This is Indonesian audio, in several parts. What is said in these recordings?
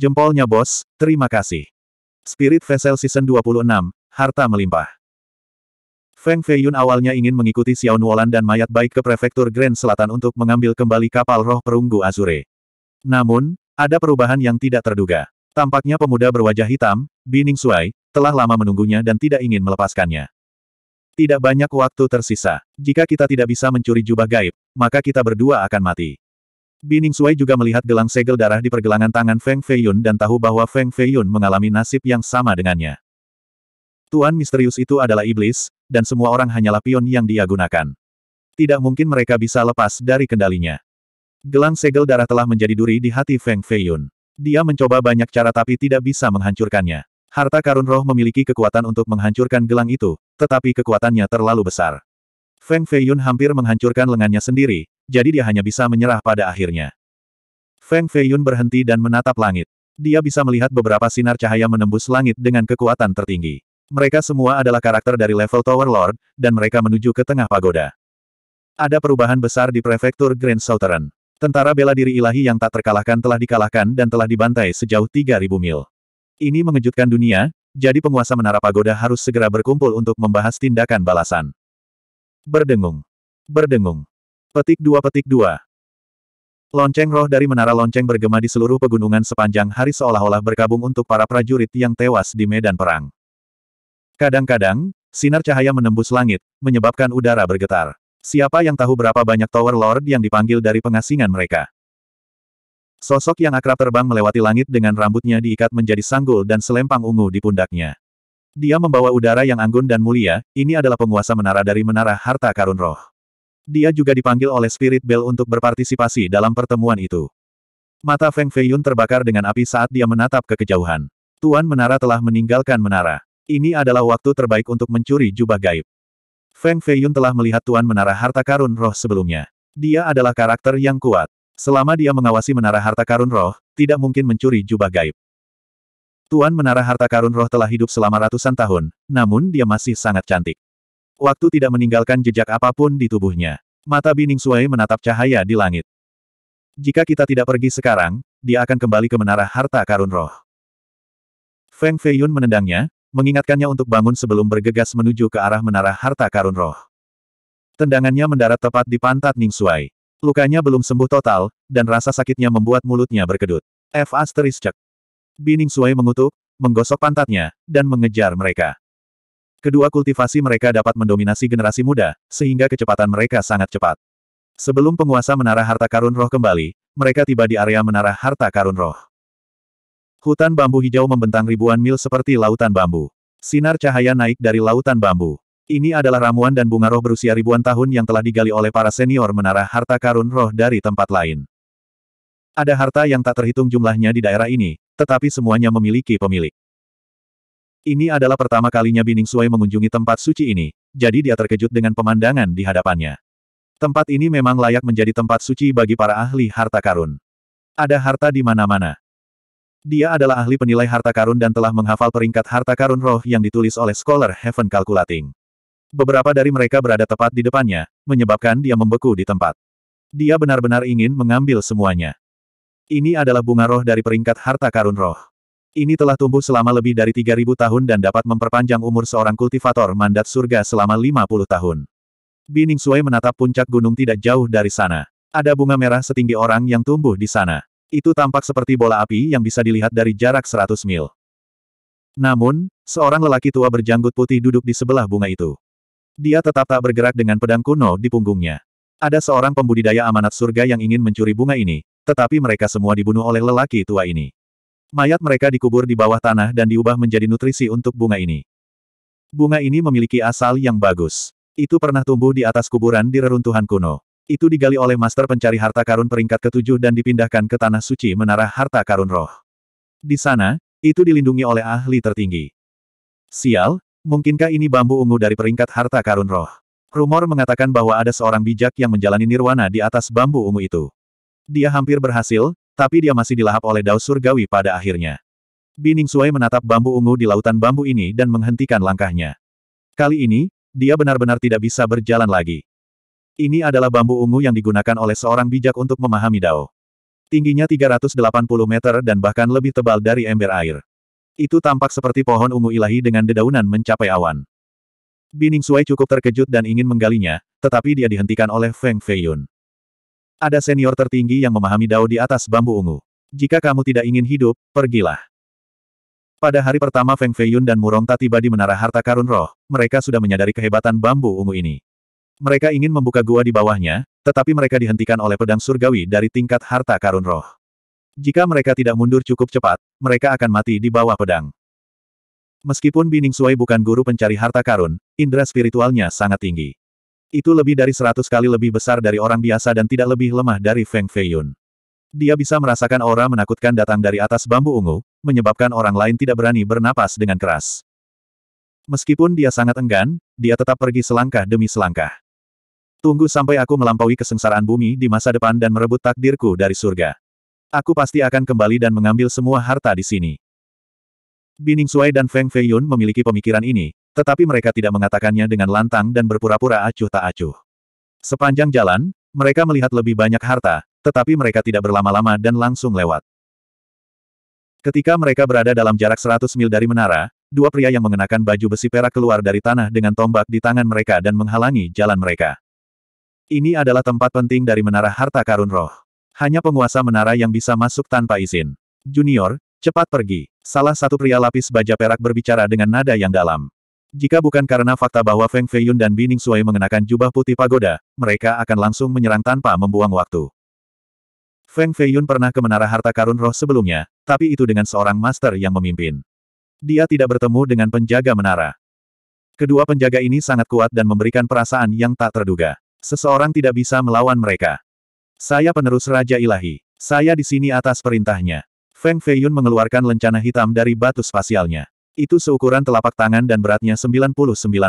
Jempolnya bos, terima kasih. Spirit Vessel Season 26, Harta Melimpah. Feng Feiyun awalnya ingin mengikuti Xiao Nuolan dan mayat baik ke prefektur Grand Selatan untuk mengambil kembali kapal roh perunggu Azure. Namun, ada perubahan yang tidak terduga. Tampaknya pemuda berwajah hitam, Bining Suai, telah lama menunggunya dan tidak ingin melepaskannya. Tidak banyak waktu tersisa. Jika kita tidak bisa mencuri jubah gaib, maka kita berdua akan mati. Bining Sui juga melihat gelang segel darah di pergelangan tangan Feng Feiyun dan tahu bahwa Feng Feiyun mengalami nasib yang sama dengannya. Tuan misterius itu adalah iblis, dan semua orang hanyalah pion yang dia gunakan. Tidak mungkin mereka bisa lepas dari kendalinya. Gelang segel darah telah menjadi duri di hati Feng Feiyun. Dia mencoba banyak cara tapi tidak bisa menghancurkannya. Harta karun roh memiliki kekuatan untuk menghancurkan gelang itu, tetapi kekuatannya terlalu besar. Feng Feiyun hampir menghancurkan lengannya sendiri, jadi dia hanya bisa menyerah pada akhirnya. Feng Feiyun berhenti dan menatap langit. Dia bisa melihat beberapa sinar cahaya menembus langit dengan kekuatan tertinggi. Mereka semua adalah karakter dari level Tower Lord, dan mereka menuju ke tengah pagoda. Ada perubahan besar di prefektur Grand Southern. Tentara bela diri ilahi yang tak terkalahkan telah dikalahkan dan telah dibantai sejauh 3.000 mil. Ini mengejutkan dunia, jadi penguasa menara pagoda harus segera berkumpul untuk membahas tindakan balasan. Berdengung. Berdengung. Petik 2 petik 2. Lonceng roh dari menara lonceng bergema di seluruh pegunungan sepanjang hari seolah-olah berkabung untuk para prajurit yang tewas di medan perang. Kadang-kadang, sinar cahaya menembus langit, menyebabkan udara bergetar. Siapa yang tahu berapa banyak Tower Lord yang dipanggil dari pengasingan mereka? Sosok yang akrab terbang melewati langit dengan rambutnya diikat menjadi sanggul dan selempang ungu di pundaknya. Dia membawa udara yang anggun dan mulia, ini adalah penguasa menara dari menara harta karun roh. Dia juga dipanggil oleh Spirit Bell untuk berpartisipasi dalam pertemuan itu. Mata Feng Feiyun terbakar dengan api saat dia menatap ke kejauhan. Tuan Menara telah meninggalkan menara. Ini adalah waktu terbaik untuk mencuri jubah gaib. Feng Feiyun telah melihat Tuan Menara Harta Karun Roh sebelumnya. Dia adalah karakter yang kuat. Selama dia mengawasi Menara Harta Karun Roh, tidak mungkin mencuri jubah gaib. Tuan Menara Harta Karun Roh telah hidup selama ratusan tahun, namun dia masih sangat cantik. Waktu tidak meninggalkan jejak apapun di tubuhnya. Mata Bining Suai menatap cahaya di langit. Jika kita tidak pergi sekarang, dia akan kembali ke menara harta karun roh. Feng Feiyun menendangnya, mengingatkannya untuk bangun sebelum bergegas menuju ke arah menara harta karun roh. Tendangannya mendarat tepat di pantat Ning Suai. Lukanya belum sembuh total, dan rasa sakitnya membuat mulutnya berkedut. F asteris cek. Bining Suai mengutuk, menggosok pantatnya, dan mengejar mereka. Kedua kultivasi mereka dapat mendominasi generasi muda, sehingga kecepatan mereka sangat cepat. Sebelum penguasa menara harta karun roh kembali, mereka tiba di area menara harta karun roh. Hutan bambu hijau membentang ribuan mil seperti lautan bambu. Sinar cahaya naik dari lautan bambu. Ini adalah ramuan dan bunga roh berusia ribuan tahun yang telah digali oleh para senior menara harta karun roh dari tempat lain. Ada harta yang tak terhitung jumlahnya di daerah ini, tetapi semuanya memiliki pemilik. Ini adalah pertama kalinya Bining Sui mengunjungi tempat suci ini, jadi dia terkejut dengan pemandangan di hadapannya. Tempat ini memang layak menjadi tempat suci bagi para ahli harta karun. Ada harta di mana-mana. Dia adalah ahli penilai harta karun dan telah menghafal peringkat harta karun roh yang ditulis oleh scholar Heaven Calculating. Beberapa dari mereka berada tepat di depannya, menyebabkan dia membeku di tempat. Dia benar-benar ingin mengambil semuanya. Ini adalah bunga roh dari peringkat harta karun roh. Ini telah tumbuh selama lebih dari 3.000 tahun dan dapat memperpanjang umur seorang kultivator mandat surga selama 50 tahun. Bining Sui menatap puncak gunung tidak jauh dari sana. Ada bunga merah setinggi orang yang tumbuh di sana. Itu tampak seperti bola api yang bisa dilihat dari jarak 100 mil. Namun, seorang lelaki tua berjanggut putih duduk di sebelah bunga itu. Dia tetap tak bergerak dengan pedang kuno di punggungnya. Ada seorang pembudidaya amanat surga yang ingin mencuri bunga ini, tetapi mereka semua dibunuh oleh lelaki tua ini. Mayat mereka dikubur di bawah tanah dan diubah menjadi nutrisi untuk bunga ini. Bunga ini memiliki asal yang bagus. Itu pernah tumbuh di atas kuburan di reruntuhan kuno. Itu digali oleh master pencari harta karun peringkat ketujuh dan dipindahkan ke tanah suci menara harta karun roh. Di sana, itu dilindungi oleh ahli tertinggi. Sial, mungkinkah ini bambu ungu dari peringkat harta karun roh? Rumor mengatakan bahwa ada seorang bijak yang menjalani nirwana di atas bambu ungu itu. Dia hampir berhasil, tapi dia masih dilahap oleh daus surgawi pada akhirnya. Bining Suai menatap bambu ungu di lautan bambu ini dan menghentikan langkahnya. Kali ini, dia benar-benar tidak bisa berjalan lagi. Ini adalah bambu ungu yang digunakan oleh seorang bijak untuk memahami Dao. Tingginya 380 meter dan bahkan lebih tebal dari ember air. Itu tampak seperti pohon ungu ilahi dengan dedaunan mencapai awan. Bining Suai cukup terkejut dan ingin menggalinya, tetapi dia dihentikan oleh Feng Feiyun. Ada senior tertinggi yang memahami Dao di atas bambu ungu. Jika kamu tidak ingin hidup, pergilah. Pada hari pertama Feng Feiyun dan Murong Ta tiba di Menara Harta Karun Roh, mereka sudah menyadari kehebatan bambu ungu ini. Mereka ingin membuka gua di bawahnya, tetapi mereka dihentikan oleh pedang surgawi dari tingkat Harta Karun Roh. Jika mereka tidak mundur cukup cepat, mereka akan mati di bawah pedang. Meskipun Bining Suai bukan guru pencari harta karun, indera spiritualnya sangat tinggi. Itu lebih dari seratus kali lebih besar dari orang biasa dan tidak lebih lemah dari Feng Feiyun. Dia bisa merasakan aura menakutkan datang dari atas bambu ungu, menyebabkan orang lain tidak berani bernapas dengan keras. Meskipun dia sangat enggan, dia tetap pergi selangkah demi selangkah. Tunggu sampai aku melampaui kesengsaraan bumi di masa depan dan merebut takdirku dari surga. Aku pasti akan kembali dan mengambil semua harta di sini. Bining Suai dan Feng Feiyun memiliki pemikiran ini, tetapi mereka tidak mengatakannya dengan lantang dan berpura-pura acuh tak acuh. Sepanjang jalan, mereka melihat lebih banyak harta, tetapi mereka tidak berlama-lama dan langsung lewat. Ketika mereka berada dalam jarak 100 mil dari menara, dua pria yang mengenakan baju besi perak keluar dari tanah dengan tombak di tangan mereka dan menghalangi jalan mereka. Ini adalah tempat penting dari menara harta karun roh. Hanya penguasa menara yang bisa masuk tanpa izin. Junior, cepat pergi. Salah satu pria lapis baja perak berbicara dengan nada yang dalam. Jika bukan karena fakta bahwa Feng Feiyun dan Bining Suai mengenakan jubah putih pagoda, mereka akan langsung menyerang tanpa membuang waktu. Feng Feiyun pernah ke Menara Harta Karun Roh sebelumnya, tapi itu dengan seorang master yang memimpin. Dia tidak bertemu dengan penjaga menara. Kedua penjaga ini sangat kuat dan memberikan perasaan yang tak terduga. Seseorang tidak bisa melawan mereka. Saya penerus Raja Ilahi. Saya di sini atas perintahnya. Feng Feiyun mengeluarkan lencana hitam dari batu spasialnya. Itu seukuran telapak tangan dan beratnya 99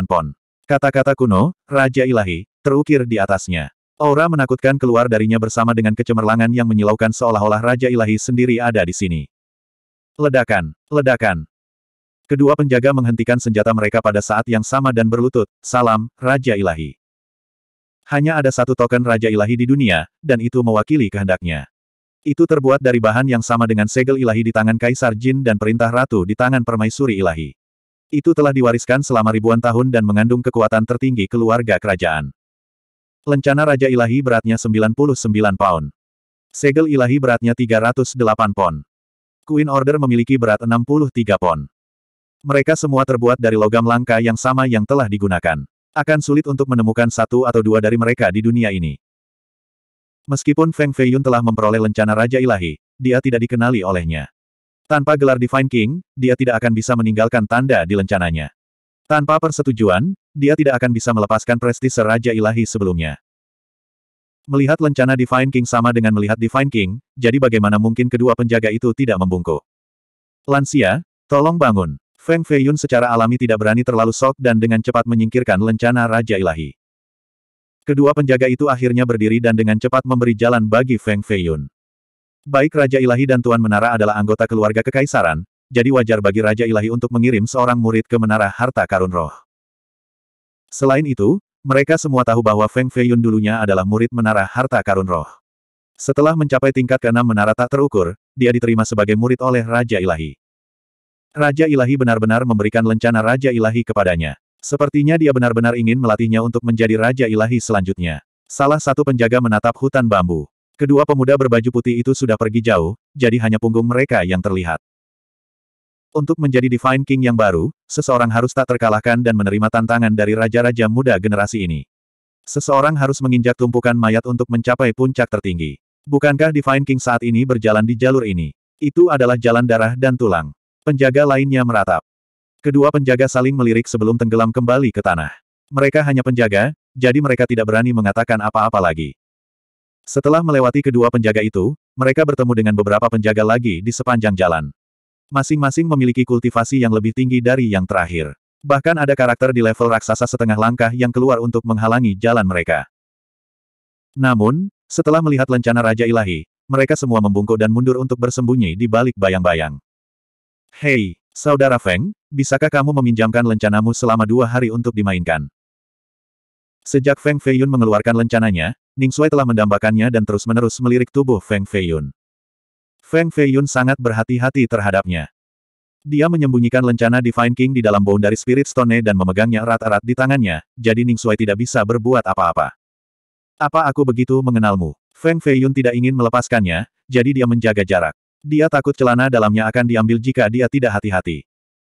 pon. Kata-kata kuno, Raja Ilahi, terukir di atasnya. Aura menakutkan keluar darinya bersama dengan kecemerlangan yang menyilaukan seolah-olah Raja Ilahi sendiri ada di sini. Ledakan, ledakan. Kedua penjaga menghentikan senjata mereka pada saat yang sama dan berlutut, salam, Raja Ilahi. Hanya ada satu token Raja Ilahi di dunia, dan itu mewakili kehendaknya. Itu terbuat dari bahan yang sama dengan segel ilahi di tangan Kaisar Jin dan perintah Ratu di tangan Permaisuri Ilahi. Itu telah diwariskan selama ribuan tahun dan mengandung kekuatan tertinggi keluarga kerajaan. Lencana Raja Ilahi beratnya 99 pound. Segel ilahi beratnya 308 pon. Queen Order memiliki berat 63 pon. Mereka semua terbuat dari logam langka yang sama yang telah digunakan. Akan sulit untuk menemukan satu atau dua dari mereka di dunia ini. Meskipun Feng Feiyun telah memperoleh lencana Raja Ilahi, dia tidak dikenali olehnya. Tanpa gelar Divine King, dia tidak akan bisa meninggalkan tanda di lencananya. Tanpa persetujuan, dia tidak akan bisa melepaskan prestise Raja Ilahi sebelumnya. Melihat lencana Divine King sama dengan melihat Divine King, jadi bagaimana mungkin kedua penjaga itu tidak membungkuk? Lansia, tolong bangun. Feng Feiyun secara alami tidak berani terlalu sok dan dengan cepat menyingkirkan lencana Raja Ilahi. Kedua penjaga itu akhirnya berdiri dan dengan cepat memberi jalan bagi Feng Feiyun. Baik Raja Ilahi dan Tuan Menara adalah anggota keluarga kekaisaran, jadi wajar bagi Raja Ilahi untuk mengirim seorang murid ke Menara Harta Karun Roh. Selain itu, mereka semua tahu bahwa Feng Feiyun dulunya adalah murid Menara Harta Karun Roh. Setelah mencapai tingkat ke-6 menara tak terukur, dia diterima sebagai murid oleh Raja Ilahi. Raja Ilahi benar-benar memberikan lencana Raja Ilahi kepadanya. Sepertinya dia benar-benar ingin melatihnya untuk menjadi Raja Ilahi selanjutnya. Salah satu penjaga menatap hutan bambu. Kedua pemuda berbaju putih itu sudah pergi jauh, jadi hanya punggung mereka yang terlihat. Untuk menjadi Divine King yang baru, seseorang harus tak terkalahkan dan menerima tantangan dari raja-raja muda generasi ini. Seseorang harus menginjak tumpukan mayat untuk mencapai puncak tertinggi. Bukankah Divine King saat ini berjalan di jalur ini? Itu adalah jalan darah dan tulang. Penjaga lainnya meratap. Kedua penjaga saling melirik sebelum tenggelam kembali ke tanah. Mereka hanya penjaga, jadi mereka tidak berani mengatakan apa-apa lagi. Setelah melewati kedua penjaga itu, mereka bertemu dengan beberapa penjaga lagi di sepanjang jalan. Masing-masing memiliki kultivasi yang lebih tinggi dari yang terakhir. Bahkan ada karakter di level raksasa setengah langkah yang keluar untuk menghalangi jalan mereka. Namun, setelah melihat lencana Raja Ilahi, mereka semua membungkuk dan mundur untuk bersembunyi di balik bayang-bayang. Hei! Saudara Feng, bisakah kamu meminjamkan lencanamu selama dua hari untuk dimainkan? Sejak Feng Feiyun mengeluarkan lencananya, Ning Sui telah mendambakannya dan terus-menerus melirik tubuh Feng Feiyun. Feng Feiyun sangat berhati-hati terhadapnya. Dia menyembunyikan lencana Divine King di dalam dari Spirit Stone dan memegangnya erat-erat di tangannya, jadi Ning Sui tidak bisa berbuat apa-apa. Apa aku begitu mengenalmu? Feng Feiyun tidak ingin melepaskannya, jadi dia menjaga jarak. Dia takut celana dalamnya akan diambil jika dia tidak hati-hati.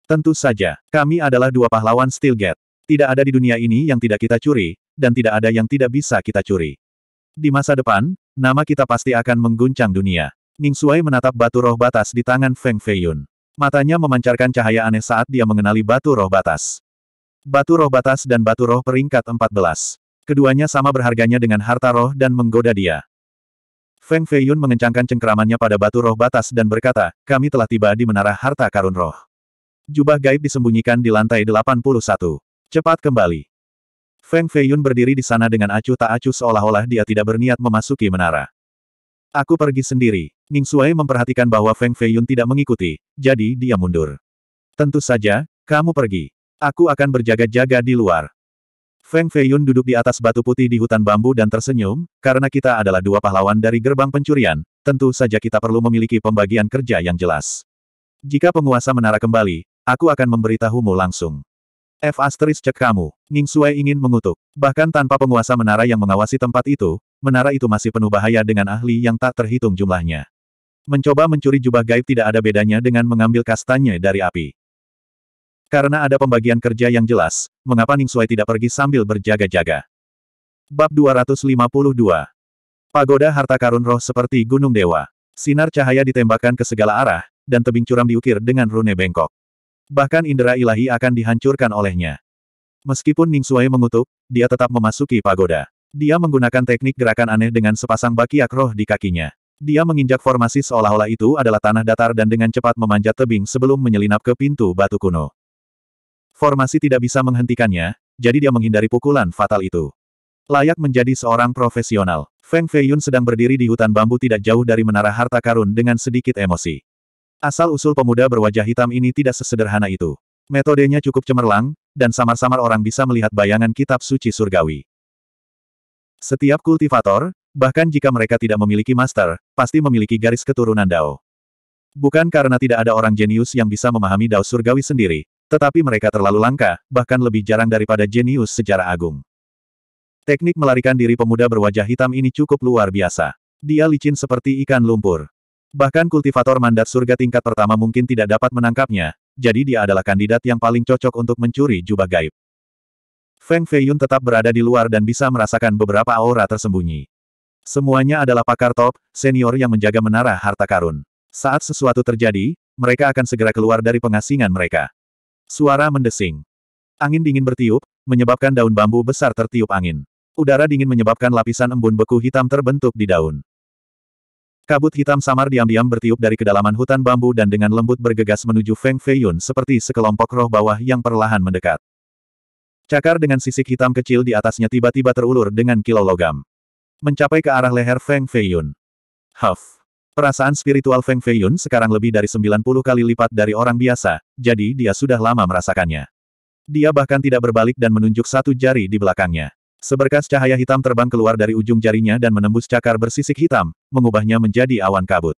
Tentu saja, kami adalah dua pahlawan Steel Gate. Tidak ada di dunia ini yang tidak kita curi, dan tidak ada yang tidak bisa kita curi. Di masa depan, nama kita pasti akan mengguncang dunia. Ning Suai menatap batu roh batas di tangan Feng Feiyun. Matanya memancarkan cahaya aneh saat dia mengenali batu roh batas. Batu roh batas dan batu roh peringkat 14. Keduanya sama berharganya dengan harta roh dan menggoda dia. Feng Feiyun mengencangkan cengkeramannya pada batu roh batas dan berkata, kami telah tiba di menara harta karun roh. Jubah gaib disembunyikan di lantai 81. Cepat kembali. Feng Feiyun berdiri di sana dengan acuh tak acuh seolah-olah dia tidak berniat memasuki menara. Aku pergi sendiri. Ning Suai memperhatikan bahwa Feng Feiyun tidak mengikuti, jadi dia mundur. Tentu saja, kamu pergi. Aku akan berjaga-jaga di luar. Feng Feiyun duduk di atas batu putih di hutan bambu dan tersenyum, karena kita adalah dua pahlawan dari gerbang pencurian, tentu saja kita perlu memiliki pembagian kerja yang jelas. Jika penguasa menara kembali, aku akan memberitahumu langsung. F asteris cek kamu, Ning Suai ingin mengutuk. Bahkan tanpa penguasa menara yang mengawasi tempat itu, menara itu masih penuh bahaya dengan ahli yang tak terhitung jumlahnya. Mencoba mencuri jubah gaib tidak ada bedanya dengan mengambil kastanya dari api. Karena ada pembagian kerja yang jelas, mengapa Ning Suai tidak pergi sambil berjaga-jaga? Bab 252 Pagoda harta karun roh seperti gunung dewa. Sinar cahaya ditembakkan ke segala arah, dan tebing curam diukir dengan rune bengkok. Bahkan indera ilahi akan dihancurkan olehnya. Meskipun Ning Suai mengutuk, dia tetap memasuki pagoda. Dia menggunakan teknik gerakan aneh dengan sepasang bakiak roh di kakinya. Dia menginjak formasi seolah-olah itu adalah tanah datar dan dengan cepat memanjat tebing sebelum menyelinap ke pintu batu kuno. Formasi tidak bisa menghentikannya, jadi dia menghindari pukulan fatal itu. Layak menjadi seorang profesional, Feng Feiyun sedang berdiri di hutan bambu tidak jauh dari menara harta karun dengan sedikit emosi. Asal-usul pemuda berwajah hitam ini tidak sesederhana itu. Metodenya cukup cemerlang, dan samar-samar orang bisa melihat bayangan kitab suci surgawi. Setiap kultivator, bahkan jika mereka tidak memiliki master, pasti memiliki garis keturunan Dao. Bukan karena tidak ada orang jenius yang bisa memahami Dao surgawi sendiri, tetapi mereka terlalu langka, bahkan lebih jarang daripada jenius sejarah agung. Teknik melarikan diri pemuda berwajah hitam ini cukup luar biasa. Dia licin seperti ikan lumpur. Bahkan kultivator mandat surga tingkat pertama mungkin tidak dapat menangkapnya, jadi dia adalah kandidat yang paling cocok untuk mencuri jubah gaib. Feng Feiyun tetap berada di luar dan bisa merasakan beberapa aura tersembunyi. Semuanya adalah pakar top, senior yang menjaga menara harta karun. Saat sesuatu terjadi, mereka akan segera keluar dari pengasingan mereka. Suara mendesing. Angin dingin bertiup, menyebabkan daun bambu besar tertiup angin. Udara dingin menyebabkan lapisan embun beku hitam terbentuk di daun. Kabut hitam samar diam-diam bertiup dari kedalaman hutan bambu dan dengan lembut bergegas menuju Feng Feiyun seperti sekelompok roh bawah yang perlahan mendekat. Cakar dengan sisik hitam kecil di atasnya tiba-tiba terulur dengan logam, Mencapai ke arah leher Feng Feiyun. Huff. Perasaan spiritual Feng Feiyun sekarang lebih dari 90 kali lipat dari orang biasa, jadi dia sudah lama merasakannya. Dia bahkan tidak berbalik dan menunjuk satu jari di belakangnya. Seberkas cahaya hitam terbang keluar dari ujung jarinya dan menembus cakar bersisik hitam, mengubahnya menjadi awan kabut.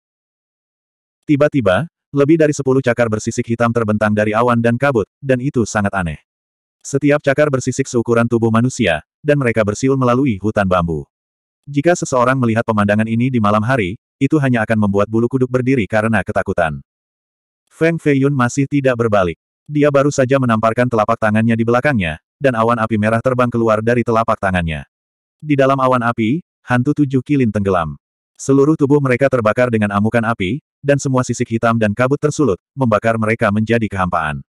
Tiba-tiba, lebih dari sepuluh cakar bersisik hitam terbentang dari awan dan kabut, dan itu sangat aneh. Setiap cakar bersisik seukuran tubuh manusia, dan mereka bersiul melalui hutan bambu. Jika seseorang melihat pemandangan ini di malam hari, itu hanya akan membuat bulu kuduk berdiri karena ketakutan. Feng Feiyun masih tidak berbalik. Dia baru saja menamparkan telapak tangannya di belakangnya, dan awan api merah terbang keluar dari telapak tangannya. Di dalam awan api, hantu tujuh kilin tenggelam. Seluruh tubuh mereka terbakar dengan amukan api, dan semua sisik hitam dan kabut tersulut, membakar mereka menjadi kehampaan.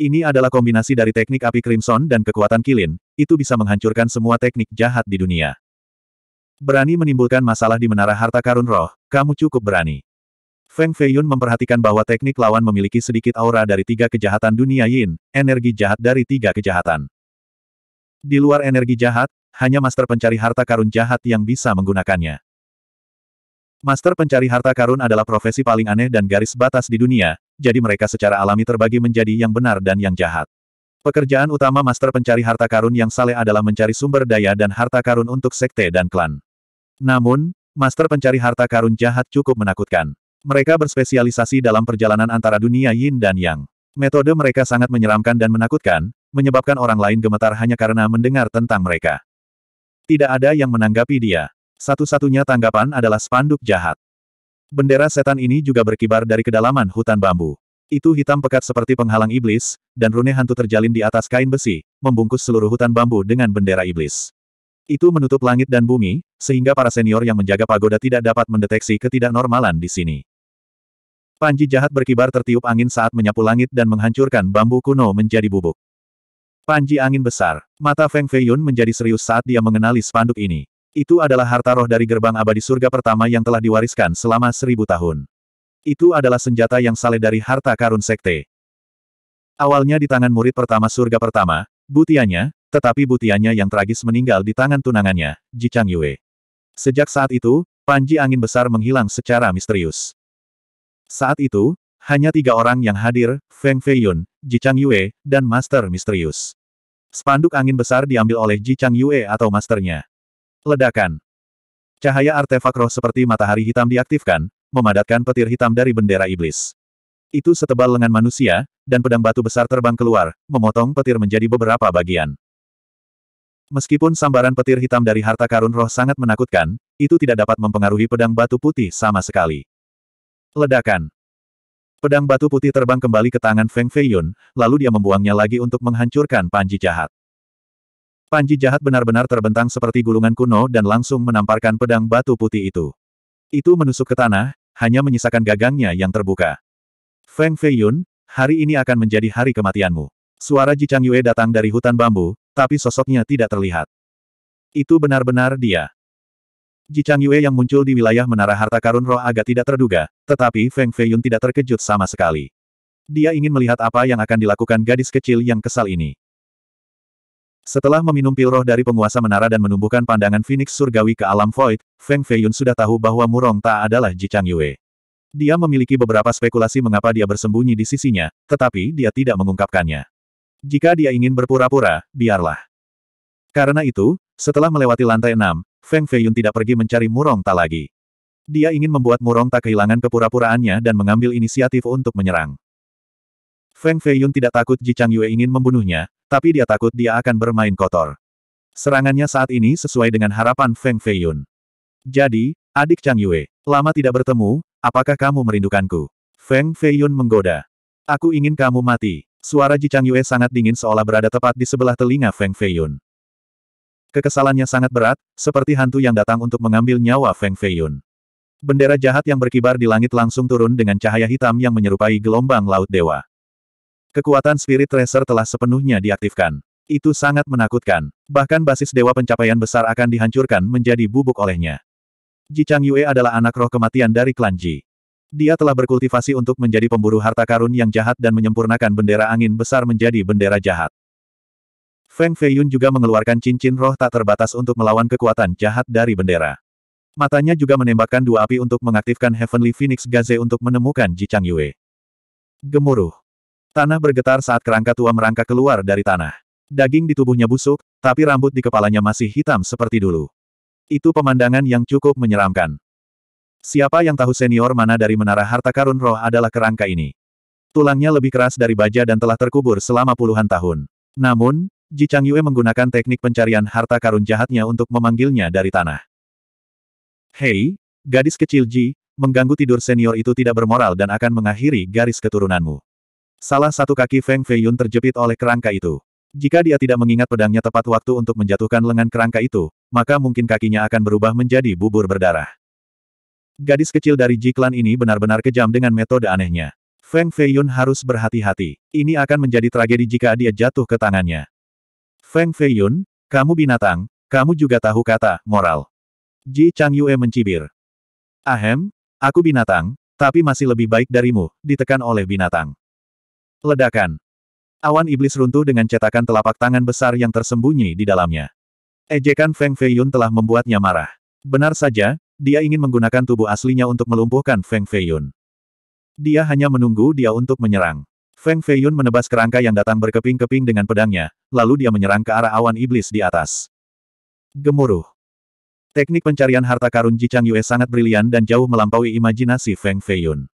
Ini adalah kombinasi dari teknik api crimson dan kekuatan kilin, itu bisa menghancurkan semua teknik jahat di dunia. Berani menimbulkan masalah di menara harta karun roh, kamu cukup berani. Feng Feiyun memperhatikan bahwa teknik lawan memiliki sedikit aura dari tiga kejahatan dunia yin, energi jahat dari tiga kejahatan. Di luar energi jahat, hanya master pencari harta karun jahat yang bisa menggunakannya. Master pencari harta karun adalah profesi paling aneh dan garis batas di dunia, jadi mereka secara alami terbagi menjadi yang benar dan yang jahat. Pekerjaan utama master pencari harta karun yang saleh adalah mencari sumber daya dan harta karun untuk sekte dan klan. Namun, master pencari harta karun jahat cukup menakutkan. Mereka berspesialisasi dalam perjalanan antara dunia yin dan yang. Metode mereka sangat menyeramkan dan menakutkan, menyebabkan orang lain gemetar hanya karena mendengar tentang mereka. Tidak ada yang menanggapi dia. Satu-satunya tanggapan adalah spanduk jahat. Bendera setan ini juga berkibar dari kedalaman hutan bambu. Itu hitam pekat seperti penghalang iblis, dan rune hantu terjalin di atas kain besi, membungkus seluruh hutan bambu dengan bendera iblis. Itu menutup langit dan bumi, sehingga para senior yang menjaga pagoda tidak dapat mendeteksi ketidaknormalan di sini. Panji jahat berkibar tertiup angin saat menyapu langit dan menghancurkan bambu kuno menjadi bubuk. Panji angin besar, mata Feng Feiyun menjadi serius saat dia mengenali spanduk ini. Itu adalah harta roh dari gerbang abadi surga pertama yang telah diwariskan selama seribu tahun. Itu adalah senjata yang saleh dari harta karun sekte. Awalnya di tangan murid pertama surga pertama, butianya, tetapi butianya yang tragis meninggal di tangan tunangannya, Jichang Yue. Sejak saat itu, panji angin besar menghilang secara misterius. Saat itu, hanya tiga orang yang hadir, Feng Feiyun, Ji Chang Yue, dan Master Misterius. Spanduk angin besar diambil oleh Ji Chang Yue atau masternya. Ledakan. Cahaya artefak roh seperti matahari hitam diaktifkan, memadatkan petir hitam dari bendera iblis. Itu setebal lengan manusia, dan pedang batu besar terbang keluar, memotong petir menjadi beberapa bagian. Meskipun sambaran petir hitam dari harta karun roh sangat menakutkan, itu tidak dapat mempengaruhi pedang batu putih sama sekali. Ledakan. Pedang batu putih terbang kembali ke tangan Feng Feiyun, lalu dia membuangnya lagi untuk menghancurkan panji jahat. Panji jahat benar-benar terbentang seperti gulungan kuno dan langsung menamparkan pedang batu putih itu. Itu menusuk ke tanah, hanya menyisakan gagangnya yang terbuka. Feng Feiyun, hari ini akan menjadi hari kematianmu. Suara Ji Chang Yue datang dari hutan bambu, tapi sosoknya tidak terlihat. Itu benar-benar dia. Ji Chang Yue yang muncul di wilayah Menara Harta Karun Roh agak tidak terduga, tetapi Feng Feiyun tidak terkejut sama sekali. Dia ingin melihat apa yang akan dilakukan gadis kecil yang kesal ini. Setelah meminum pil roh dari penguasa menara dan menumbuhkan pandangan Phoenix surgawi ke alam void, Feng Feiyun sudah tahu bahwa Murong Ta adalah Ji Chang Yue. Dia memiliki beberapa spekulasi mengapa dia bersembunyi di sisinya, tetapi dia tidak mengungkapkannya. Jika dia ingin berpura-pura, biarlah. Karena itu, setelah melewati lantai enam, Feng Feiyun tidak pergi mencari Murong Ta lagi. Dia ingin membuat Murong Tak kehilangan kepura-puraannya dan mengambil inisiatif untuk menyerang. Feng Feiyun tidak takut Ji Chang Yue ingin membunuhnya, tapi dia takut dia akan bermain kotor. Serangannya saat ini sesuai dengan harapan Feng Feiyun. Jadi, adik Chang Yue, lama tidak bertemu, apakah kamu merindukanku? Feng Feiyun menggoda. Aku ingin kamu mati. Suara Ji Chang Yue sangat dingin seolah berada tepat di sebelah telinga Feng Feiyun. Kekesalannya sangat berat, seperti hantu yang datang untuk mengambil nyawa Feng Feiyun. Bendera jahat yang berkibar di langit langsung turun dengan cahaya hitam yang menyerupai gelombang laut dewa. Kekuatan Spirit Tracer telah sepenuhnya diaktifkan. Itu sangat menakutkan. Bahkan basis dewa pencapaian besar akan dihancurkan menjadi bubuk olehnya. Ji Chang Yue adalah anak roh kematian dari klan Ji. Dia telah berkultivasi untuk menjadi pemburu harta karun yang jahat dan menyempurnakan bendera angin besar menjadi bendera jahat. Feng Feiyun juga mengeluarkan cincin roh tak terbatas untuk melawan kekuatan jahat dari bendera. Matanya juga menembakkan dua api untuk mengaktifkan Heavenly Phoenix Gaze untuk menemukan Ji Chang Yue. Gemuruh. Tanah bergetar saat kerangka tua merangkak keluar dari tanah. Daging di tubuhnya busuk, tapi rambut di kepalanya masih hitam seperti dulu. Itu pemandangan yang cukup menyeramkan. Siapa yang tahu senior mana dari menara harta karun roh adalah kerangka ini? Tulangnya lebih keras dari baja dan telah terkubur selama puluhan tahun. Namun, Ji Chang Yue menggunakan teknik pencarian harta karun jahatnya untuk memanggilnya dari tanah. Hei, gadis kecil Ji, mengganggu tidur senior itu tidak bermoral dan akan mengakhiri garis keturunanmu. Salah satu kaki Feng Feiyun terjepit oleh kerangka itu. Jika dia tidak mengingat pedangnya tepat waktu untuk menjatuhkan lengan kerangka itu, maka mungkin kakinya akan berubah menjadi bubur berdarah. Gadis kecil dari Jiklan ini benar-benar kejam dengan metode anehnya. Feng Feiyun harus berhati-hati. Ini akan menjadi tragedi jika dia jatuh ke tangannya. Feng Feiyun, kamu binatang, kamu juga tahu kata, moral. Ji Chang Yue mencibir. Ahem, aku binatang, tapi masih lebih baik darimu, ditekan oleh binatang. Ledakan. Awan iblis runtuh dengan cetakan telapak tangan besar yang tersembunyi di dalamnya. Ejekan Feng Feiyun telah membuatnya marah. Benar saja, dia ingin menggunakan tubuh aslinya untuk melumpuhkan Feng Feiyun. Dia hanya menunggu dia untuk menyerang. Feng Feiyun menebas kerangka yang datang berkeping-keping dengan pedangnya, lalu dia menyerang ke arah awan iblis di atas. Gemuruh. Teknik pencarian harta karun Jichang Yue sangat brilian dan jauh melampaui imajinasi Feng Feiyun.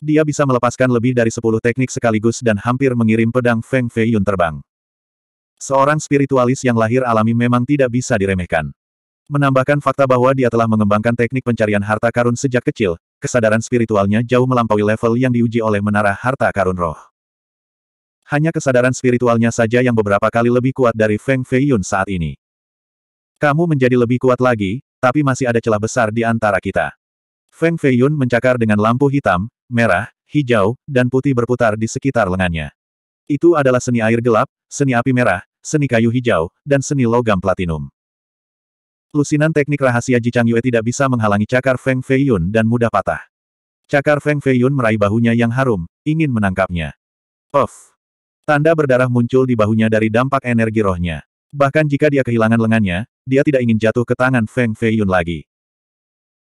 Dia bisa melepaskan lebih dari 10 teknik sekaligus dan hampir mengirim pedang Feng Feiyun terbang. Seorang spiritualis yang lahir alami memang tidak bisa diremehkan. Menambahkan fakta bahwa dia telah mengembangkan teknik pencarian harta karun sejak kecil, kesadaran spiritualnya jauh melampaui level yang diuji oleh menara harta karun roh. Hanya kesadaran spiritualnya saja yang beberapa kali lebih kuat dari Feng Feiyun saat ini. Kamu menjadi lebih kuat lagi, tapi masih ada celah besar di antara kita. Feng Feiyun mencakar dengan lampu hitam, merah, hijau, dan putih berputar di sekitar lengannya. Itu adalah seni air gelap, seni api merah, seni kayu hijau, dan seni logam platinum lusinan teknik rahasia Ji Yue tidak bisa menghalangi cakar Feng Feiyun dan mudah patah. Cakar Feng Feiyun meraih bahunya yang harum, ingin menangkapnya. Of! Tanda berdarah muncul di bahunya dari dampak energi rohnya. Bahkan jika dia kehilangan lengannya, dia tidak ingin jatuh ke tangan Feng Feiyun lagi.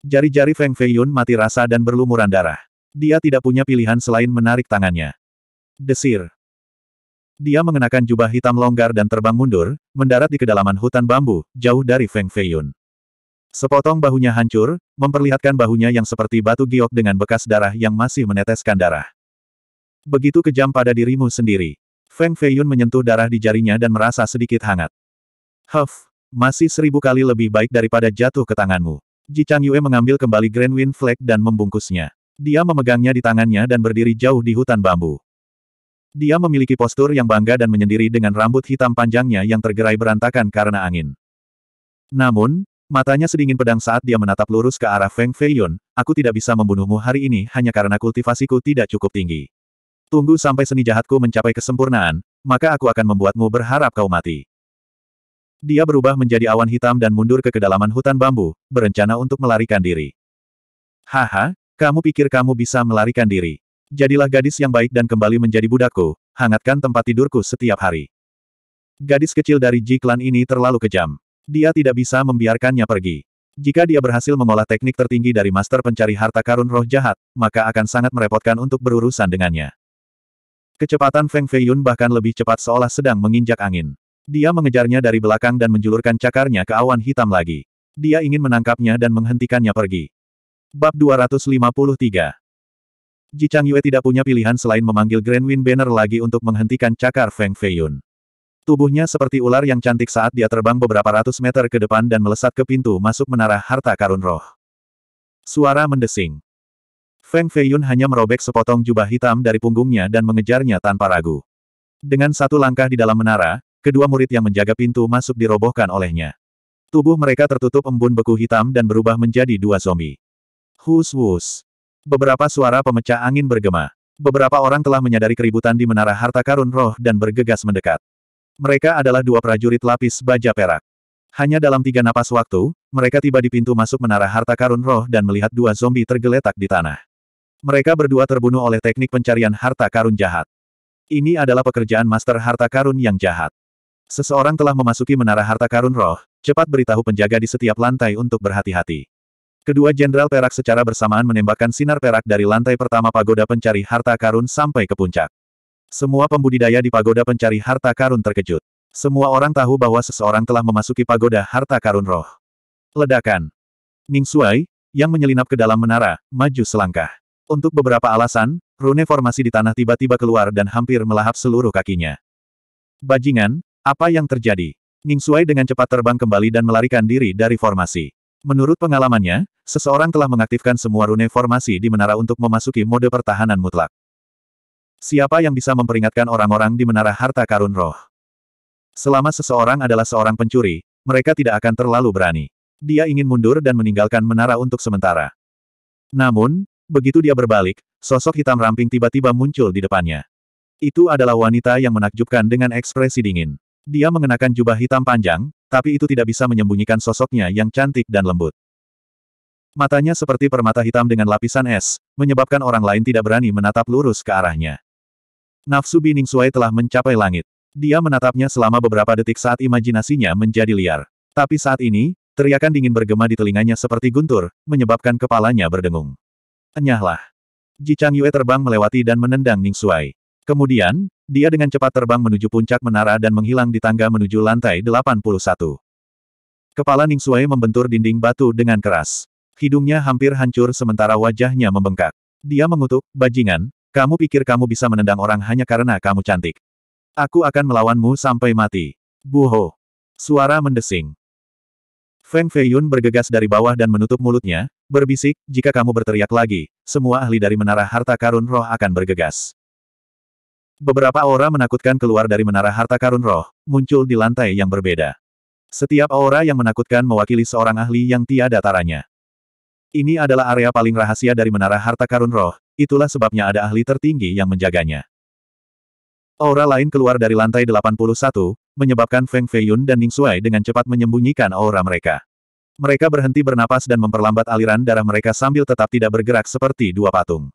Jari-jari Feng Feiyun mati rasa dan berlumuran darah. Dia tidak punya pilihan selain menarik tangannya. Desir. Dia mengenakan jubah hitam longgar dan terbang mundur, mendarat di kedalaman hutan bambu, jauh dari Feng Feiyun. Sepotong bahunya hancur, memperlihatkan bahunya yang seperti batu giok dengan bekas darah yang masih meneteskan darah. Begitu kejam pada dirimu sendiri. Feng Feiyun menyentuh darah di jarinya dan merasa sedikit hangat. Huff, masih seribu kali lebih baik daripada jatuh ke tanganmu. Ji Chang Yue mengambil kembali Grand Wind Flag dan membungkusnya. Dia memegangnya di tangannya dan berdiri jauh di hutan bambu. Dia memiliki postur yang bangga dan menyendiri dengan rambut hitam panjangnya yang tergerai berantakan karena angin. Namun, matanya sedingin pedang saat dia menatap lurus ke arah Feng Feiyun, aku tidak bisa membunuhmu hari ini hanya karena kultivasiku tidak cukup tinggi. Tunggu sampai seni jahatku mencapai kesempurnaan, maka aku akan membuatmu berharap kau mati. Dia berubah menjadi awan hitam dan mundur ke kedalaman hutan bambu, berencana untuk melarikan diri. Haha, kamu pikir kamu bisa melarikan diri? Jadilah gadis yang baik dan kembali menjadi budakku, hangatkan tempat tidurku setiap hari. Gadis kecil dari Ji Klan ini terlalu kejam. Dia tidak bisa membiarkannya pergi. Jika dia berhasil mengolah teknik tertinggi dari master pencari harta karun roh jahat, maka akan sangat merepotkan untuk berurusan dengannya. Kecepatan Feng Feiyun bahkan lebih cepat seolah sedang menginjak angin. Dia mengejarnya dari belakang dan menjulurkan cakarnya ke awan hitam lagi. Dia ingin menangkapnya dan menghentikannya pergi. Bab 253 Ji Chang Yue tidak punya pilihan selain memanggil Grand Wind Banner lagi untuk menghentikan cakar Feng Feiyun. Tubuhnya seperti ular yang cantik saat dia terbang beberapa ratus meter ke depan dan melesat ke pintu masuk menara harta karun roh. Suara mendesing. Feng Feiyun hanya merobek sepotong jubah hitam dari punggungnya dan mengejarnya tanpa ragu. Dengan satu langkah di dalam menara, kedua murid yang menjaga pintu masuk dirobohkan olehnya. Tubuh mereka tertutup embun beku hitam dan berubah menjadi dua zombie. Hus-wus. Beberapa suara pemecah angin bergema. Beberapa orang telah menyadari keributan di menara harta karun roh dan bergegas mendekat. Mereka adalah dua prajurit lapis baja perak. Hanya dalam tiga napas waktu, mereka tiba di pintu masuk menara harta karun roh dan melihat dua zombie tergeletak di tanah. Mereka berdua terbunuh oleh teknik pencarian harta karun jahat. Ini adalah pekerjaan master harta karun yang jahat. Seseorang telah memasuki menara harta karun roh, cepat beritahu penjaga di setiap lantai untuk berhati-hati. Kedua jenderal perak secara bersamaan menembakkan sinar perak dari lantai pertama pagoda pencari harta karun sampai ke puncak. Semua pembudidaya di pagoda pencari harta karun terkejut. Semua orang tahu bahwa seseorang telah memasuki pagoda harta karun roh. Ledakan. Ning Suai, yang menyelinap ke dalam menara, maju selangkah. Untuk beberapa alasan, rune formasi di tanah tiba-tiba keluar dan hampir melahap seluruh kakinya. Bajingan, apa yang terjadi? Ning Suai dengan cepat terbang kembali dan melarikan diri dari formasi. Menurut pengalamannya, seseorang telah mengaktifkan semua rune formasi di menara untuk memasuki mode pertahanan mutlak. Siapa yang bisa memperingatkan orang-orang di menara harta karun roh? Selama seseorang adalah seorang pencuri, mereka tidak akan terlalu berani. Dia ingin mundur dan meninggalkan menara untuk sementara. Namun, begitu dia berbalik, sosok hitam ramping tiba-tiba muncul di depannya. Itu adalah wanita yang menakjubkan dengan ekspresi dingin. Dia mengenakan jubah hitam panjang, tapi itu tidak bisa menyembunyikan sosoknya yang cantik dan lembut. Matanya seperti permata hitam dengan lapisan es, menyebabkan orang lain tidak berani menatap lurus ke arahnya. Nafsu Bining Suai telah mencapai langit. Dia menatapnya selama beberapa detik saat imajinasinya menjadi liar. Tapi saat ini, teriakan dingin bergema di telinganya seperti guntur, menyebabkan kepalanya berdengung. Enyahlah. Ji Chang Yue terbang melewati dan menendang Ning Suai. Kemudian, dia dengan cepat terbang menuju puncak menara dan menghilang di tangga menuju lantai 81. Kepala Ning Suai membentur dinding batu dengan keras. Hidungnya hampir hancur sementara wajahnya membengkak. Dia mengutuk, bajingan, kamu pikir kamu bisa menendang orang hanya karena kamu cantik. Aku akan melawanmu sampai mati. Buho. Suara mendesing. Feng Feiyun bergegas dari bawah dan menutup mulutnya, berbisik, jika kamu berteriak lagi, semua ahli dari menara harta karun roh akan bergegas. Beberapa aura menakutkan keluar dari menara harta karun roh, muncul di lantai yang berbeda. Setiap aura yang menakutkan mewakili seorang ahli yang tiada taranya. Ini adalah area paling rahasia dari menara harta karun roh, itulah sebabnya ada ahli tertinggi yang menjaganya. Aura lain keluar dari lantai 81, menyebabkan Feng Feiyun dan Ning Shuai dengan cepat menyembunyikan aura mereka. Mereka berhenti bernapas dan memperlambat aliran darah mereka sambil tetap tidak bergerak seperti dua patung.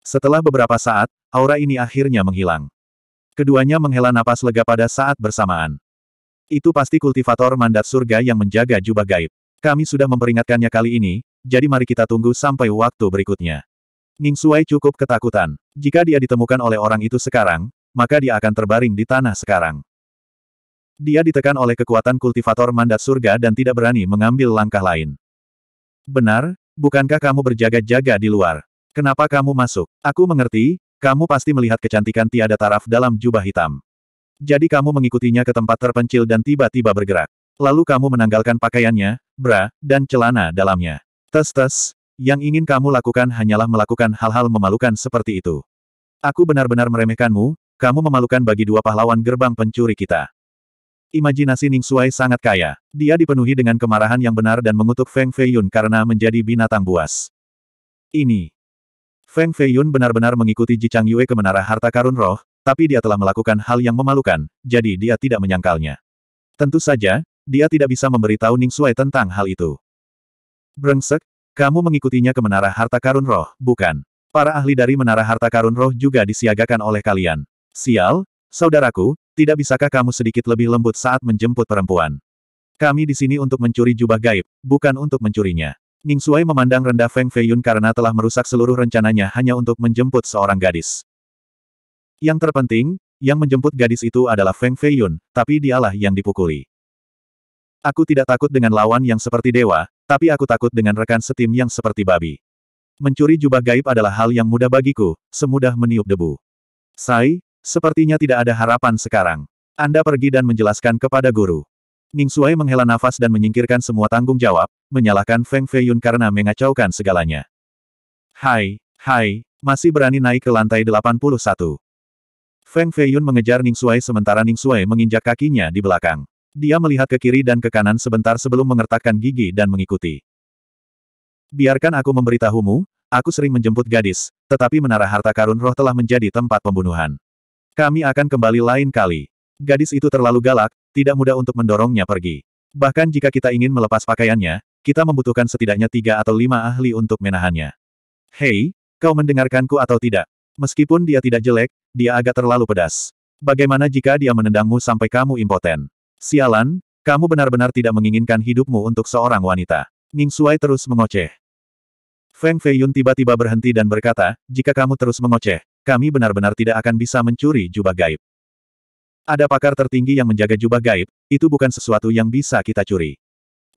Setelah beberapa saat, aura ini akhirnya menghilang. Keduanya menghela napas lega pada saat bersamaan. Itu pasti kultivator mandat surga yang menjaga jubah gaib. Kami sudah memperingatkannya kali ini, jadi mari kita tunggu sampai waktu berikutnya. Ning Suai cukup ketakutan. Jika dia ditemukan oleh orang itu sekarang, maka dia akan terbaring di tanah sekarang. Dia ditekan oleh kekuatan kultivator mandat surga dan tidak berani mengambil langkah lain. Benar, bukankah kamu berjaga-jaga di luar? Kenapa kamu masuk? Aku mengerti, kamu pasti melihat kecantikan tiada taraf dalam jubah hitam. Jadi kamu mengikutinya ke tempat terpencil dan tiba-tiba bergerak. Lalu kamu menanggalkan pakaiannya, bra, dan celana dalamnya. Tes-tes, yang ingin kamu lakukan hanyalah melakukan hal-hal memalukan seperti itu. Aku benar-benar meremehkanmu, kamu memalukan bagi dua pahlawan gerbang pencuri kita. Imajinasi Ning Suai sangat kaya. Dia dipenuhi dengan kemarahan yang benar dan mengutuk Feng Feiyun karena menjadi binatang buas. Ini Feng Feiyun benar-benar mengikuti Ji Chang Yue ke Menara Harta Karun Roh, tapi dia telah melakukan hal yang memalukan, jadi dia tidak menyangkalnya. Tentu saja, dia tidak bisa memberitahu Ning Sui tentang hal itu. Brengsek, kamu mengikutinya ke Menara Harta Karun Roh, bukan? Para ahli dari Menara Harta Karun Roh juga disiagakan oleh kalian. Sial, saudaraku, tidak bisakah kamu sedikit lebih lembut saat menjemput perempuan? Kami di sini untuk mencuri jubah gaib, bukan untuk mencurinya. Ning Suai memandang rendah Feng Feiyun karena telah merusak seluruh rencananya hanya untuk menjemput seorang gadis. Yang terpenting, yang menjemput gadis itu adalah Feng Feiyun, tapi dialah yang dipukuli. Aku tidak takut dengan lawan yang seperti dewa, tapi aku takut dengan rekan setim yang seperti babi. Mencuri jubah gaib adalah hal yang mudah bagiku, semudah meniup debu. Sai, sepertinya tidak ada harapan sekarang. Anda pergi dan menjelaskan kepada guru. Ning Suai menghela nafas dan menyingkirkan semua tanggung jawab, menyalahkan Feng Feiyun karena mengacaukan segalanya. Hai, hai, masih berani naik ke lantai 81. Feng Feiyun mengejar Ning Suai sementara Ning Suai menginjak kakinya di belakang. Dia melihat ke kiri dan ke kanan sebentar sebelum mengertakkan gigi dan mengikuti. Biarkan aku memberitahumu, aku sering menjemput gadis, tetapi menara harta karun roh telah menjadi tempat pembunuhan. Kami akan kembali lain kali. Gadis itu terlalu galak, tidak mudah untuk mendorongnya pergi. Bahkan jika kita ingin melepas pakaiannya, kita membutuhkan setidaknya tiga atau lima ahli untuk menahannya. Hei, kau mendengarkanku atau tidak? Meskipun dia tidak jelek, dia agak terlalu pedas. Bagaimana jika dia menendangmu sampai kamu impoten? Sialan, kamu benar-benar tidak menginginkan hidupmu untuk seorang wanita. Ning Suai terus mengoceh. Feng Feiyun tiba-tiba berhenti dan berkata, jika kamu terus mengoceh, kami benar-benar tidak akan bisa mencuri jubah gaib. Ada pakar tertinggi yang menjaga jubah gaib, itu bukan sesuatu yang bisa kita curi.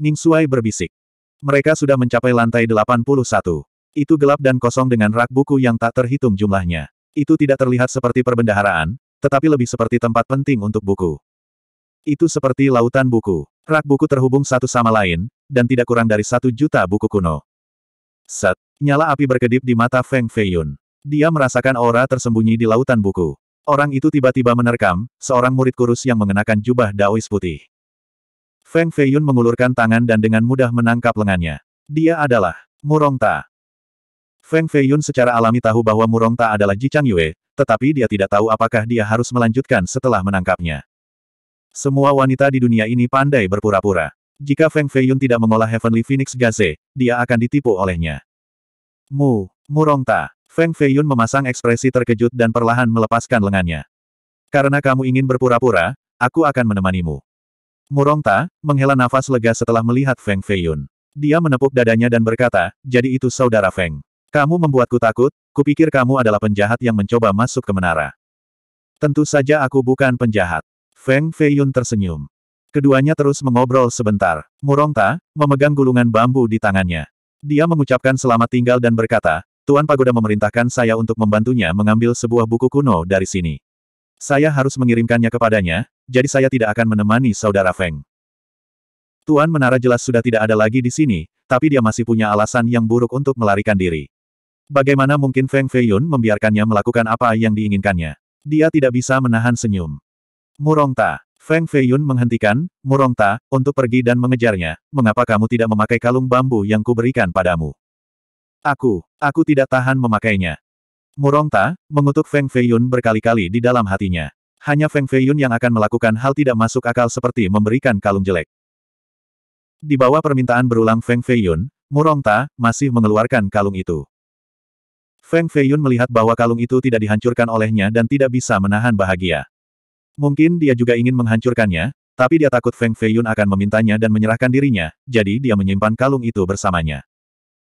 Ning Suai berbisik. Mereka sudah mencapai lantai 81. Itu gelap dan kosong dengan rak buku yang tak terhitung jumlahnya. Itu tidak terlihat seperti perbendaharaan, tetapi lebih seperti tempat penting untuk buku. Itu seperti lautan buku. Rak buku terhubung satu sama lain, dan tidak kurang dari satu juta buku kuno. Set, nyala api berkedip di mata Feng Feiyun. Dia merasakan aura tersembunyi di lautan buku. Orang itu tiba-tiba menerkam, seorang murid kurus yang mengenakan jubah daois putih. Feng Feiyun mengulurkan tangan dan dengan mudah menangkap lengannya. Dia adalah Murongta. Feng Feiyun secara alami tahu bahwa Murongta adalah Ji Chang Yue, tetapi dia tidak tahu apakah dia harus melanjutkan setelah menangkapnya. Semua wanita di dunia ini pandai berpura-pura. Jika Feng Feiyun tidak mengolah Heavenly Phoenix Gaze, dia akan ditipu olehnya. Mu, Murongta. Feng Feiyun memasang ekspresi terkejut dan perlahan melepaskan lengannya. Karena kamu ingin berpura-pura, aku akan menemanimu. Murongta, menghela nafas lega setelah melihat Feng Feiyun. Dia menepuk dadanya dan berkata, jadi itu saudara Feng. Kamu membuatku takut, kupikir kamu adalah penjahat yang mencoba masuk ke menara. Tentu saja aku bukan penjahat. Feng Feiyun tersenyum. Keduanya terus mengobrol sebentar. Murongta, memegang gulungan bambu di tangannya. Dia mengucapkan selamat tinggal dan berkata, Tuan Pagoda memerintahkan saya untuk membantunya mengambil sebuah buku kuno dari sini. Saya harus mengirimkannya kepadanya, jadi saya tidak akan menemani saudara Feng. Tuan Menara jelas sudah tidak ada lagi di sini, tapi dia masih punya alasan yang buruk untuk melarikan diri. Bagaimana mungkin Feng Feiyun membiarkannya melakukan apa yang diinginkannya? Dia tidak bisa menahan senyum. Murongta, Feng Feiyun menghentikan, Murongta, untuk pergi dan mengejarnya, mengapa kamu tidak memakai kalung bambu yang kuberikan padamu? Aku, aku tidak tahan memakainya. Murongta, mengutuk Feng Feiyun berkali-kali di dalam hatinya. Hanya Feng Feiyun yang akan melakukan hal tidak masuk akal seperti memberikan kalung jelek. Di bawah permintaan berulang Feng Feiyun, Murongta masih mengeluarkan kalung itu. Feng Feiyun melihat bahwa kalung itu tidak dihancurkan olehnya dan tidak bisa menahan bahagia. Mungkin dia juga ingin menghancurkannya, tapi dia takut Feng Feiyun akan memintanya dan menyerahkan dirinya, jadi dia menyimpan kalung itu bersamanya.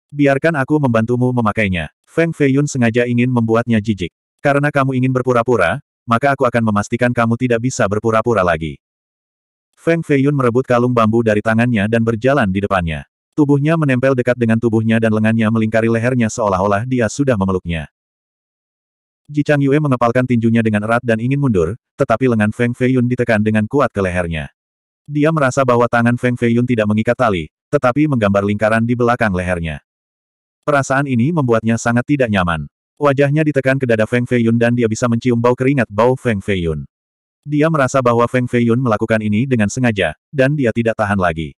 Biarkan aku membantumu memakainya. Feng Feiyun sengaja ingin membuatnya jijik. Karena kamu ingin berpura-pura, maka aku akan memastikan kamu tidak bisa berpura-pura lagi. Feng Feiyun merebut kalung bambu dari tangannya dan berjalan di depannya. Tubuhnya menempel dekat dengan tubuhnya dan lengannya melingkari lehernya seolah-olah dia sudah memeluknya. Ji Chang Yue mengepalkan tinjunya dengan erat dan ingin mundur, tetapi lengan Feng Feiyun ditekan dengan kuat ke lehernya. Dia merasa bahwa tangan Feng Feiyun tidak mengikat tali, tetapi menggambar lingkaran di belakang lehernya. Perasaan ini membuatnya sangat tidak nyaman. Wajahnya ditekan ke dada Feng Feiyun dan dia bisa mencium bau keringat bau Feng Feiyun. Dia merasa bahwa Feng Feiyun melakukan ini dengan sengaja, dan dia tidak tahan lagi.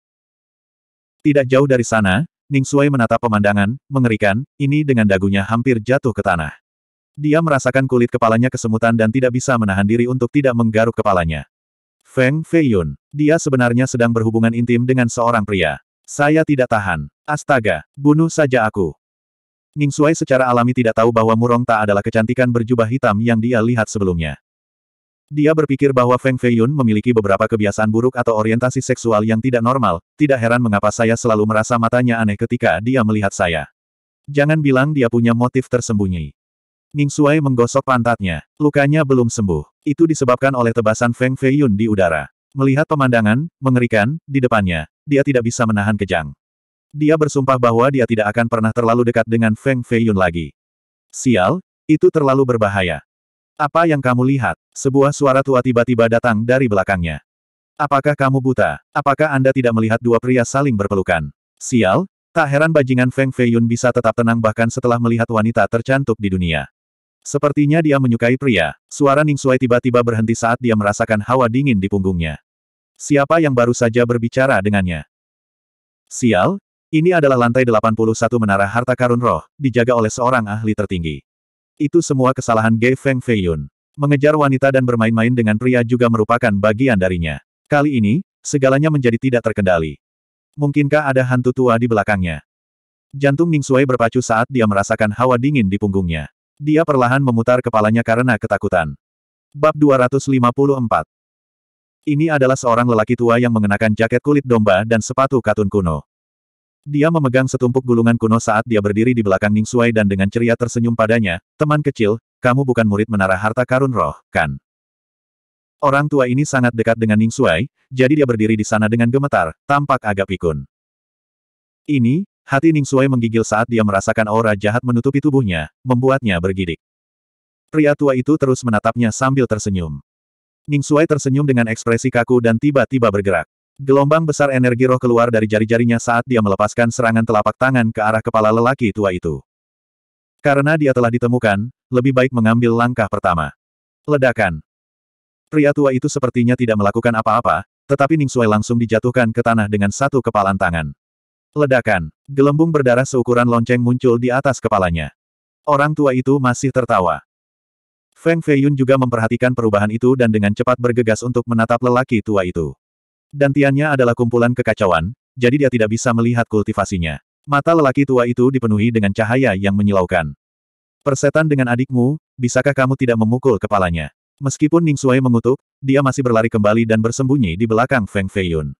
Tidak jauh dari sana, Ning Sui menatap pemandangan, mengerikan, ini dengan dagunya hampir jatuh ke tanah. Dia merasakan kulit kepalanya kesemutan dan tidak bisa menahan diri untuk tidak menggaruk kepalanya. Feng Feiyun, dia sebenarnya sedang berhubungan intim dengan seorang pria. Saya tidak tahan. Astaga, bunuh saja aku. Ning Suai secara alami tidak tahu bahwa Murong Ta adalah kecantikan berjubah hitam yang dia lihat sebelumnya. Dia berpikir bahwa Feng Feiyun memiliki beberapa kebiasaan buruk atau orientasi seksual yang tidak normal, tidak heran mengapa saya selalu merasa matanya aneh ketika dia melihat saya. Jangan bilang dia punya motif tersembunyi. Ning Suai menggosok pantatnya. Lukanya belum sembuh. Itu disebabkan oleh tebasan Feng Feiyun di udara. Melihat pemandangan, mengerikan, di depannya, dia tidak bisa menahan kejang. Dia bersumpah bahwa dia tidak akan pernah terlalu dekat dengan Feng Feiyun lagi. Sial, itu terlalu berbahaya. Apa yang kamu lihat? Sebuah suara tua tiba-tiba datang dari belakangnya. Apakah kamu buta? Apakah Anda tidak melihat dua pria saling berpelukan? Sial, tak heran bajingan Feng Feiyun bisa tetap tenang bahkan setelah melihat wanita tercantik di dunia. Sepertinya dia menyukai pria. Suara Ning Sui tiba-tiba berhenti saat dia merasakan hawa dingin di punggungnya. Siapa yang baru saja berbicara dengannya? Sial, ini adalah lantai 81 menara harta karun roh, dijaga oleh seorang ahli tertinggi. Itu semua kesalahan Ge Feng Feiyun. Mengejar wanita dan bermain-main dengan pria juga merupakan bagian darinya. Kali ini, segalanya menjadi tidak terkendali. Mungkinkah ada hantu tua di belakangnya? Jantung Ning Sui berpacu saat dia merasakan hawa dingin di punggungnya. Dia perlahan memutar kepalanya karena ketakutan. Bab 254 Ini adalah seorang lelaki tua yang mengenakan jaket kulit domba dan sepatu katun kuno. Dia memegang setumpuk gulungan kuno saat dia berdiri di belakang Ning Suai dan dengan ceria tersenyum padanya, teman kecil, kamu bukan murid menara harta karun roh, kan? Orang tua ini sangat dekat dengan Ning Suai, jadi dia berdiri di sana dengan gemetar, tampak agak pikun. Ini, hati Ning Suai menggigil saat dia merasakan aura jahat menutupi tubuhnya, membuatnya bergidik. Pria tua itu terus menatapnya sambil tersenyum. Ning Suai tersenyum dengan ekspresi kaku dan tiba-tiba bergerak. Gelombang besar energi roh keluar dari jari-jarinya saat dia melepaskan serangan telapak tangan ke arah kepala lelaki tua itu. Karena dia telah ditemukan, lebih baik mengambil langkah pertama. Ledakan. Pria tua itu sepertinya tidak melakukan apa-apa, tetapi Ning Sui langsung dijatuhkan ke tanah dengan satu kepalan tangan. Ledakan. Gelembung berdarah seukuran lonceng muncul di atas kepalanya. Orang tua itu masih tertawa. Feng Feiyun juga memperhatikan perubahan itu dan dengan cepat bergegas untuk menatap lelaki tua itu. Dantiannya adalah kumpulan kekacauan, jadi dia tidak bisa melihat kultivasinya. Mata lelaki tua itu dipenuhi dengan cahaya yang menyilaukan. Persetan dengan adikmu, bisakah kamu tidak memukul kepalanya? Meskipun Ning Suai mengutuk, dia masih berlari kembali dan bersembunyi di belakang Feng Feiyun.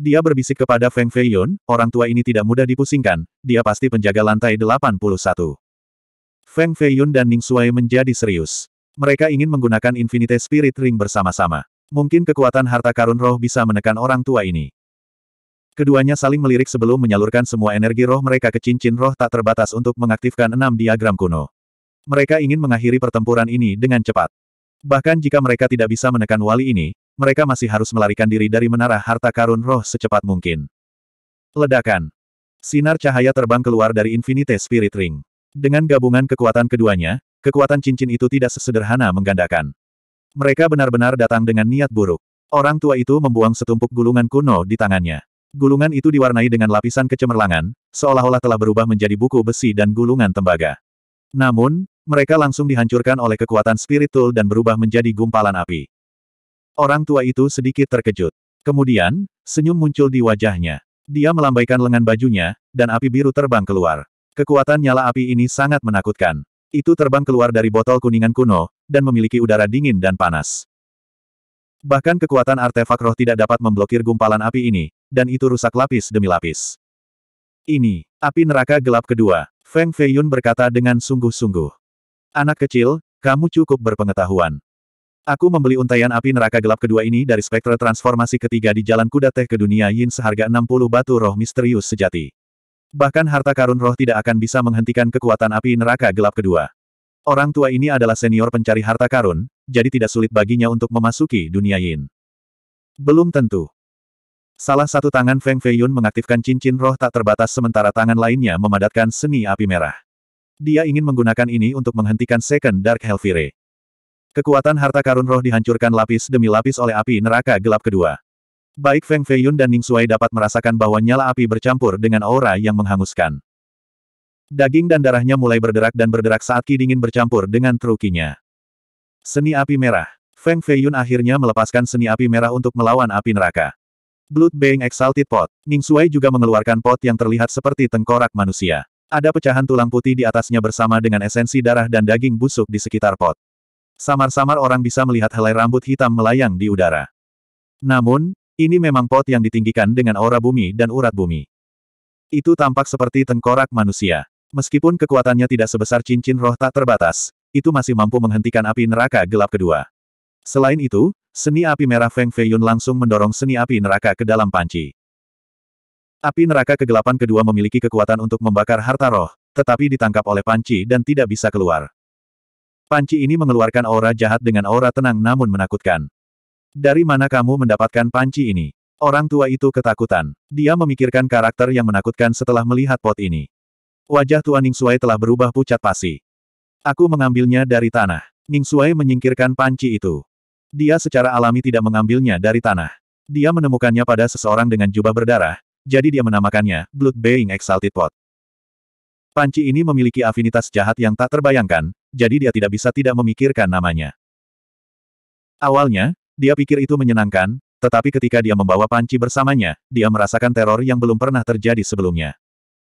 Dia berbisik kepada Feng Feiyun, orang tua ini tidak mudah dipusingkan, dia pasti penjaga lantai 81. Feng Feiyun dan Ning Suai menjadi serius. Mereka ingin menggunakan Infinite Spirit Ring bersama-sama. Mungkin kekuatan harta karun roh bisa menekan orang tua ini. Keduanya saling melirik sebelum menyalurkan semua energi roh mereka ke cincin roh tak terbatas untuk mengaktifkan enam diagram kuno. Mereka ingin mengakhiri pertempuran ini dengan cepat. Bahkan jika mereka tidak bisa menekan wali ini, mereka masih harus melarikan diri dari menara harta karun roh secepat mungkin. Ledakan. Sinar cahaya terbang keluar dari Infinite Spirit Ring. Dengan gabungan kekuatan keduanya, kekuatan cincin itu tidak sesederhana menggandakan. Mereka benar-benar datang dengan niat buruk. Orang tua itu membuang setumpuk gulungan kuno di tangannya. Gulungan itu diwarnai dengan lapisan kecemerlangan, seolah-olah telah berubah menjadi buku besi dan gulungan tembaga. Namun, mereka langsung dihancurkan oleh kekuatan spiritual dan berubah menjadi gumpalan api. Orang tua itu sedikit terkejut. Kemudian, senyum muncul di wajahnya. Dia melambaikan lengan bajunya, dan api biru terbang keluar. Kekuatan nyala api ini sangat menakutkan. Itu terbang keluar dari botol kuningan kuno, dan memiliki udara dingin dan panas. Bahkan kekuatan artefak roh tidak dapat memblokir gumpalan api ini, dan itu rusak lapis demi lapis. Ini, api neraka gelap kedua, Feng Feiyun berkata dengan sungguh-sungguh. Anak kecil, kamu cukup berpengetahuan. Aku membeli untayan api neraka gelap kedua ini dari spektra transformasi ketiga di Jalan Kuda Teh ke Dunia Yin seharga 60 batu roh misterius sejati. Bahkan harta karun roh tidak akan bisa menghentikan kekuatan api neraka gelap kedua. Orang tua ini adalah senior pencari harta karun, jadi tidak sulit baginya untuk memasuki dunia Yin. Belum tentu. Salah satu tangan Feng Feiyun mengaktifkan cincin roh tak terbatas sementara tangan lainnya memadatkan seni api merah. Dia ingin menggunakan ini untuk menghentikan Second Dark Hellfire. Kekuatan harta karun roh dihancurkan lapis demi lapis oleh api neraka gelap kedua. Baik Feng Feiyun dan Ning Suai dapat merasakan bahwa nyala api bercampur dengan aura yang menghanguskan. Daging dan darahnya mulai berderak dan berderak saat ki dingin bercampur dengan trukinya. Seni api merah. Feng Feiyun akhirnya melepaskan seni api merah untuk melawan api neraka. Blood Bang Exalted Pot. Ning Suai juga mengeluarkan pot yang terlihat seperti tengkorak manusia. Ada pecahan tulang putih di atasnya bersama dengan esensi darah dan daging busuk di sekitar pot. Samar-samar orang bisa melihat helai rambut hitam melayang di udara. Namun, ini memang pot yang ditinggikan dengan aura bumi dan urat bumi. Itu tampak seperti tengkorak manusia. Meskipun kekuatannya tidak sebesar cincin roh tak terbatas, itu masih mampu menghentikan api neraka gelap kedua. Selain itu, seni api merah Feng Feiyun langsung mendorong seni api neraka ke dalam panci. Api neraka kegelapan kedua memiliki kekuatan untuk membakar harta roh, tetapi ditangkap oleh panci dan tidak bisa keluar. Panci ini mengeluarkan aura jahat dengan aura tenang namun menakutkan. Dari mana kamu mendapatkan panci ini? Orang tua itu ketakutan. Dia memikirkan karakter yang menakutkan setelah melihat pot ini. Wajah Tuan Ning Suai telah berubah pucat pasi. Aku mengambilnya dari tanah. Ning Suai menyingkirkan panci itu. Dia secara alami tidak mengambilnya dari tanah. Dia menemukannya pada seseorang dengan jubah berdarah, jadi dia menamakannya Blood Baying Exalted Pot. Panci ini memiliki afinitas jahat yang tak terbayangkan, jadi dia tidak bisa tidak memikirkan namanya. Awalnya, dia pikir itu menyenangkan, tetapi ketika dia membawa panci bersamanya, dia merasakan teror yang belum pernah terjadi sebelumnya.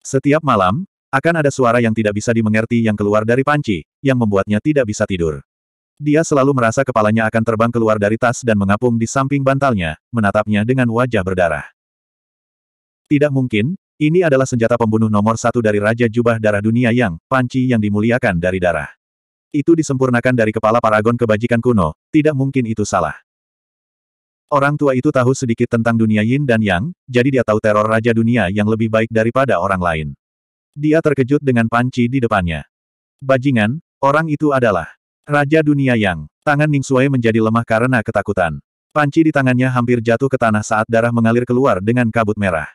Setiap malam, akan ada suara yang tidak bisa dimengerti yang keluar dari panci, yang membuatnya tidak bisa tidur. Dia selalu merasa kepalanya akan terbang keluar dari tas dan mengapung di samping bantalnya, menatapnya dengan wajah berdarah. Tidak mungkin, ini adalah senjata pembunuh nomor satu dari Raja Jubah Darah Dunia yang, panci yang dimuliakan dari darah. Itu disempurnakan dari kepala paragon kebajikan kuno, tidak mungkin itu salah. Orang tua itu tahu sedikit tentang dunia yin dan yang, jadi dia tahu teror Raja Dunia yang lebih baik daripada orang lain. Dia terkejut dengan panci di depannya. Bajingan, orang itu adalah Raja Dunia Yang. Tangan Ning Suai menjadi lemah karena ketakutan. Panci di tangannya hampir jatuh ke tanah saat darah mengalir keluar dengan kabut merah.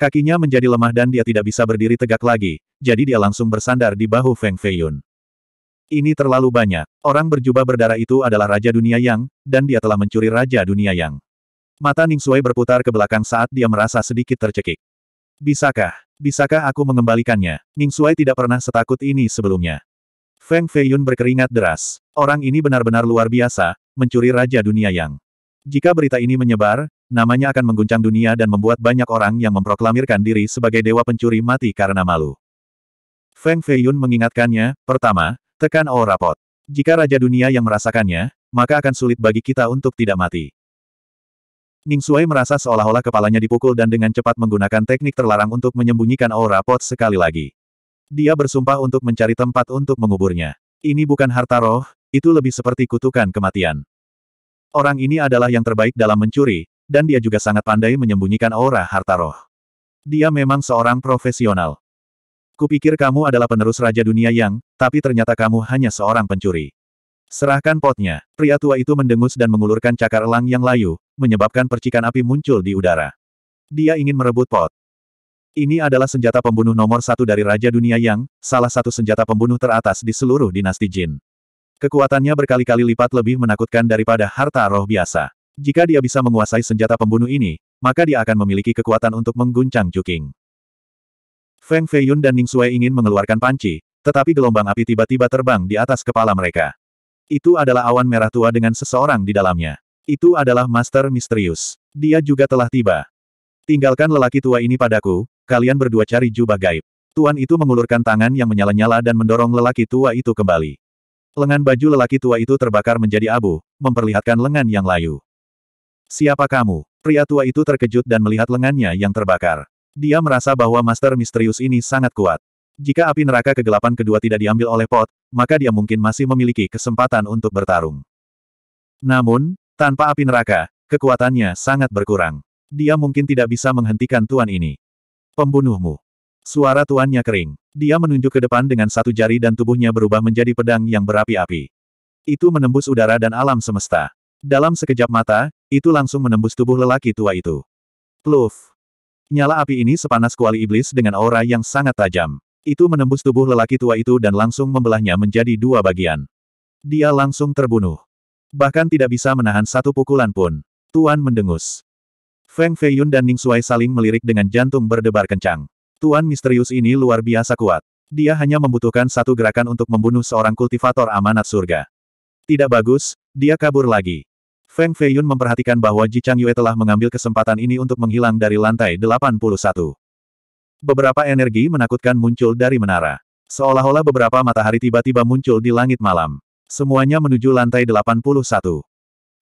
Kakinya menjadi lemah dan dia tidak bisa berdiri tegak lagi, jadi dia langsung bersandar di bahu Feng Feiyun. Ini terlalu banyak. Orang berjubah berdarah itu adalah Raja Dunia Yang, dan dia telah mencuri Raja Dunia Yang. Mata Ning Suai berputar ke belakang saat dia merasa sedikit tercekik. Bisakah? Bisakah aku mengembalikannya? Ning Suai tidak pernah setakut ini sebelumnya. Feng Feiyun berkeringat deras. Orang ini benar-benar luar biasa, mencuri Raja Dunia Yang. Jika berita ini menyebar, namanya akan mengguncang dunia dan membuat banyak orang yang memproklamirkan diri sebagai dewa pencuri mati karena malu. Feng Feiyun mengingatkannya, pertama, tekan O Rapot. Jika Raja Dunia yang merasakannya, maka akan sulit bagi kita untuk tidak mati. Ning Suai merasa seolah-olah kepalanya dipukul dan dengan cepat menggunakan teknik terlarang untuk menyembunyikan aura pot sekali lagi. Dia bersumpah untuk mencari tempat untuk menguburnya. Ini bukan harta roh, itu lebih seperti kutukan kematian. Orang ini adalah yang terbaik dalam mencuri, dan dia juga sangat pandai menyembunyikan aura harta roh. Dia memang seorang profesional. Kupikir kamu adalah penerus Raja Dunia Yang, tapi ternyata kamu hanya seorang pencuri. Serahkan potnya. Pria tua itu mendengus dan mengulurkan cakar elang yang layu, menyebabkan percikan api muncul di udara. Dia ingin merebut pot. Ini adalah senjata pembunuh nomor satu dari Raja Dunia Yang, salah satu senjata pembunuh teratas di seluruh dinasti Jin. Kekuatannya berkali-kali lipat lebih menakutkan daripada harta roh biasa. Jika dia bisa menguasai senjata pembunuh ini, maka dia akan memiliki kekuatan untuk mengguncang Juking. Feng Feiyun dan Ning Sui ingin mengeluarkan panci, tetapi gelombang api tiba-tiba terbang di atas kepala mereka. Itu adalah awan merah tua dengan seseorang di dalamnya. Itu adalah Master Misterius. Dia juga telah tiba. Tinggalkan lelaki tua ini padaku, kalian berdua cari jubah gaib. Tuan itu mengulurkan tangan yang menyala-nyala dan mendorong lelaki tua itu kembali. Lengan baju lelaki tua itu terbakar menjadi abu, memperlihatkan lengan yang layu. Siapa kamu? Pria tua itu terkejut dan melihat lengannya yang terbakar. Dia merasa bahwa Master Misterius ini sangat kuat. Jika api neraka kegelapan kedua tidak diambil oleh Pot, maka dia mungkin masih memiliki kesempatan untuk bertarung. Namun, tanpa api neraka, kekuatannya sangat berkurang. Dia mungkin tidak bisa menghentikan tuan ini. Pembunuhmu. Suara tuannya kering. Dia menunjuk ke depan dengan satu jari dan tubuhnya berubah menjadi pedang yang berapi-api. Itu menembus udara dan alam semesta. Dalam sekejap mata, itu langsung menembus tubuh lelaki tua itu. Pluf. Nyala api ini sepanas kuali iblis dengan aura yang sangat tajam. Itu menembus tubuh lelaki tua itu dan langsung membelahnya menjadi dua bagian. Dia langsung terbunuh. Bahkan tidak bisa menahan satu pukulan pun. Tuan mendengus. Feng Feiyun dan Ning Shuai saling melirik dengan jantung berdebar kencang. Tuan misterius ini luar biasa kuat. Dia hanya membutuhkan satu gerakan untuk membunuh seorang kultivator amanat surga. Tidak bagus, dia kabur lagi. Feng Feiyun memperhatikan bahwa Ji Chang Yue telah mengambil kesempatan ini untuk menghilang dari lantai 81. Beberapa energi menakutkan muncul dari menara. Seolah-olah beberapa matahari tiba-tiba muncul di langit malam. Semuanya menuju lantai 81.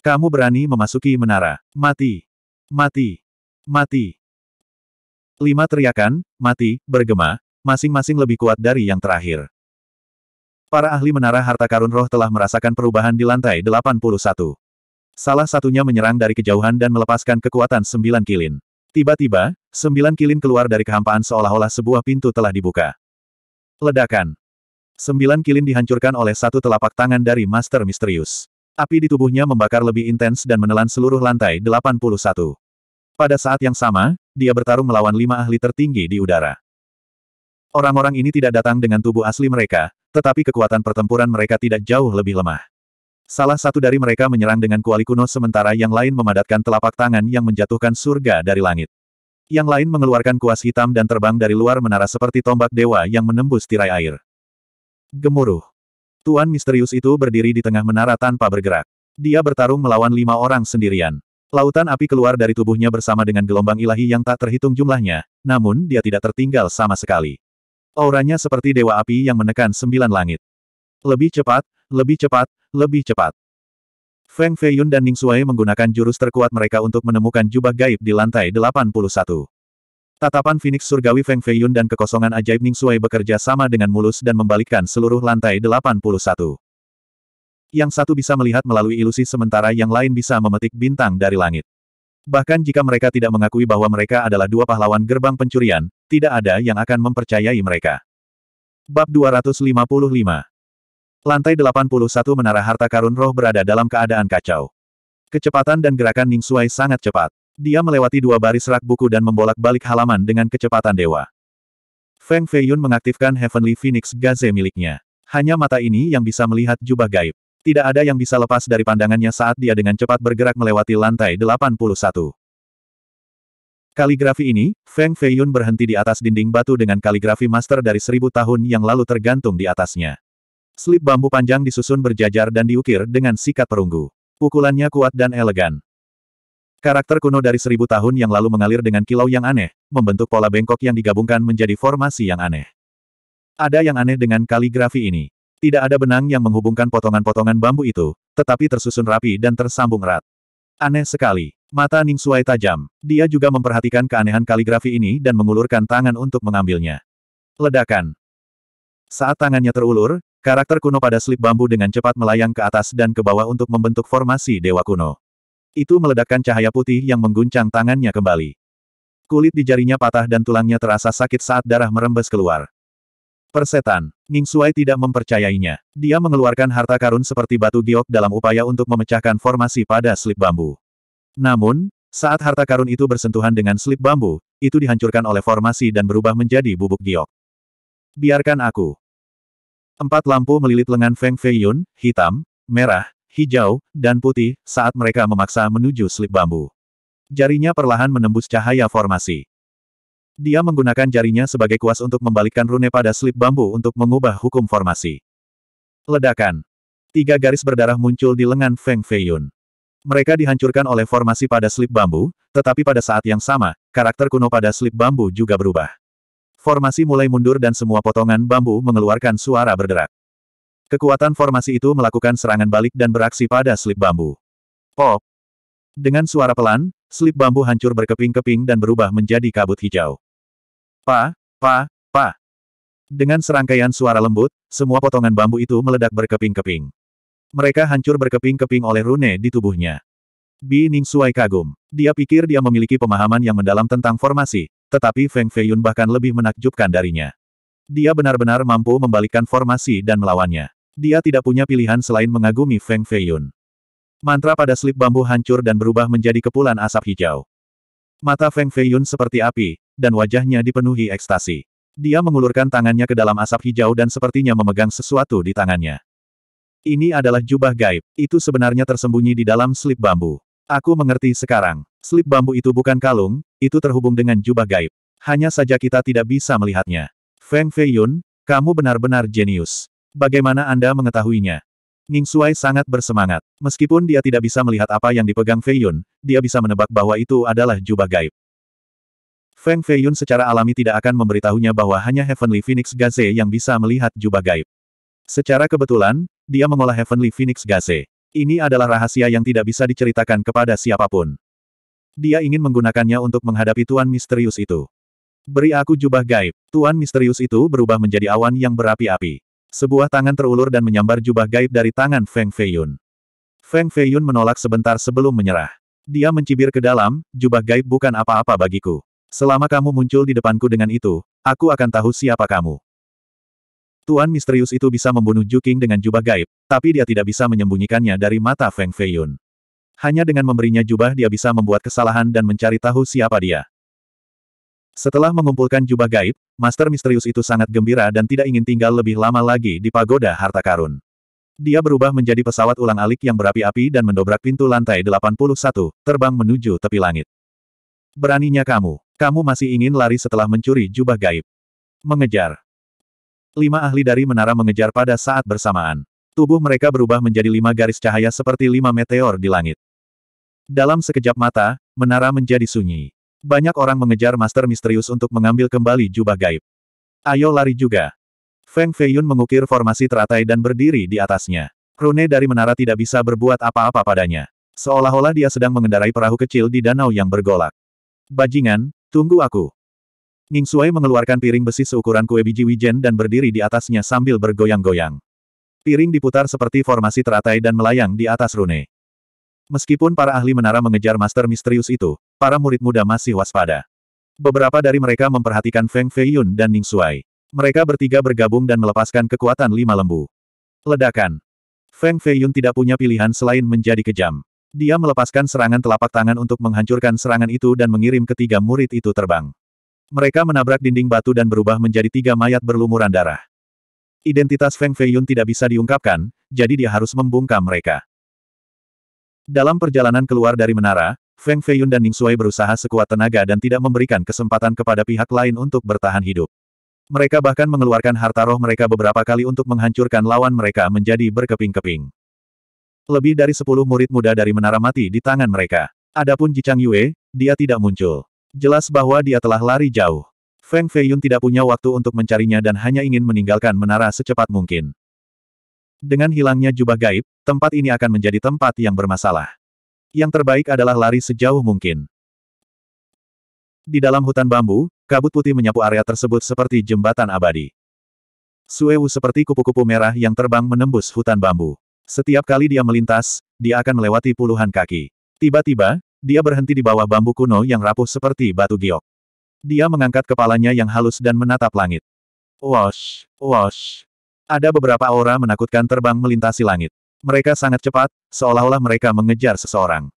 Kamu berani memasuki menara. Mati. Mati. Mati. Lima teriakan, mati, bergema, masing-masing lebih kuat dari yang terakhir. Para ahli menara harta karun roh telah merasakan perubahan di lantai 81. Salah satunya menyerang dari kejauhan dan melepaskan kekuatan sembilan kilin. Tiba-tiba, sembilan kilin keluar dari kehampaan seolah-olah sebuah pintu telah dibuka. Ledakan. Sembilan kilin dihancurkan oleh satu telapak tangan dari Master Misterius. Api di tubuhnya membakar lebih intens dan menelan seluruh lantai 81. Pada saat yang sama, dia bertarung melawan lima ahli tertinggi di udara. Orang-orang ini tidak datang dengan tubuh asli mereka, tetapi kekuatan pertempuran mereka tidak jauh lebih lemah. Salah satu dari mereka menyerang dengan kuali kuno sementara yang lain memadatkan telapak tangan yang menjatuhkan surga dari langit. Yang lain mengeluarkan kuas hitam dan terbang dari luar menara seperti tombak dewa yang menembus tirai air. Gemuruh. Tuan misterius itu berdiri di tengah menara tanpa bergerak. Dia bertarung melawan lima orang sendirian. Lautan api keluar dari tubuhnya bersama dengan gelombang ilahi yang tak terhitung jumlahnya, namun dia tidak tertinggal sama sekali. Auranya seperti dewa api yang menekan sembilan langit. Lebih cepat, lebih cepat, lebih cepat. Feng Feiyun dan Ning Sui menggunakan jurus terkuat mereka untuk menemukan jubah gaib di lantai 81. Tatapan Phoenix Surgawi Feng Feiyun dan kekosongan ajaib Ning Sui bekerja sama dengan mulus dan membalikkan seluruh lantai 81. Yang satu bisa melihat melalui ilusi sementara yang lain bisa memetik bintang dari langit. Bahkan jika mereka tidak mengakui bahwa mereka adalah dua pahlawan gerbang pencurian, tidak ada yang akan mempercayai mereka. Bab 255 Lantai 81 Menara Harta Karun Roh berada dalam keadaan kacau. Kecepatan dan gerakan Ning Shuai sangat cepat. Dia melewati dua baris rak buku dan membolak-balik halaman dengan kecepatan dewa. Feng Feiyun mengaktifkan Heavenly Phoenix Gaze miliknya. Hanya mata ini yang bisa melihat jubah gaib. Tidak ada yang bisa lepas dari pandangannya saat dia dengan cepat bergerak melewati lantai 81. Kaligrafi ini, Feng Feiyun berhenti di atas dinding batu dengan kaligrafi master dari seribu tahun yang lalu tergantung di atasnya. Slip bambu panjang disusun berjajar dan diukir dengan sikat perunggu. Pukulannya kuat dan elegan. Karakter kuno dari seribu tahun yang lalu mengalir dengan kilau yang aneh, membentuk pola bengkok yang digabungkan menjadi formasi yang aneh. Ada yang aneh dengan kaligrafi ini. Tidak ada benang yang menghubungkan potongan-potongan bambu itu, tetapi tersusun rapi dan tersambung erat. Aneh sekali. Mata Ning Suai tajam. Dia juga memperhatikan keanehan kaligrafi ini dan mengulurkan tangan untuk mengambilnya. Ledakan. Saat tangannya terulur, Karakter kuno pada slip bambu dengan cepat melayang ke atas dan ke bawah untuk membentuk formasi dewa kuno. Itu meledakkan cahaya putih yang mengguncang tangannya kembali. Kulit di jarinya patah dan tulangnya terasa sakit saat darah merembes keluar. Persetan. Ning Suai tidak mempercayainya. Dia mengeluarkan harta karun seperti batu giok dalam upaya untuk memecahkan formasi pada slip bambu. Namun, saat harta karun itu bersentuhan dengan slip bambu, itu dihancurkan oleh formasi dan berubah menjadi bubuk giok. Biarkan aku. Empat lampu melilit lengan Feng Feiyun, hitam, merah, hijau, dan putih, saat mereka memaksa menuju slip bambu. Jarinya perlahan menembus cahaya formasi. Dia menggunakan jarinya sebagai kuas untuk membalikkan rune pada slip bambu untuk mengubah hukum formasi. Ledakan. Tiga garis berdarah muncul di lengan Feng Feiyun. Mereka dihancurkan oleh formasi pada slip bambu, tetapi pada saat yang sama, karakter kuno pada slip bambu juga berubah. Formasi mulai mundur dan semua potongan bambu mengeluarkan suara berderak. Kekuatan formasi itu melakukan serangan balik dan beraksi pada slip bambu. Pop! Oh. Dengan suara pelan, slip bambu hancur berkeping-keping dan berubah menjadi kabut hijau. Pa, pa, pa. Dengan serangkaian suara lembut, semua potongan bambu itu meledak berkeping-keping. Mereka hancur berkeping-keping oleh rune di tubuhnya. Bi Suai kagum. Dia pikir dia memiliki pemahaman yang mendalam tentang formasi, tetapi Feng Feiyun bahkan lebih menakjubkan darinya. Dia benar-benar mampu membalikkan formasi dan melawannya. Dia tidak punya pilihan selain mengagumi Feng Feiyun. Mantra pada slip bambu hancur dan berubah menjadi kepulan asap hijau. Mata Feng Feiyun seperti api, dan wajahnya dipenuhi ekstasi. Dia mengulurkan tangannya ke dalam asap hijau dan sepertinya memegang sesuatu di tangannya. Ini adalah jubah gaib, itu sebenarnya tersembunyi di dalam slip bambu. Aku mengerti sekarang. Slip bambu itu bukan kalung, itu terhubung dengan jubah gaib. Hanya saja kita tidak bisa melihatnya. Feng Feiyun, kamu benar-benar jenius. Bagaimana Anda mengetahuinya? Ning Suai sangat bersemangat. Meskipun dia tidak bisa melihat apa yang dipegang Feiyun, dia bisa menebak bahwa itu adalah jubah gaib. Feng Feiyun secara alami tidak akan memberitahunya bahwa hanya Heavenly Phoenix Gaze yang bisa melihat jubah gaib. Secara kebetulan, dia mengolah Heavenly Phoenix Gaze. Ini adalah rahasia yang tidak bisa diceritakan kepada siapapun. Dia ingin menggunakannya untuk menghadapi Tuan Misterius itu. Beri aku jubah gaib. Tuan Misterius itu berubah menjadi awan yang berapi-api. Sebuah tangan terulur dan menyambar jubah gaib dari tangan Feng Feiyun. Feng Feiyun menolak sebentar sebelum menyerah. Dia mencibir ke dalam, jubah gaib bukan apa-apa bagiku. Selama kamu muncul di depanku dengan itu, aku akan tahu siapa kamu. Tuan misterius itu bisa membunuh Juking dengan jubah gaib, tapi dia tidak bisa menyembunyikannya dari mata Feng Feiyun. Hanya dengan memberinya jubah dia bisa membuat kesalahan dan mencari tahu siapa dia. Setelah mengumpulkan jubah gaib, Master Misterius itu sangat gembira dan tidak ingin tinggal lebih lama lagi di pagoda harta karun. Dia berubah menjadi pesawat ulang alik yang berapi-api dan mendobrak pintu lantai 81, terbang menuju tepi langit. Beraninya kamu, kamu masih ingin lari setelah mencuri jubah gaib. Mengejar. Lima ahli dari menara mengejar pada saat bersamaan. Tubuh mereka berubah menjadi lima garis cahaya seperti lima meteor di langit. Dalam sekejap mata, menara menjadi sunyi. Banyak orang mengejar Master Misterius untuk mengambil kembali jubah gaib. Ayo lari juga. Feng Feiyun mengukir formasi teratai dan berdiri di atasnya. Rune dari menara tidak bisa berbuat apa-apa padanya. Seolah-olah dia sedang mengendarai perahu kecil di danau yang bergolak. Bajingan, tunggu aku. Ning Sui mengeluarkan piring besi seukuran kue biji wijen dan berdiri di atasnya sambil bergoyang-goyang. Piring diputar seperti formasi teratai dan melayang di atas Rune. Meskipun para ahli menara mengejar master misterius itu, para murid muda masih waspada. Beberapa dari mereka memperhatikan Feng Feiyun dan Ning Shuai. Mereka bertiga bergabung dan melepaskan kekuatan lima lembu. Ledakan. Feng Feiyun tidak punya pilihan selain menjadi kejam. Dia melepaskan serangan telapak tangan untuk menghancurkan serangan itu dan mengirim ketiga murid itu terbang. Mereka menabrak dinding batu dan berubah menjadi tiga mayat berlumuran darah. Identitas Feng Feiyun tidak bisa diungkapkan, jadi dia harus membungkam mereka. Dalam perjalanan keluar dari menara, Feng Feiyun dan Ning Sui berusaha sekuat tenaga dan tidak memberikan kesempatan kepada pihak lain untuk bertahan hidup. Mereka bahkan mengeluarkan harta roh mereka beberapa kali untuk menghancurkan lawan mereka menjadi berkeping-keping. Lebih dari sepuluh murid muda dari menara mati di tangan mereka. Adapun Jichang Yue, dia tidak muncul. Jelas bahwa dia telah lari jauh. Feng Feiyun tidak punya waktu untuk mencarinya dan hanya ingin meninggalkan menara secepat mungkin. Dengan hilangnya jubah gaib, tempat ini akan menjadi tempat yang bermasalah. Yang terbaik adalah lari sejauh mungkin. Di dalam hutan bambu, kabut putih menyapu area tersebut seperti jembatan abadi. Suewu seperti kupu-kupu merah yang terbang menembus hutan bambu. Setiap kali dia melintas, dia akan melewati puluhan kaki. Tiba-tiba, dia berhenti di bawah bambu kuno yang rapuh seperti batu giok. Dia mengangkat kepalanya yang halus dan menatap langit. Wash, wash, ada beberapa aura menakutkan terbang melintasi langit. Mereka sangat cepat, seolah-olah mereka mengejar seseorang.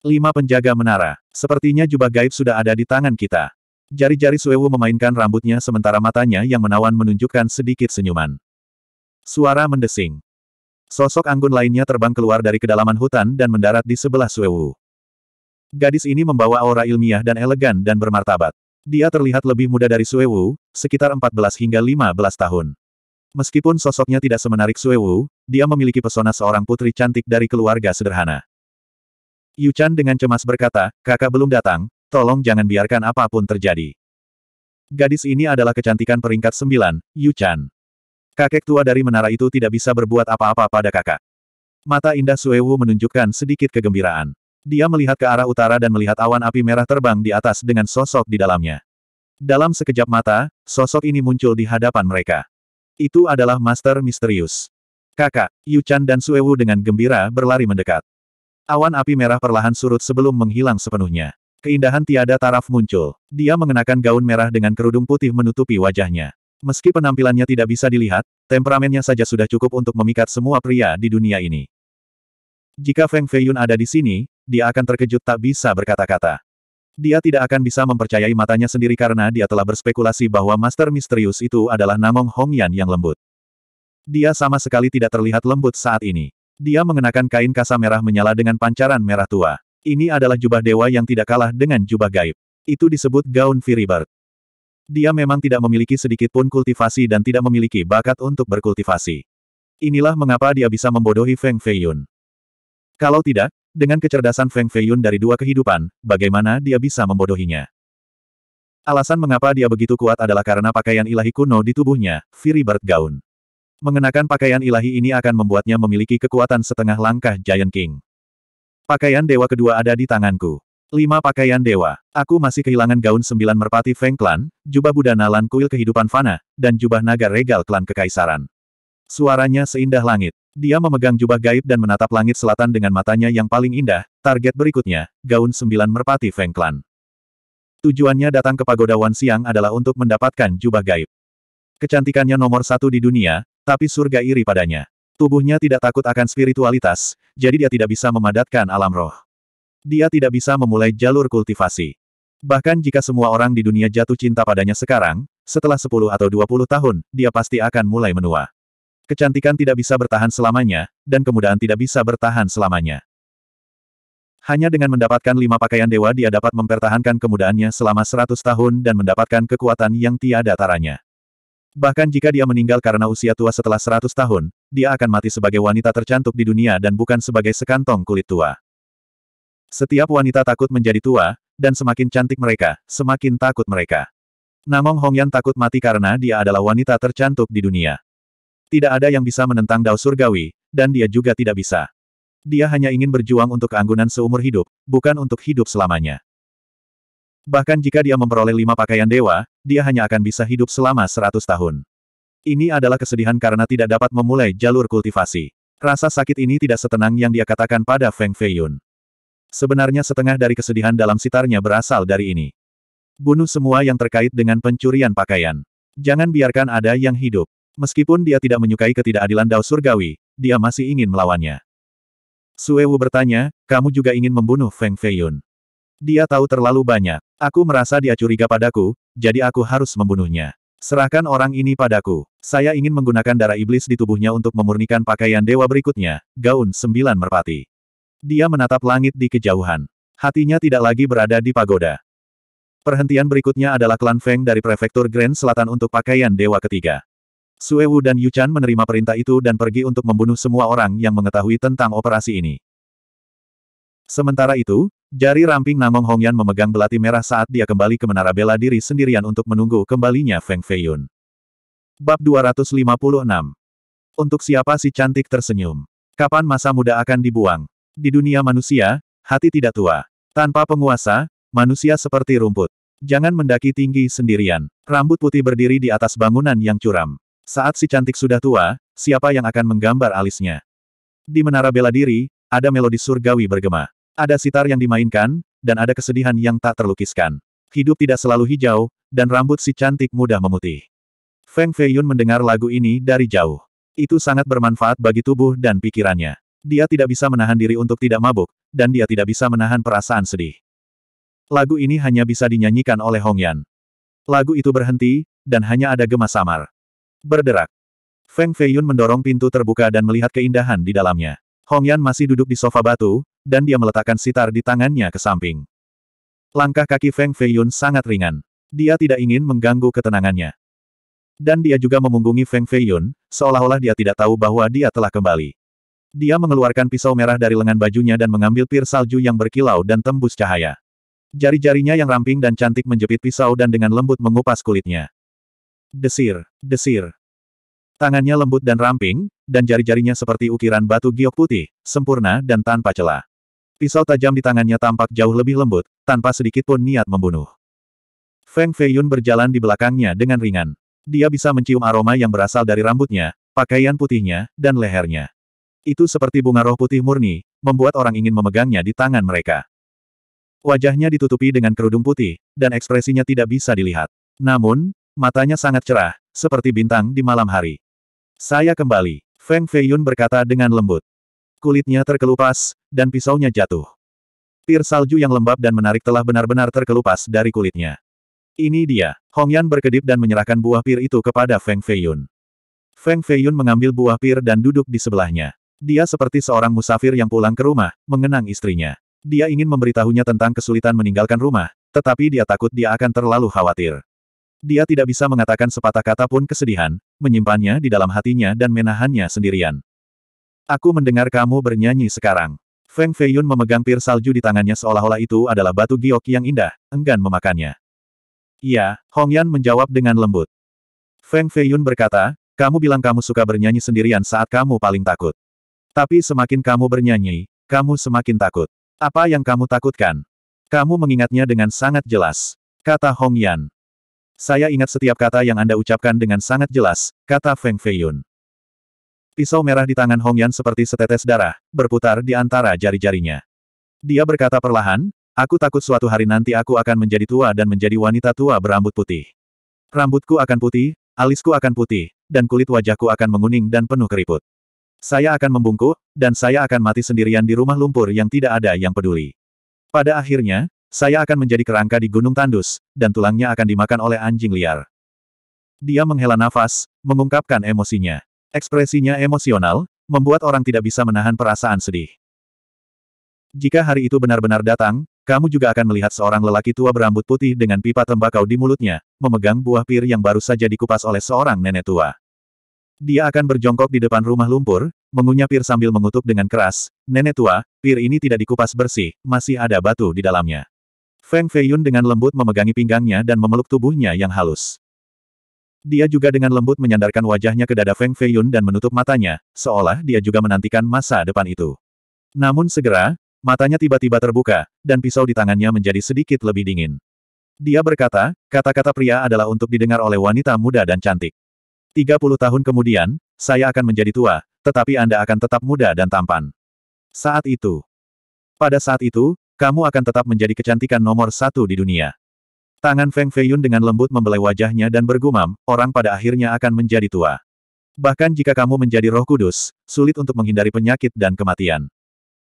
Lima penjaga menara. Sepertinya jubah gaib sudah ada di tangan kita. Jari-jari Suewu memainkan rambutnya sementara matanya yang menawan menunjukkan sedikit senyuman. Suara mendesing. Sosok anggun lainnya terbang keluar dari kedalaman hutan dan mendarat di sebelah Suewu. Gadis ini membawa aura ilmiah dan elegan dan bermartabat. Dia terlihat lebih muda dari Suewu, sekitar 14 hingga 15 tahun. Meskipun sosoknya tidak semenarik Sue Wu, dia memiliki pesona seorang putri cantik dari keluarga sederhana. Yu Chan dengan cemas berkata, kakak belum datang, tolong jangan biarkan apapun terjadi. Gadis ini adalah kecantikan peringkat sembilan, Yu Chan. Kakek tua dari menara itu tidak bisa berbuat apa-apa pada kakak. Mata indah Sue Wu menunjukkan sedikit kegembiraan. Dia melihat ke arah utara dan melihat awan api merah terbang di atas dengan sosok di dalamnya. Dalam sekejap mata, sosok ini muncul di hadapan mereka. Itu adalah Master Misterius. Kakak, Yuchan dan Suewu dengan gembira berlari mendekat. Awan api merah perlahan surut sebelum menghilang sepenuhnya. Keindahan tiada taraf muncul. Dia mengenakan gaun merah dengan kerudung putih menutupi wajahnya. Meski penampilannya tidak bisa dilihat, temperamennya saja sudah cukup untuk memikat semua pria di dunia ini. Jika Feng Feiyun ada di sini, dia akan terkejut tak bisa berkata-kata. Dia tidak akan bisa mempercayai matanya sendiri karena dia telah berspekulasi bahwa Master Misterius itu adalah Namong Hongyan yang lembut. Dia sama sekali tidak terlihat lembut saat ini. Dia mengenakan kain kasa merah menyala dengan pancaran merah tua. Ini adalah jubah dewa yang tidak kalah dengan jubah gaib. Itu disebut gaun Firibert. Dia memang tidak memiliki sedikitpun kultivasi dan tidak memiliki bakat untuk berkultivasi. Inilah mengapa dia bisa membodohi Feng Feiyun. Kalau tidak, dengan kecerdasan Feng Feiyun dari dua kehidupan, bagaimana dia bisa membodohinya? Alasan mengapa dia begitu kuat adalah karena pakaian ilahi kuno di tubuhnya, Firi Bird Gaun. Mengenakan pakaian ilahi ini akan membuatnya memiliki kekuatan setengah langkah Giant King. Pakaian dewa kedua ada di tanganku. Lima pakaian dewa. Aku masih kehilangan gaun sembilan merpati Feng Clan, jubah Buddha Nalan kuil kehidupan fana, dan jubah naga regal klan kekaisaran. Suaranya seindah langit. Dia memegang jubah gaib dan menatap langit selatan dengan matanya yang paling indah, target berikutnya, gaun sembilan merpati Feng Clan. Tujuannya datang ke Pagoda Wan Siang adalah untuk mendapatkan jubah gaib. Kecantikannya nomor satu di dunia, tapi surga iri padanya. Tubuhnya tidak takut akan spiritualitas, jadi dia tidak bisa memadatkan alam roh. Dia tidak bisa memulai jalur kultivasi. Bahkan jika semua orang di dunia jatuh cinta padanya sekarang, setelah 10 atau 20 tahun, dia pasti akan mulai menua. Kecantikan tidak bisa bertahan selamanya, dan kemudahan tidak bisa bertahan selamanya. Hanya dengan mendapatkan lima pakaian dewa dia dapat mempertahankan kemudahannya selama seratus tahun dan mendapatkan kekuatan yang tiada taranya. Bahkan jika dia meninggal karena usia tua setelah seratus tahun, dia akan mati sebagai wanita tercantik di dunia dan bukan sebagai sekantong kulit tua. Setiap wanita takut menjadi tua, dan semakin cantik mereka, semakin takut mereka. Namong Hongyan takut mati karena dia adalah wanita tercantik di dunia. Tidak ada yang bisa menentang Dao Surgawi, dan dia juga tidak bisa. Dia hanya ingin berjuang untuk keanggunan seumur hidup, bukan untuk hidup selamanya. Bahkan jika dia memperoleh lima pakaian dewa, dia hanya akan bisa hidup selama seratus tahun. Ini adalah kesedihan karena tidak dapat memulai jalur kultivasi. Rasa sakit ini tidak setenang yang dia katakan pada Feng Feiyun. Sebenarnya setengah dari kesedihan dalam sitarnya berasal dari ini. Bunuh semua yang terkait dengan pencurian pakaian. Jangan biarkan ada yang hidup. Meskipun dia tidak menyukai ketidakadilan Dao Surgawi, dia masih ingin melawannya. Suewu bertanya, kamu juga ingin membunuh Feng Feiyun. Dia tahu terlalu banyak. Aku merasa dia curiga padaku, jadi aku harus membunuhnya. Serahkan orang ini padaku. Saya ingin menggunakan darah iblis di tubuhnya untuk memurnikan pakaian dewa berikutnya, gaun sembilan merpati. Dia menatap langit di kejauhan. Hatinya tidak lagi berada di pagoda. Perhentian berikutnya adalah klan Feng dari prefektur Grand Selatan untuk pakaian dewa ketiga. Suewu dan Yu Chan menerima perintah itu dan pergi untuk membunuh semua orang yang mengetahui tentang operasi ini. Sementara itu, jari ramping Namong Hongyan memegang belati merah saat dia kembali ke menara bela diri sendirian untuk menunggu kembalinya Feng Feiyun. Bab 256 Untuk siapa si cantik tersenyum? Kapan masa muda akan dibuang? Di dunia manusia, hati tidak tua. Tanpa penguasa, manusia seperti rumput. Jangan mendaki tinggi sendirian. Rambut putih berdiri di atas bangunan yang curam. Saat si cantik sudah tua, siapa yang akan menggambar alisnya? Di menara bela diri, ada melodi surgawi bergema. Ada sitar yang dimainkan, dan ada kesedihan yang tak terlukiskan. Hidup tidak selalu hijau, dan rambut si cantik mudah memutih. Feng Feiyun mendengar lagu ini dari jauh. Itu sangat bermanfaat bagi tubuh dan pikirannya. Dia tidak bisa menahan diri untuk tidak mabuk, dan dia tidak bisa menahan perasaan sedih. Lagu ini hanya bisa dinyanyikan oleh Hong Yan. Lagu itu berhenti, dan hanya ada gema samar berderak. Feng Feiyun mendorong pintu terbuka dan melihat keindahan di dalamnya. Hong Yan masih duduk di sofa batu, dan dia meletakkan sitar di tangannya ke samping. Langkah kaki Feng Feiyun sangat ringan. Dia tidak ingin mengganggu ketenangannya. Dan dia juga memunggungi Feng Feiyun, seolah-olah dia tidak tahu bahwa dia telah kembali. Dia mengeluarkan pisau merah dari lengan bajunya dan mengambil pir salju yang berkilau dan tembus cahaya. Jari-jarinya yang ramping dan cantik menjepit pisau dan dengan lembut mengupas kulitnya. Desir, desir. Tangannya lembut dan ramping, dan jari-jarinya seperti ukiran batu giok putih, sempurna dan tanpa celah. Pisau tajam di tangannya tampak jauh lebih lembut, tanpa sedikit pun niat membunuh. Feng Feiyun berjalan di belakangnya dengan ringan. Dia bisa mencium aroma yang berasal dari rambutnya, pakaian putihnya, dan lehernya. Itu seperti bunga roh putih murni, membuat orang ingin memegangnya di tangan mereka. Wajahnya ditutupi dengan kerudung putih, dan ekspresinya tidak bisa dilihat. Namun, Matanya sangat cerah, seperti bintang di malam hari. Saya kembali. Feng Feiyun berkata dengan lembut. Kulitnya terkelupas, dan pisaunya jatuh. Pir salju yang lembab dan menarik telah benar-benar terkelupas dari kulitnya. Ini dia. Hongyan berkedip dan menyerahkan buah pir itu kepada Feng Feiyun. Feng Feiyun mengambil buah pir dan duduk di sebelahnya. Dia seperti seorang musafir yang pulang ke rumah, mengenang istrinya. Dia ingin memberitahunya tentang kesulitan meninggalkan rumah, tetapi dia takut dia akan terlalu khawatir. Dia tidak bisa mengatakan sepatah kata pun kesedihan, menyimpannya di dalam hatinya dan menahannya sendirian. Aku mendengar kamu bernyanyi sekarang. Feng Feiyun memegang pir salju di tangannya seolah-olah itu adalah batu giok yang indah, enggan memakannya. Iya, Hong Yan menjawab dengan lembut. Feng Feiyun berkata, kamu bilang kamu suka bernyanyi sendirian saat kamu paling takut. Tapi semakin kamu bernyanyi, kamu semakin takut. Apa yang kamu takutkan? Kamu mengingatnya dengan sangat jelas. Kata Hong Yan. Saya ingat setiap kata yang Anda ucapkan dengan sangat jelas, kata Feng Feiyun. Pisau merah di tangan Hong Yan seperti setetes darah, berputar di antara jari-jarinya. Dia berkata perlahan, aku takut suatu hari nanti aku akan menjadi tua dan menjadi wanita tua berambut putih. Rambutku akan putih, alisku akan putih, dan kulit wajahku akan menguning dan penuh keriput. Saya akan membungkuk, dan saya akan mati sendirian di rumah lumpur yang tidak ada yang peduli. Pada akhirnya, saya akan menjadi kerangka di Gunung Tandus, dan tulangnya akan dimakan oleh anjing liar. Dia menghela nafas, mengungkapkan emosinya. Ekspresinya emosional, membuat orang tidak bisa menahan perasaan sedih. Jika hari itu benar-benar datang, kamu juga akan melihat seorang lelaki tua berambut putih dengan pipa tembakau di mulutnya, memegang buah pir yang baru saja dikupas oleh seorang nenek tua. Dia akan berjongkok di depan rumah lumpur, mengunyah pir sambil mengutuk dengan keras, nenek tua, pir ini tidak dikupas bersih, masih ada batu di dalamnya. Feng Feiyun dengan lembut memegangi pinggangnya dan memeluk tubuhnya yang halus. Dia juga dengan lembut menyandarkan wajahnya ke dada Feng Feiyun dan menutup matanya, seolah dia juga menantikan masa depan itu. Namun segera, matanya tiba-tiba terbuka, dan pisau di tangannya menjadi sedikit lebih dingin. Dia berkata, kata-kata pria adalah untuk didengar oleh wanita muda dan cantik. 30 tahun kemudian, saya akan menjadi tua, tetapi Anda akan tetap muda dan tampan. Saat itu. Pada saat itu, kamu akan tetap menjadi kecantikan nomor satu di dunia. Tangan Feng Feiyun dengan lembut membelai wajahnya dan bergumam, orang pada akhirnya akan menjadi tua. Bahkan jika kamu menjadi roh kudus, sulit untuk menghindari penyakit dan kematian.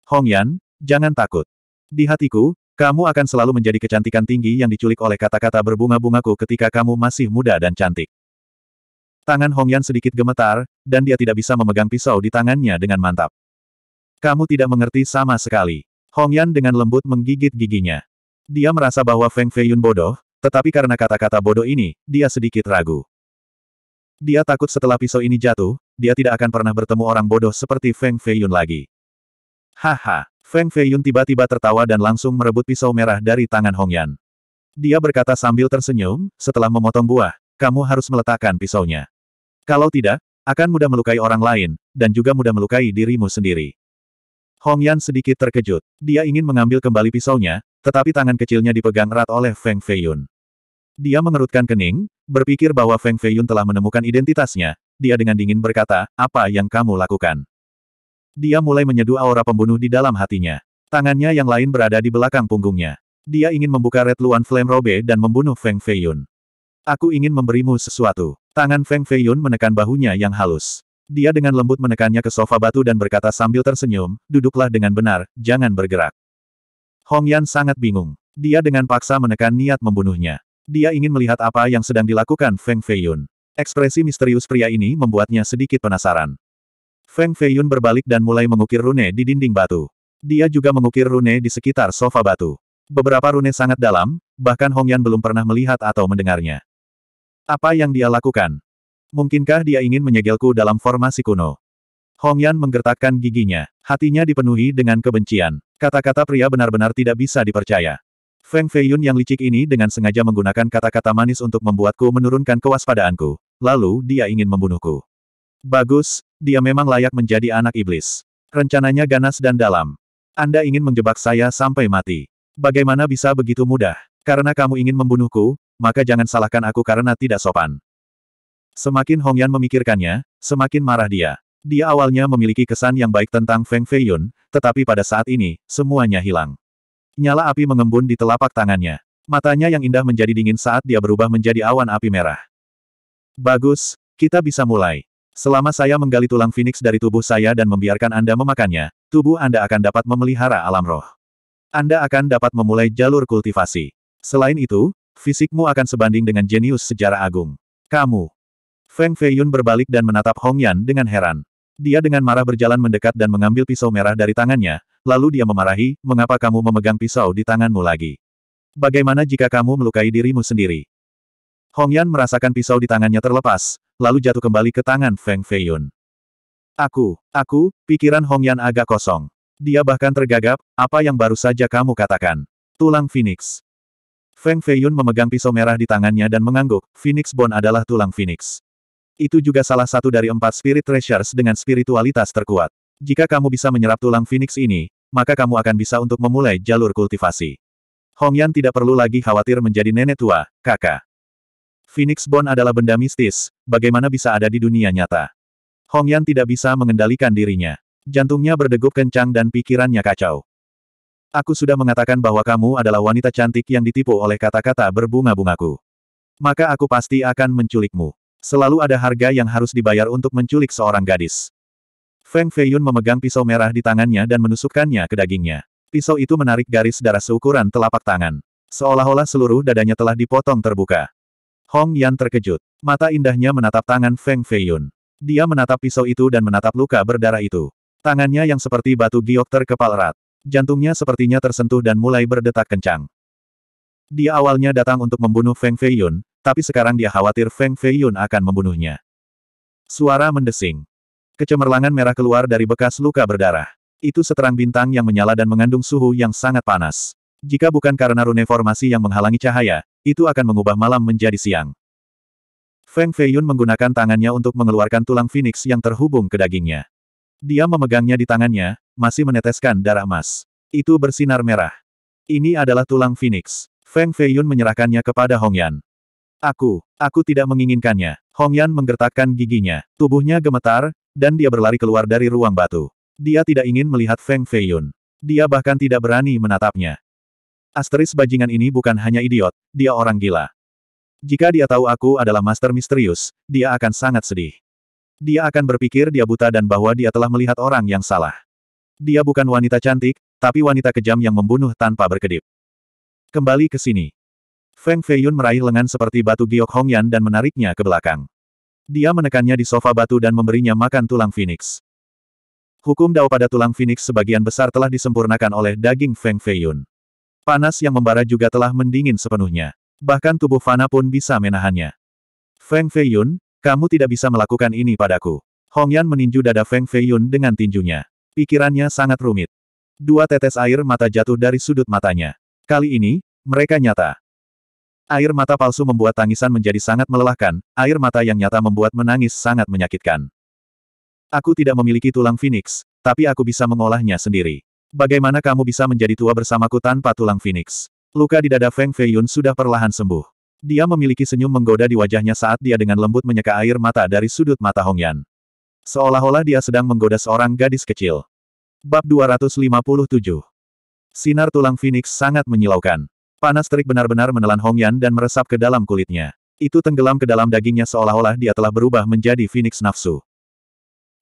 Hong Yan, jangan takut. Di hatiku, kamu akan selalu menjadi kecantikan tinggi yang diculik oleh kata-kata berbunga-bungaku ketika kamu masih muda dan cantik. Tangan Hong Yan sedikit gemetar, dan dia tidak bisa memegang pisau di tangannya dengan mantap. Kamu tidak mengerti sama sekali. Hong Yan dengan lembut menggigit giginya. Dia merasa bahwa Feng Feiyun bodoh, tetapi karena kata-kata bodoh ini, dia sedikit ragu. Dia takut setelah pisau ini jatuh, dia tidak akan pernah bertemu orang bodoh seperti Feng Feiyun lagi. Haha, Feng Feiyun tiba-tiba tertawa dan langsung merebut pisau merah dari tangan Hong Yan. Dia berkata sambil tersenyum, setelah memotong buah, kamu harus meletakkan pisaunya. Kalau tidak, akan mudah melukai orang lain, dan juga mudah melukai dirimu sendiri. Hong Yan sedikit terkejut. Dia ingin mengambil kembali pisaunya, tetapi tangan kecilnya dipegang erat oleh Feng Feiyun. Dia mengerutkan kening, berpikir bahwa Feng Feiyun telah menemukan identitasnya. Dia dengan dingin berkata, apa yang kamu lakukan? Dia mulai menyeduh aura pembunuh di dalam hatinya. Tangannya yang lain berada di belakang punggungnya. Dia ingin membuka Red Luan Flame Robe dan membunuh Feng Feiyun. Aku ingin memberimu sesuatu. Tangan Feng Feiyun menekan bahunya yang halus. Dia dengan lembut menekannya ke sofa batu dan berkata sambil tersenyum, duduklah dengan benar, jangan bergerak. Hong Yan sangat bingung. Dia dengan paksa menekan niat membunuhnya. Dia ingin melihat apa yang sedang dilakukan Feng Feiyun. Ekspresi misterius pria ini membuatnya sedikit penasaran. Feng Feiyun berbalik dan mulai mengukir rune di dinding batu. Dia juga mengukir rune di sekitar sofa batu. Beberapa rune sangat dalam, bahkan Hong Yan belum pernah melihat atau mendengarnya. Apa yang dia lakukan? Mungkinkah dia ingin menyegelku dalam formasi kuno? Hong Yan menggertakkan giginya. Hatinya dipenuhi dengan kebencian. Kata-kata pria benar-benar tidak bisa dipercaya. Feng Feiyun yang licik ini dengan sengaja menggunakan kata-kata manis untuk membuatku menurunkan kewaspadaanku. Lalu dia ingin membunuhku. Bagus, dia memang layak menjadi anak iblis. Rencananya ganas dan dalam. Anda ingin menjebak saya sampai mati. Bagaimana bisa begitu mudah? Karena kamu ingin membunuhku, maka jangan salahkan aku karena tidak sopan. Semakin Hong Yan memikirkannya, semakin marah dia. Dia awalnya memiliki kesan yang baik tentang Feng Feiyun, tetapi pada saat ini, semuanya hilang. Nyala api mengembun di telapak tangannya. Matanya yang indah menjadi dingin saat dia berubah menjadi awan api merah. Bagus, kita bisa mulai. Selama saya menggali tulang Phoenix dari tubuh saya dan membiarkan Anda memakannya, tubuh Anda akan dapat memelihara alam roh. Anda akan dapat memulai jalur kultivasi. Selain itu, fisikmu akan sebanding dengan jenius sejarah agung. Kamu Feng Feiyun berbalik dan menatap Hong Yan dengan heran. Dia dengan marah berjalan mendekat dan mengambil pisau merah dari tangannya, lalu dia memarahi, mengapa kamu memegang pisau di tanganmu lagi? Bagaimana jika kamu melukai dirimu sendiri? Hong Yan merasakan pisau di tangannya terlepas, lalu jatuh kembali ke tangan Feng Feiyun. Aku, aku, pikiran Hong Yan agak kosong. Dia bahkan tergagap, apa yang baru saja kamu katakan? Tulang Phoenix. Feng Feiyun memegang pisau merah di tangannya dan mengangguk, Phoenix Bone adalah tulang Phoenix. Itu juga salah satu dari empat spirit treasures dengan spiritualitas terkuat. Jika kamu bisa menyerap tulang phoenix ini, maka kamu akan bisa untuk memulai jalur kultivasi. Hong Yan tidak perlu lagi khawatir menjadi nenek tua, kakak. Phoenix bone adalah benda mistis, bagaimana bisa ada di dunia nyata. Hong Yan tidak bisa mengendalikan dirinya. Jantungnya berdegup kencang dan pikirannya kacau. Aku sudah mengatakan bahwa kamu adalah wanita cantik yang ditipu oleh kata-kata berbunga-bungaku. Maka aku pasti akan menculikmu. Selalu ada harga yang harus dibayar untuk menculik seorang gadis. Feng Feiyun memegang pisau merah di tangannya dan menusukkannya ke dagingnya. Pisau itu menarik garis darah seukuran telapak tangan. Seolah-olah seluruh dadanya telah dipotong terbuka. Hong Yan terkejut. Mata indahnya menatap tangan Feng Feiyun. Dia menatap pisau itu dan menatap luka berdarah itu. Tangannya yang seperti batu giok terkepal erat. Jantungnya sepertinya tersentuh dan mulai berdetak kencang. Dia awalnya datang untuk membunuh Feng Feiyun, tapi sekarang dia khawatir Feng Feiyun akan membunuhnya. Suara mendesing. Kecemerlangan merah keluar dari bekas luka berdarah. Itu seterang bintang yang menyala dan mengandung suhu yang sangat panas. Jika bukan karena rune formasi yang menghalangi cahaya, itu akan mengubah malam menjadi siang. Feng Feiyun menggunakan tangannya untuk mengeluarkan tulang phoenix yang terhubung ke dagingnya. Dia memegangnya di tangannya, masih meneteskan darah emas. Itu bersinar merah. Ini adalah tulang phoenix. Feng Feiyun menyerahkannya kepada Hong Yan. Aku, aku tidak menginginkannya. Hong Yan menggertakkan giginya. Tubuhnya gemetar, dan dia berlari keluar dari ruang batu. Dia tidak ingin melihat Feng Feiyun. Dia bahkan tidak berani menatapnya. Asteris bajingan ini bukan hanya idiot, dia orang gila. Jika dia tahu aku adalah master misterius, dia akan sangat sedih. Dia akan berpikir dia buta dan bahwa dia telah melihat orang yang salah. Dia bukan wanita cantik, tapi wanita kejam yang membunuh tanpa berkedip. Kembali ke sini. Feng Feiyun meraih lengan seperti batu giok Hongyan dan menariknya ke belakang. Dia menekannya di sofa batu dan memberinya makan tulang Phoenix. Hukum dao pada tulang Phoenix sebagian besar telah disempurnakan oleh daging Feng Feiyun. Panas yang membara juga telah mendingin sepenuhnya. Bahkan tubuh Fana pun bisa menahannya. Feng Feiyun, kamu tidak bisa melakukan ini padaku. Hongyan meninju dada Feng Feiyun dengan tinjunya. Pikirannya sangat rumit. Dua tetes air mata jatuh dari sudut matanya. Kali ini, mereka nyata. Air mata palsu membuat tangisan menjadi sangat melelahkan, air mata yang nyata membuat menangis sangat menyakitkan. Aku tidak memiliki tulang Phoenix, tapi aku bisa mengolahnya sendiri. Bagaimana kamu bisa menjadi tua bersamaku tanpa tulang Phoenix? Luka di dada Feng Feiyun sudah perlahan sembuh. Dia memiliki senyum menggoda di wajahnya saat dia dengan lembut menyeka air mata dari sudut mata Hongyan. Seolah-olah dia sedang menggoda seorang gadis kecil. Bab 257 Sinar tulang Phoenix sangat menyilaukan. Panas terik benar-benar menelan Hong Yan dan meresap ke dalam kulitnya. Itu tenggelam ke dalam dagingnya seolah-olah dia telah berubah menjadi Phoenix nafsu.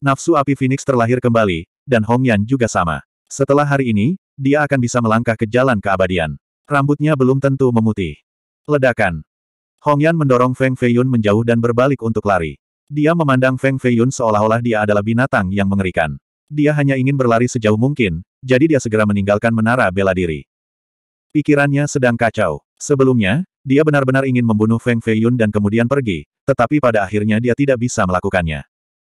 Nafsu api Phoenix terlahir kembali, dan Hong Yan juga sama. Setelah hari ini, dia akan bisa melangkah ke jalan keabadian. Rambutnya belum tentu memutih. Ledakan. Hong Yan mendorong Feng Feiyun menjauh dan berbalik untuk lari. Dia memandang Feng Feiyun seolah-olah dia adalah binatang yang mengerikan. Dia hanya ingin berlari sejauh mungkin, jadi dia segera meninggalkan menara bela diri. Pikirannya sedang kacau. Sebelumnya, dia benar-benar ingin membunuh Feng Feiyun dan kemudian pergi, tetapi pada akhirnya dia tidak bisa melakukannya.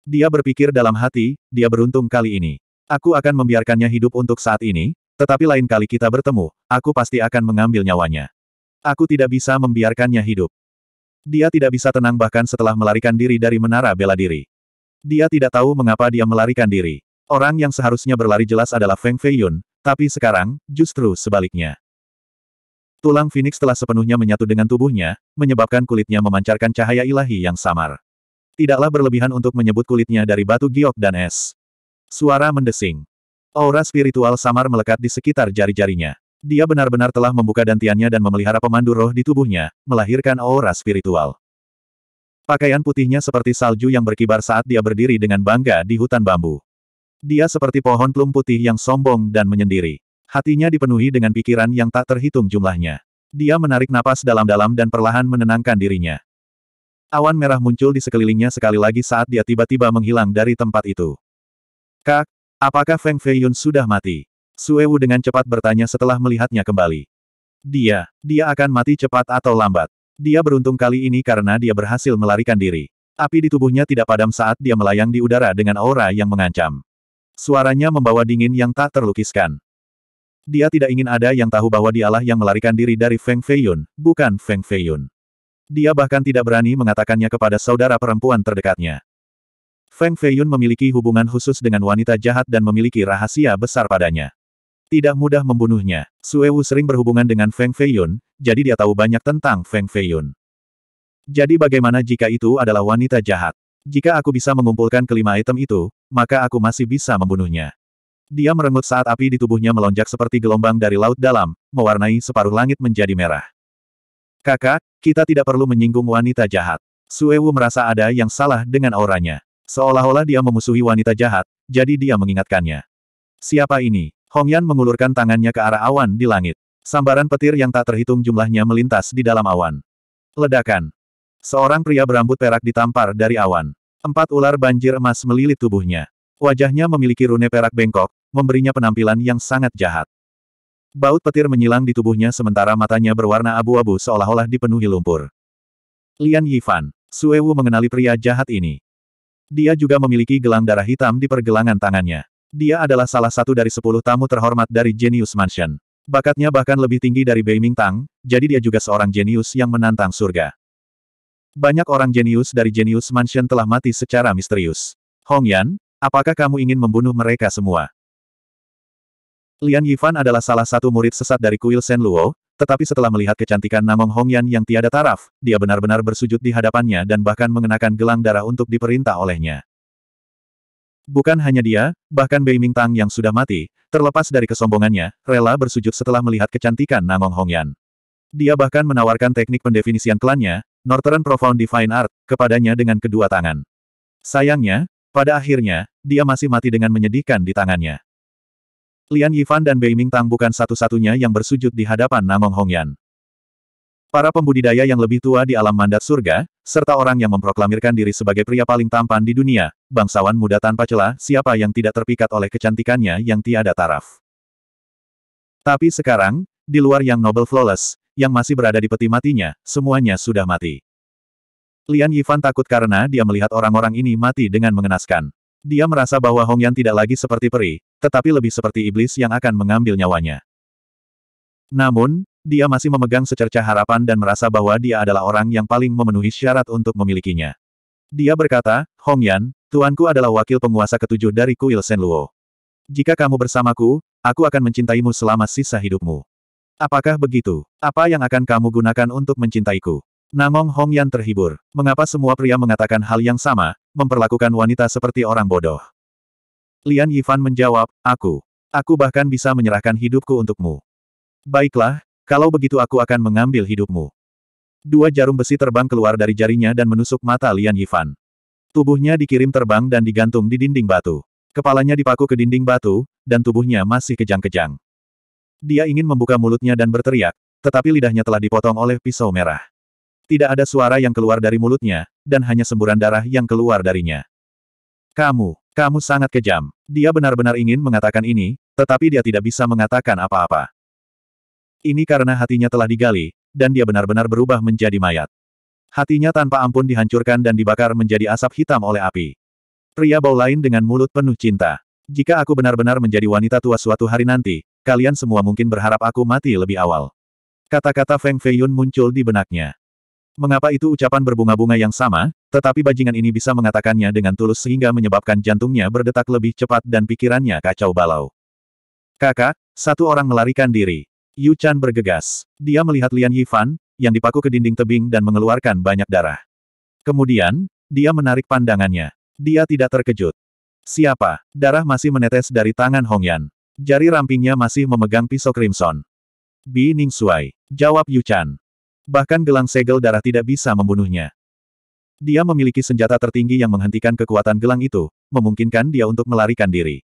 Dia berpikir dalam hati, dia beruntung kali ini. Aku akan membiarkannya hidup untuk saat ini, tetapi lain kali kita bertemu, aku pasti akan mengambil nyawanya. Aku tidak bisa membiarkannya hidup. Dia tidak bisa tenang bahkan setelah melarikan diri dari menara bela diri. Dia tidak tahu mengapa dia melarikan diri. Orang yang seharusnya berlari jelas adalah Feng Feiyun, tapi sekarang, justru sebaliknya. Tulang Phoenix telah sepenuhnya menyatu dengan tubuhnya, menyebabkan kulitnya memancarkan cahaya ilahi yang samar. Tidaklah berlebihan untuk menyebut kulitnya dari batu giok dan es. Suara mendesing. Aura spiritual samar melekat di sekitar jari-jarinya. Dia benar-benar telah membuka dantiannya dan memelihara pemandu roh di tubuhnya, melahirkan aura spiritual. Pakaian putihnya seperti salju yang berkibar saat dia berdiri dengan bangga di hutan bambu. Dia seperti pohon plum putih yang sombong dan menyendiri. Hatinya dipenuhi dengan pikiran yang tak terhitung jumlahnya. Dia menarik napas dalam-dalam dan perlahan menenangkan dirinya. Awan merah muncul di sekelilingnya sekali lagi saat dia tiba-tiba menghilang dari tempat itu. Kak, apakah Feng Feiyun sudah mati? Suewu dengan cepat bertanya setelah melihatnya kembali. Dia, dia akan mati cepat atau lambat. Dia beruntung kali ini karena dia berhasil melarikan diri. Api di tubuhnya tidak padam saat dia melayang di udara dengan aura yang mengancam. Suaranya membawa dingin yang tak terlukiskan. Dia tidak ingin ada yang tahu bahwa dialah yang melarikan diri dari Feng Feiyun, bukan Feng Feiyun. Dia bahkan tidak berani mengatakannya kepada saudara perempuan terdekatnya. Feng Feiyun memiliki hubungan khusus dengan wanita jahat dan memiliki rahasia besar padanya. Tidak mudah membunuhnya. Sue Wu sering berhubungan dengan Feng Feiyun, jadi dia tahu banyak tentang Feng Feiyun. Jadi bagaimana jika itu adalah wanita jahat? Jika aku bisa mengumpulkan kelima item itu, maka aku masih bisa membunuhnya. Dia merenggut saat api di tubuhnya melonjak seperti gelombang dari laut dalam, mewarnai separuh langit menjadi merah. Kakak, kita tidak perlu menyinggung wanita jahat. Suewu merasa ada yang salah dengan auranya. Seolah-olah dia memusuhi wanita jahat, jadi dia mengingatkannya. Siapa ini? Hongyan mengulurkan tangannya ke arah awan di langit. Sambaran petir yang tak terhitung jumlahnya melintas di dalam awan. Ledakan. Seorang pria berambut perak ditampar dari awan. Empat ular banjir emas melilit tubuhnya. Wajahnya memiliki rune perak bengkok, memberinya penampilan yang sangat jahat. Baut petir menyilang di tubuhnya sementara matanya berwarna abu-abu seolah-olah dipenuhi lumpur. Lian Yifan, Suewu mengenali pria jahat ini. Dia juga memiliki gelang darah hitam di pergelangan tangannya. Dia adalah salah satu dari sepuluh tamu terhormat dari Genius Mansion. Bakatnya bahkan lebih tinggi dari Bei Ming Tang, jadi dia juga seorang jenius yang menantang surga. Banyak orang jenius dari Genius Mansion telah mati secara misterius. Hong Yan, apakah kamu ingin membunuh mereka semua? Lian Yifan adalah salah satu murid sesat dari kuil Sen Luo, tetapi setelah melihat kecantikan Namong Hongyan yang tiada taraf, dia benar-benar bersujud di hadapannya dan bahkan mengenakan gelang darah untuk diperintah olehnya. Bukan hanya dia, bahkan Bei Mingtang yang sudah mati, terlepas dari kesombongannya, rela bersujud setelah melihat kecantikan Namong Hongyan. Dia bahkan menawarkan teknik pendefinisian klannya, Northern Profound Divine Art, kepadanya dengan kedua tangan. Sayangnya, pada akhirnya, dia masih mati dengan menyedihkan di tangannya. Lian Yifan dan Bei Mingtang bukan satu-satunya yang bersujud di hadapan Namong Hongyan. Para pembudidaya yang lebih tua di alam mandat surga, serta orang yang memproklamirkan diri sebagai pria paling tampan di dunia, bangsawan muda tanpa celah, siapa yang tidak terpikat oleh kecantikannya yang tiada taraf. Tapi sekarang, di luar yang Noble Flawless, yang masih berada di peti matinya, semuanya sudah mati. Lian Yifan takut karena dia melihat orang-orang ini mati dengan mengenaskan. Dia merasa bahwa Hong Yan tidak lagi seperti peri, tetapi lebih seperti iblis yang akan mengambil nyawanya. Namun, dia masih memegang secerca harapan dan merasa bahwa dia adalah orang yang paling memenuhi syarat untuk memilikinya. Dia berkata, Hong Yan, tuanku adalah wakil penguasa ketujuh dari kuil Senluo. Jika kamu bersamaku, aku akan mencintaimu selama sisa hidupmu. Apakah begitu? Apa yang akan kamu gunakan untuk mencintaiku? Nangong Yan terhibur. Mengapa semua pria mengatakan hal yang sama, memperlakukan wanita seperti orang bodoh? Lian Yifan menjawab, aku. Aku bahkan bisa menyerahkan hidupku untukmu. Baiklah, kalau begitu aku akan mengambil hidupmu. Dua jarum besi terbang keluar dari jarinya dan menusuk mata Lian Yifan. Tubuhnya dikirim terbang dan digantung di dinding batu. Kepalanya dipaku ke dinding batu, dan tubuhnya masih kejang-kejang. Dia ingin membuka mulutnya dan berteriak, tetapi lidahnya telah dipotong oleh pisau merah. Tidak ada suara yang keluar dari mulutnya, dan hanya semburan darah yang keluar darinya. Kamu, kamu sangat kejam. Dia benar-benar ingin mengatakan ini, tetapi dia tidak bisa mengatakan apa-apa. Ini karena hatinya telah digali, dan dia benar-benar berubah menjadi mayat. Hatinya tanpa ampun dihancurkan dan dibakar menjadi asap hitam oleh api. Pria bau lain dengan mulut penuh cinta. Jika aku benar-benar menjadi wanita tua suatu hari nanti, kalian semua mungkin berharap aku mati lebih awal. Kata-kata Feng Feiyun muncul di benaknya. Mengapa itu ucapan berbunga-bunga yang sama, tetapi bajingan ini bisa mengatakannya dengan tulus sehingga menyebabkan jantungnya berdetak lebih cepat dan pikirannya kacau balau. Kakak, satu orang melarikan diri. Yu Chan bergegas. Dia melihat Lian Yifan, yang dipaku ke dinding tebing dan mengeluarkan banyak darah. Kemudian, dia menarik pandangannya. Dia tidak terkejut. Siapa? Darah masih menetes dari tangan Hong Yan. Jari rampingnya masih memegang pisau Crimson. Bi Suai. Jawab Yu Chan. Bahkan gelang segel darah tidak bisa membunuhnya. Dia memiliki senjata tertinggi yang menghentikan kekuatan gelang itu, memungkinkan dia untuk melarikan diri.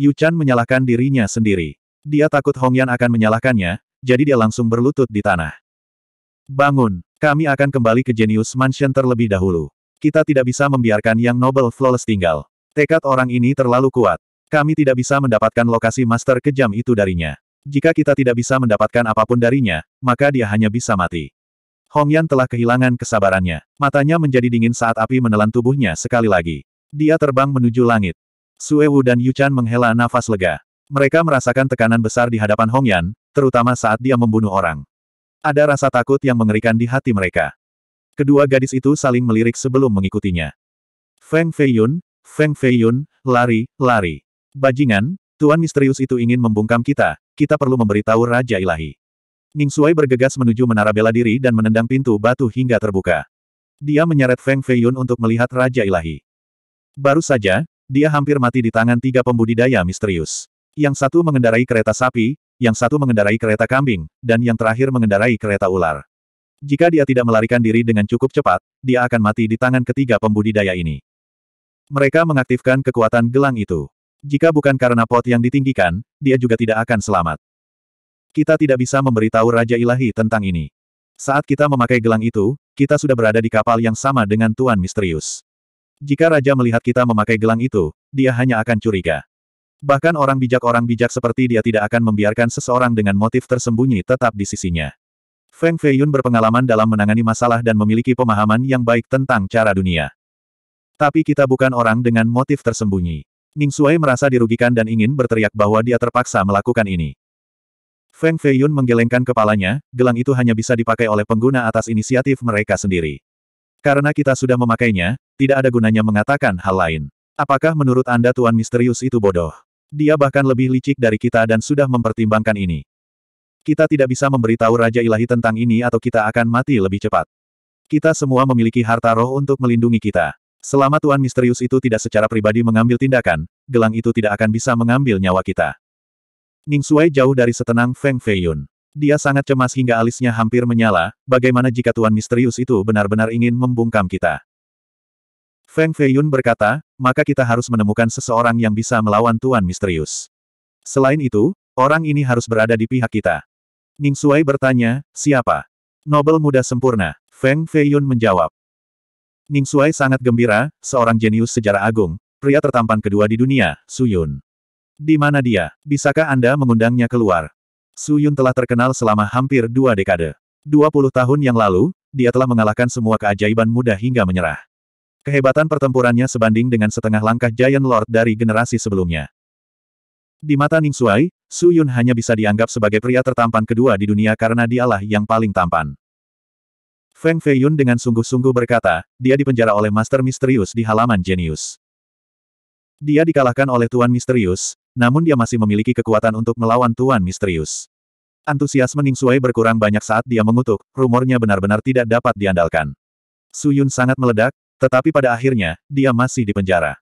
Yu Chan menyalahkan dirinya sendiri. Dia takut Hong Yan akan menyalahkannya, jadi dia langsung berlutut di tanah. Bangun, kami akan kembali ke Genius Mansion terlebih dahulu. Kita tidak bisa membiarkan yang Noble Flawless tinggal. Tekad orang ini terlalu kuat. Kami tidak bisa mendapatkan lokasi master kejam itu darinya. Jika kita tidak bisa mendapatkan apapun darinya, maka dia hanya bisa mati. Hong Yan telah kehilangan kesabarannya. Matanya menjadi dingin saat api menelan tubuhnya sekali lagi. Dia terbang menuju langit. Sue Wu dan Yu Chan menghela nafas lega. Mereka merasakan tekanan besar di hadapan Hong Yan, terutama saat dia membunuh orang. Ada rasa takut yang mengerikan di hati mereka. Kedua gadis itu saling melirik sebelum mengikutinya. Feng Feiyun, Feng Feiyun, lari, lari. Bajingan, Tuan misterius itu ingin membungkam kita, kita perlu memberitahu Raja Ilahi. Ning Sui bergegas menuju menara bela diri dan menendang pintu batu hingga terbuka. Dia menyeret Feng Feiyun untuk melihat Raja Ilahi. Baru saja, dia hampir mati di tangan tiga pembudidaya misterius. Yang satu mengendarai kereta sapi, yang satu mengendarai kereta kambing, dan yang terakhir mengendarai kereta ular. Jika dia tidak melarikan diri dengan cukup cepat, dia akan mati di tangan ketiga pembudidaya ini. Mereka mengaktifkan kekuatan gelang itu. Jika bukan karena pot yang ditinggikan, dia juga tidak akan selamat. Kita tidak bisa memberitahu Raja Ilahi tentang ini. Saat kita memakai gelang itu, kita sudah berada di kapal yang sama dengan Tuan Misterius. Jika Raja melihat kita memakai gelang itu, dia hanya akan curiga. Bahkan orang bijak-orang bijak seperti dia tidak akan membiarkan seseorang dengan motif tersembunyi tetap di sisinya. Feng Feiyun berpengalaman dalam menangani masalah dan memiliki pemahaman yang baik tentang cara dunia. Tapi kita bukan orang dengan motif tersembunyi. Ning Suai merasa dirugikan dan ingin berteriak bahwa dia terpaksa melakukan ini. Feng Feiyun menggelengkan kepalanya, gelang itu hanya bisa dipakai oleh pengguna atas inisiatif mereka sendiri. Karena kita sudah memakainya, tidak ada gunanya mengatakan hal lain. Apakah menurut Anda Tuan Misterius itu bodoh? Dia bahkan lebih licik dari kita dan sudah mempertimbangkan ini. Kita tidak bisa memberitahu Raja Ilahi tentang ini atau kita akan mati lebih cepat. Kita semua memiliki harta roh untuk melindungi kita. Selama Tuan Misterius itu tidak secara pribadi mengambil tindakan, gelang itu tidak akan bisa mengambil nyawa kita. Ning Suai jauh dari setenang Feng Feiyun. Dia sangat cemas hingga alisnya hampir menyala, bagaimana jika Tuan Misterius itu benar-benar ingin membungkam kita. Feng Feiyun berkata, maka kita harus menemukan seseorang yang bisa melawan Tuan Misterius. Selain itu, orang ini harus berada di pihak kita. Ning Suai bertanya, siapa? Nobel muda sempurna. Feng Feiyun menjawab, Ning Suai sangat gembira, seorang jenius sejarah agung, pria tertampan kedua di dunia, Suyun. Di mana dia? Bisakah Anda mengundangnya keluar? Suyun telah terkenal selama hampir dua dekade. 20 tahun yang lalu, dia telah mengalahkan semua keajaiban muda hingga menyerah. Kehebatan pertempurannya sebanding dengan setengah langkah Giant Lord dari generasi sebelumnya. Di mata Ning Suai, Suyun hanya bisa dianggap sebagai pria tertampan kedua di dunia karena dialah yang paling tampan. Feng Feiyun dengan sungguh-sungguh berkata, dia dipenjara oleh Master Misterius di halaman Genius. Dia dikalahkan oleh Tuan Misterius, namun dia masih memiliki kekuatan untuk melawan Tuan Misterius. Antusiasme Ning Sui berkurang banyak saat dia mengutuk, rumornya benar-benar tidak dapat diandalkan. Su Yun sangat meledak, tetapi pada akhirnya, dia masih dipenjara.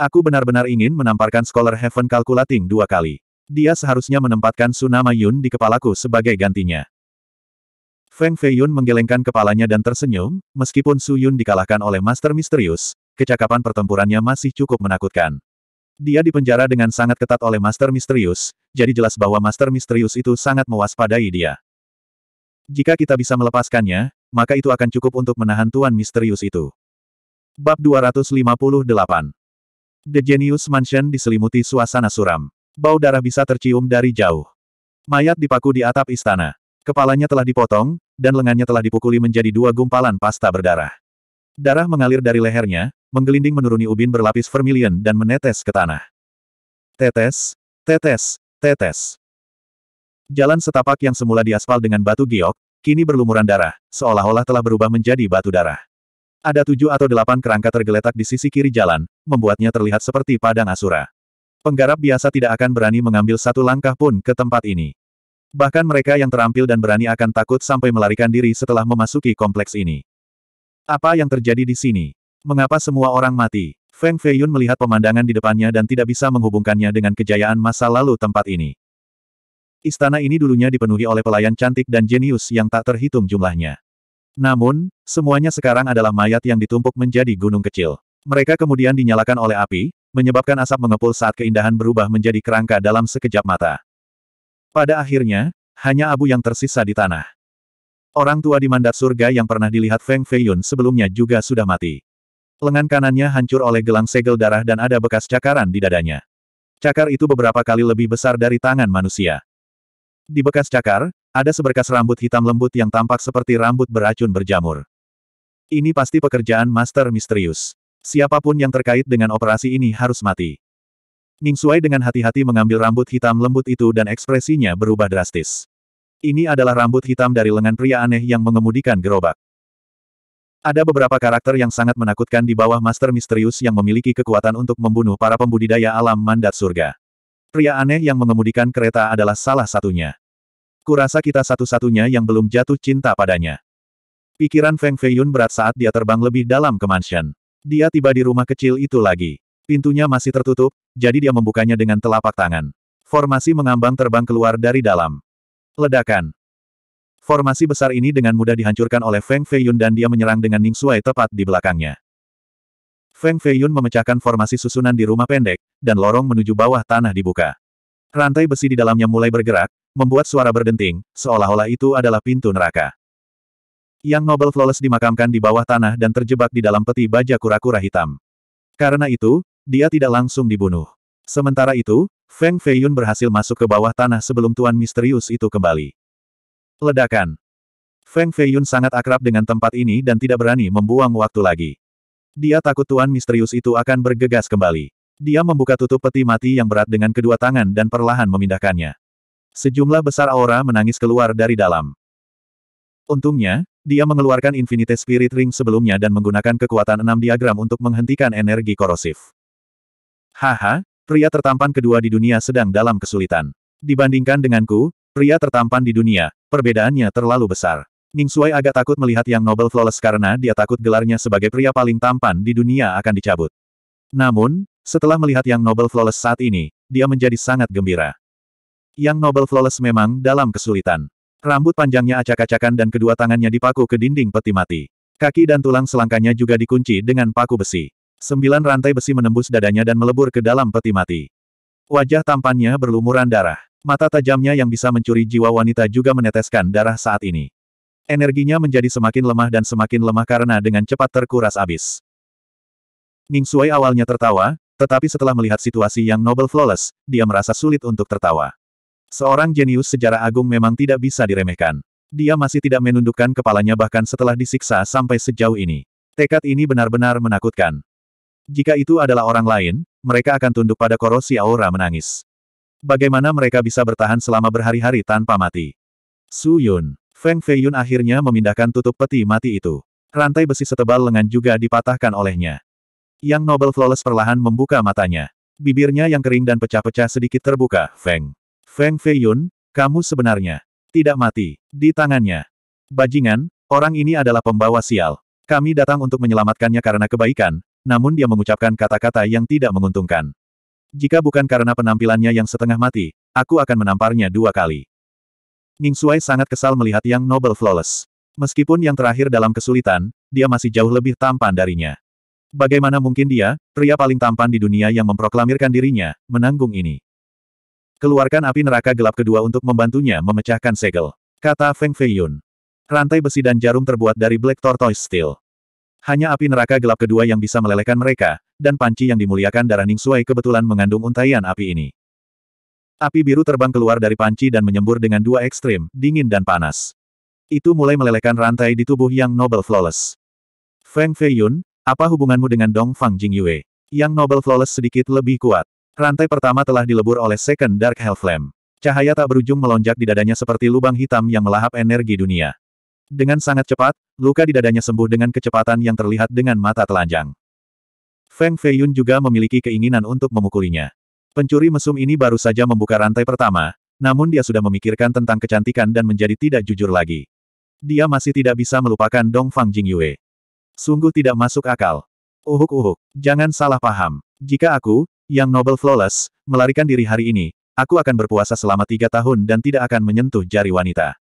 Aku benar-benar ingin menamparkan Scholar Heaven Calculating dua kali. Dia seharusnya menempatkan Sunama Yun di kepalaku sebagai gantinya. Feng Feiyun menggelengkan kepalanya dan tersenyum, meskipun Su Yun dikalahkan oleh Master Misterius, kecakapan pertempurannya masih cukup menakutkan. Dia dipenjara dengan sangat ketat oleh Master Misterius, jadi jelas bahwa Master Misterius itu sangat mewaspadai dia. Jika kita bisa melepaskannya, maka itu akan cukup untuk menahan Tuan Misterius itu. Bab 258 The Genius Mansion diselimuti suasana suram. Bau darah bisa tercium dari jauh. Mayat dipaku di atap istana. Kepalanya telah dipotong, dan lengannya telah dipukuli menjadi dua gumpalan pasta berdarah. Darah mengalir dari lehernya, menggelinding menuruni ubin berlapis vermilion dan menetes ke tanah. Tetes, tetes, tetes. Jalan setapak yang semula diaspal dengan batu giok, kini berlumuran darah, seolah-olah telah berubah menjadi batu darah. Ada tujuh atau delapan kerangka tergeletak di sisi kiri jalan, membuatnya terlihat seperti padang asura. Penggarap biasa tidak akan berani mengambil satu langkah pun ke tempat ini. Bahkan mereka yang terampil dan berani akan takut sampai melarikan diri setelah memasuki kompleks ini. Apa yang terjadi di sini? Mengapa semua orang mati? Feng Feiyun melihat pemandangan di depannya dan tidak bisa menghubungkannya dengan kejayaan masa lalu tempat ini. Istana ini dulunya dipenuhi oleh pelayan cantik dan jenius yang tak terhitung jumlahnya. Namun, semuanya sekarang adalah mayat yang ditumpuk menjadi gunung kecil. Mereka kemudian dinyalakan oleh api, menyebabkan asap mengepul saat keindahan berubah menjadi kerangka dalam sekejap mata. Pada akhirnya, hanya abu yang tersisa di tanah. Orang tua di mandat surga yang pernah dilihat Feng Feiyun sebelumnya juga sudah mati. Lengan kanannya hancur oleh gelang segel darah dan ada bekas cakaran di dadanya. Cakar itu beberapa kali lebih besar dari tangan manusia. Di bekas cakar, ada seberkas rambut hitam lembut yang tampak seperti rambut beracun berjamur. Ini pasti pekerjaan master misterius. Siapapun yang terkait dengan operasi ini harus mati. Ning Suai dengan hati-hati mengambil rambut hitam lembut itu dan ekspresinya berubah drastis. Ini adalah rambut hitam dari lengan pria aneh yang mengemudikan gerobak. Ada beberapa karakter yang sangat menakutkan di bawah Master Misterius yang memiliki kekuatan untuk membunuh para pembudidaya alam mandat surga. Pria aneh yang mengemudikan kereta adalah salah satunya. Kurasa kita satu-satunya yang belum jatuh cinta padanya. Pikiran Feng Feiyun berat saat dia terbang lebih dalam ke mansion. Dia tiba di rumah kecil itu lagi. Pintunya masih tertutup, jadi dia membukanya dengan telapak tangan. Formasi mengambang terbang keluar dari dalam. Ledakan. Formasi besar ini dengan mudah dihancurkan oleh Feng Feiyun dan dia menyerang dengan Ning Suai tepat di belakangnya. Feng Feiyun memecahkan formasi susunan di rumah pendek, dan lorong menuju bawah tanah dibuka. Rantai besi di dalamnya mulai bergerak, membuat suara berdenting, seolah-olah itu adalah pintu neraka. Yang Nobel Flawless dimakamkan di bawah tanah dan terjebak di dalam peti baja kura-kura hitam. Karena itu, dia tidak langsung dibunuh. Sementara itu, Feng Feiyun berhasil masuk ke bawah tanah sebelum Tuan Misterius itu kembali. Ledakan. Feng Feiyun sangat akrab dengan tempat ini dan tidak berani membuang waktu lagi. Dia takut Tuan Misterius itu akan bergegas kembali. Dia membuka tutup peti mati yang berat dengan kedua tangan dan perlahan memindahkannya. Sejumlah besar aura menangis keluar dari dalam. Untungnya, dia mengeluarkan Infinite Spirit Ring sebelumnya dan menggunakan kekuatan enam diagram untuk menghentikan energi korosif. Haha, pria tertampan kedua di dunia sedang dalam kesulitan. Dibandingkan denganku, pria tertampan di dunia, perbedaannya terlalu besar. Ning Suai agak takut melihat yang Nobel Flawless karena dia takut gelarnya sebagai pria paling tampan di dunia akan dicabut. Namun, setelah melihat yang Nobel Flawless saat ini, dia menjadi sangat gembira. Yang Nobel Flawless memang dalam kesulitan. Rambut panjangnya acak-acakan dan kedua tangannya dipaku ke dinding peti mati. Kaki dan tulang selangkanya juga dikunci dengan paku besi. Sembilan rantai besi menembus dadanya dan melebur ke dalam peti mati. Wajah tampannya berlumuran darah. Mata tajamnya yang bisa mencuri jiwa wanita juga meneteskan darah saat ini. Energinya menjadi semakin lemah dan semakin lemah karena dengan cepat terkuras abis. Ning Sui awalnya tertawa, tetapi setelah melihat situasi yang Noble Flawless, dia merasa sulit untuk tertawa. Seorang jenius sejarah agung memang tidak bisa diremehkan. Dia masih tidak menundukkan kepalanya bahkan setelah disiksa sampai sejauh ini. Tekad ini benar-benar menakutkan. Jika itu adalah orang lain, mereka akan tunduk pada korosi aura menangis. Bagaimana mereka bisa bertahan selama berhari-hari tanpa mati? Su Yun. Feng Feiyun akhirnya memindahkan tutup peti mati itu. Rantai besi setebal lengan juga dipatahkan olehnya. Yang Noble Flawless perlahan membuka matanya. Bibirnya yang kering dan pecah-pecah sedikit terbuka, Feng. Feng Feiyun, kamu sebenarnya tidak mati di tangannya. Bajingan, orang ini adalah pembawa sial. Kami datang untuk menyelamatkannya karena kebaikan, namun dia mengucapkan kata-kata yang tidak menguntungkan. Jika bukan karena penampilannya yang setengah mati, aku akan menamparnya dua kali. Ning Suai sangat kesal melihat yang Noble Flawless. Meskipun yang terakhir dalam kesulitan, dia masih jauh lebih tampan darinya. Bagaimana mungkin dia, pria paling tampan di dunia yang memproklamirkan dirinya, menanggung ini. Keluarkan api neraka gelap kedua untuk membantunya memecahkan segel. Kata Feng Feiyun. Rantai besi dan jarum terbuat dari black tortoise steel. Hanya api neraka gelap kedua yang bisa melelehkan mereka, dan panci yang dimuliakan darah Ningsuai kebetulan mengandung untayan api ini. Api biru terbang keluar dari panci dan menyembur dengan dua ekstrim, dingin dan panas. Itu mulai melelehkan rantai di tubuh yang Noble Flawless. Feng Feiyun, apa hubunganmu dengan Dong Fang Jing Yue? Yang Noble Flawless sedikit lebih kuat. Rantai pertama telah dilebur oleh Second Dark Hell Flame. Cahaya tak berujung melonjak di dadanya seperti lubang hitam yang melahap energi dunia. Dengan sangat cepat, luka di dadanya sembuh dengan kecepatan yang terlihat dengan mata telanjang. Feng Feiyun juga memiliki keinginan untuk memukulinya. Pencuri mesum ini baru saja membuka rantai pertama, namun dia sudah memikirkan tentang kecantikan dan menjadi tidak jujur lagi. Dia masih tidak bisa melupakan Dong Fang Jingyue. Sungguh tidak masuk akal. Uhuk-uhuk, jangan salah paham. Jika aku, yang noble Flawless, melarikan diri hari ini, aku akan berpuasa selama tiga tahun dan tidak akan menyentuh jari wanita.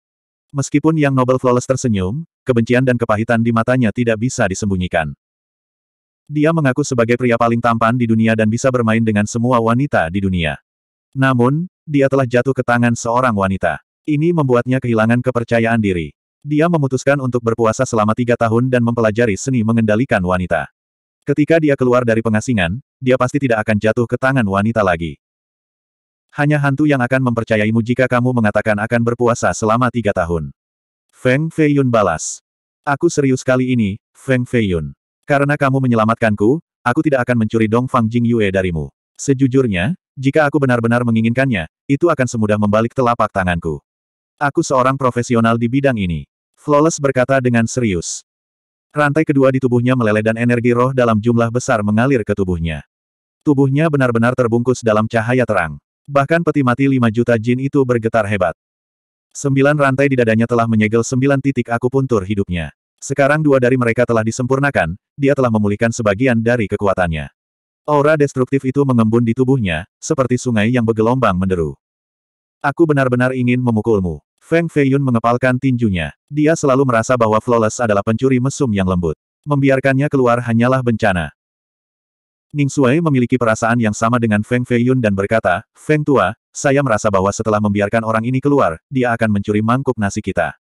Meskipun Yang Nobel Flawless tersenyum, kebencian dan kepahitan di matanya tidak bisa disembunyikan. Dia mengaku sebagai pria paling tampan di dunia dan bisa bermain dengan semua wanita di dunia. Namun, dia telah jatuh ke tangan seorang wanita. Ini membuatnya kehilangan kepercayaan diri. Dia memutuskan untuk berpuasa selama tiga tahun dan mempelajari seni mengendalikan wanita. Ketika dia keluar dari pengasingan, dia pasti tidak akan jatuh ke tangan wanita lagi. Hanya hantu yang akan mempercayaimu jika kamu mengatakan akan berpuasa selama tiga tahun. Feng Feiyun balas. Aku serius kali ini, Feng Feiyun. Karena kamu menyelamatkanku, aku tidak akan mencuri Dong Fang Jing Yue darimu. Sejujurnya, jika aku benar-benar menginginkannya, itu akan semudah membalik telapak tanganku. Aku seorang profesional di bidang ini. Flawless berkata dengan serius. Rantai kedua di tubuhnya meleleh dan energi roh dalam jumlah besar mengalir ke tubuhnya. Tubuhnya benar-benar terbungkus dalam cahaya terang. Bahkan peti mati 5 juta jin itu bergetar hebat. Sembilan rantai di dadanya telah menyegel sembilan titik aku puntur hidupnya. Sekarang dua dari mereka telah disempurnakan, dia telah memulihkan sebagian dari kekuatannya. Aura destruktif itu mengembun di tubuhnya, seperti sungai yang bergelombang menderu. Aku benar-benar ingin memukulmu. Feng Feiyun mengepalkan tinjunya. Dia selalu merasa bahwa Flawless adalah pencuri mesum yang lembut. Membiarkannya keluar hanyalah bencana. Ning Suai memiliki perasaan yang sama dengan Feng Feiyun dan berkata, Feng Tua, saya merasa bahwa setelah membiarkan orang ini keluar, dia akan mencuri mangkuk nasi kita.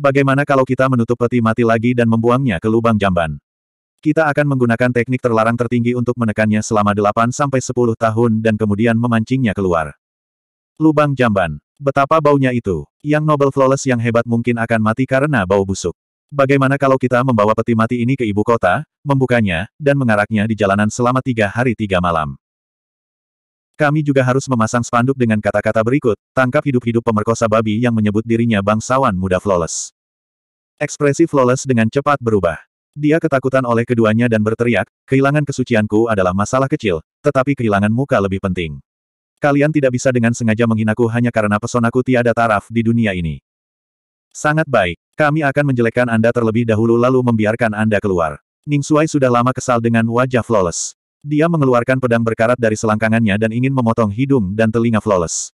Bagaimana kalau kita menutup peti mati lagi dan membuangnya ke lubang jamban? Kita akan menggunakan teknik terlarang tertinggi untuk menekannya selama 8-10 tahun dan kemudian memancingnya keluar. Lubang jamban. Betapa baunya itu. Yang Nobel Flawless yang hebat mungkin akan mati karena bau busuk. Bagaimana kalau kita membawa peti mati ini ke ibu kota, membukanya, dan mengaraknya di jalanan selama tiga hari tiga malam? Kami juga harus memasang spanduk dengan kata-kata berikut, tangkap hidup-hidup pemerkosa babi yang menyebut dirinya bangsawan muda flawless. Ekspresi flawless dengan cepat berubah. Dia ketakutan oleh keduanya dan berteriak, kehilangan kesucianku adalah masalah kecil, tetapi kehilangan muka lebih penting. Kalian tidak bisa dengan sengaja menghinaku hanya karena pesonaku tiada taraf di dunia ini. Sangat baik. Kami akan menjelekkan Anda terlebih dahulu lalu membiarkan Anda keluar. Ning Suai sudah lama kesal dengan wajah Flawless. Dia mengeluarkan pedang berkarat dari selangkangannya dan ingin memotong hidung dan telinga Flawless.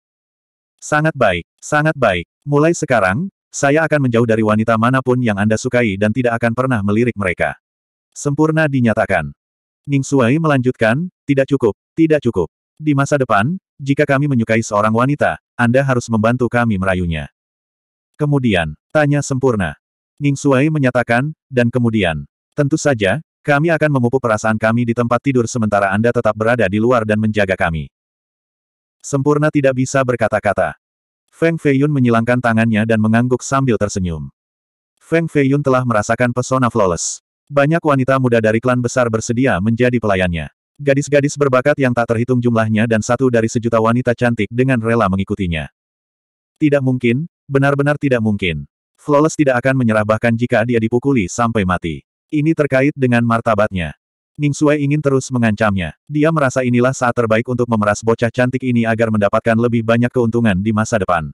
Sangat baik, sangat baik. Mulai sekarang, saya akan menjauh dari wanita manapun yang Anda sukai dan tidak akan pernah melirik mereka. Sempurna dinyatakan. Ning Suai melanjutkan, tidak cukup, tidak cukup. Di masa depan, jika kami menyukai seorang wanita, Anda harus membantu kami merayunya. Kemudian, tanya sempurna. Ning Suai menyatakan, dan kemudian. Tentu saja, kami akan memupuk perasaan kami di tempat tidur sementara Anda tetap berada di luar dan menjaga kami. Sempurna tidak bisa berkata-kata. Feng Feiyun menyilangkan tangannya dan mengangguk sambil tersenyum. Feng Feiyun telah merasakan pesona flawless. Banyak wanita muda dari klan besar bersedia menjadi pelayannya. Gadis-gadis berbakat yang tak terhitung jumlahnya dan satu dari sejuta wanita cantik dengan rela mengikutinya. Tidak mungkin, Benar-benar tidak mungkin. Flawless tidak akan menyerah bahkan jika dia dipukuli sampai mati. Ini terkait dengan martabatnya. Ning Sue ingin terus mengancamnya. Dia merasa inilah saat terbaik untuk memeras bocah cantik ini agar mendapatkan lebih banyak keuntungan di masa depan.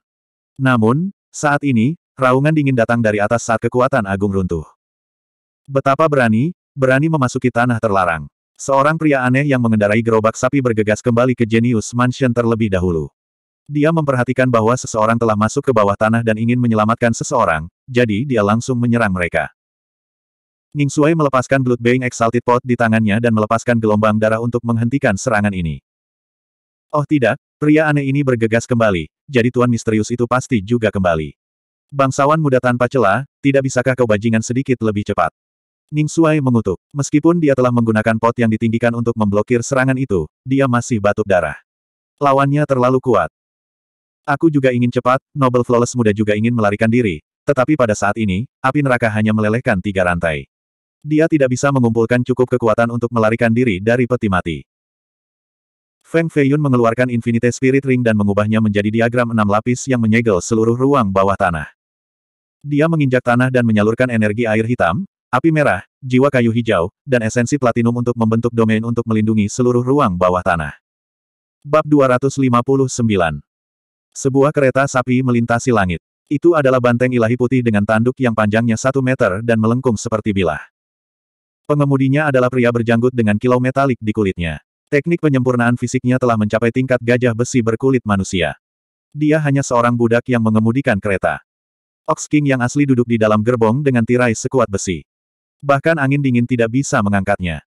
Namun, saat ini, raungan dingin datang dari atas saat kekuatan agung runtuh. Betapa berani, berani memasuki tanah terlarang. Seorang pria aneh yang mengendarai gerobak sapi bergegas kembali ke Genius Mansion terlebih dahulu. Dia memperhatikan bahwa seseorang telah masuk ke bawah tanah dan ingin menyelamatkan seseorang, jadi dia langsung menyerang mereka. Ning Suai melepaskan Blood Bang Exalted Pot di tangannya dan melepaskan gelombang darah untuk menghentikan serangan ini. Oh tidak, pria aneh ini bergegas kembali, jadi tuan misterius itu pasti juga kembali. Bangsawan muda tanpa celah, tidak bisakah kau bajingan sedikit lebih cepat? Ning Suai mengutuk. Meskipun dia telah menggunakan pot yang ditinggikan untuk memblokir serangan itu, dia masih batuk darah. Lawannya terlalu kuat. Aku juga ingin cepat, Noble Flawless muda juga ingin melarikan diri, tetapi pada saat ini, api neraka hanya melelehkan tiga rantai. Dia tidak bisa mengumpulkan cukup kekuatan untuk melarikan diri dari peti mati. Feng Feiyun mengeluarkan Infinite Spirit Ring dan mengubahnya menjadi diagram enam lapis yang menyegel seluruh ruang bawah tanah. Dia menginjak tanah dan menyalurkan energi air hitam, api merah, jiwa kayu hijau, dan esensi platinum untuk membentuk domain untuk melindungi seluruh ruang bawah tanah. Bab 259 sebuah kereta sapi melintasi langit. Itu adalah banteng ilahi putih dengan tanduk yang panjangnya satu meter dan melengkung seperti bilah. Pengemudinya adalah pria berjanggut dengan kilau metalik di kulitnya. Teknik penyempurnaan fisiknya telah mencapai tingkat gajah besi berkulit manusia. Dia hanya seorang budak yang mengemudikan kereta. Ox King yang asli duduk di dalam gerbong dengan tirai sekuat besi. Bahkan angin dingin tidak bisa mengangkatnya.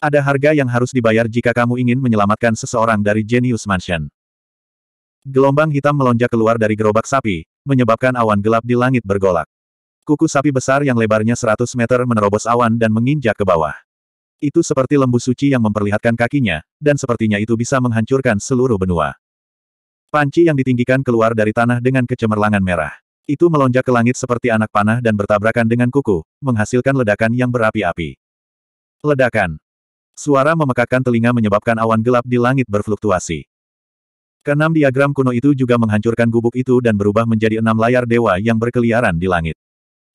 Ada harga yang harus dibayar jika kamu ingin menyelamatkan seseorang dari Genius Mansion. Gelombang hitam melonjak keluar dari gerobak sapi, menyebabkan awan gelap di langit bergolak. Kuku sapi besar yang lebarnya 100 meter menerobos awan dan menginjak ke bawah. Itu seperti lembu suci yang memperlihatkan kakinya, dan sepertinya itu bisa menghancurkan seluruh benua. Panci yang ditinggikan keluar dari tanah dengan kecemerlangan merah. Itu melonjak ke langit seperti anak panah dan bertabrakan dengan kuku, menghasilkan ledakan yang berapi-api. Ledakan. Suara memekakkan telinga menyebabkan awan gelap di langit berfluktuasi. Keenam diagram kuno itu juga menghancurkan gubuk itu dan berubah menjadi enam layar dewa yang berkeliaran di langit.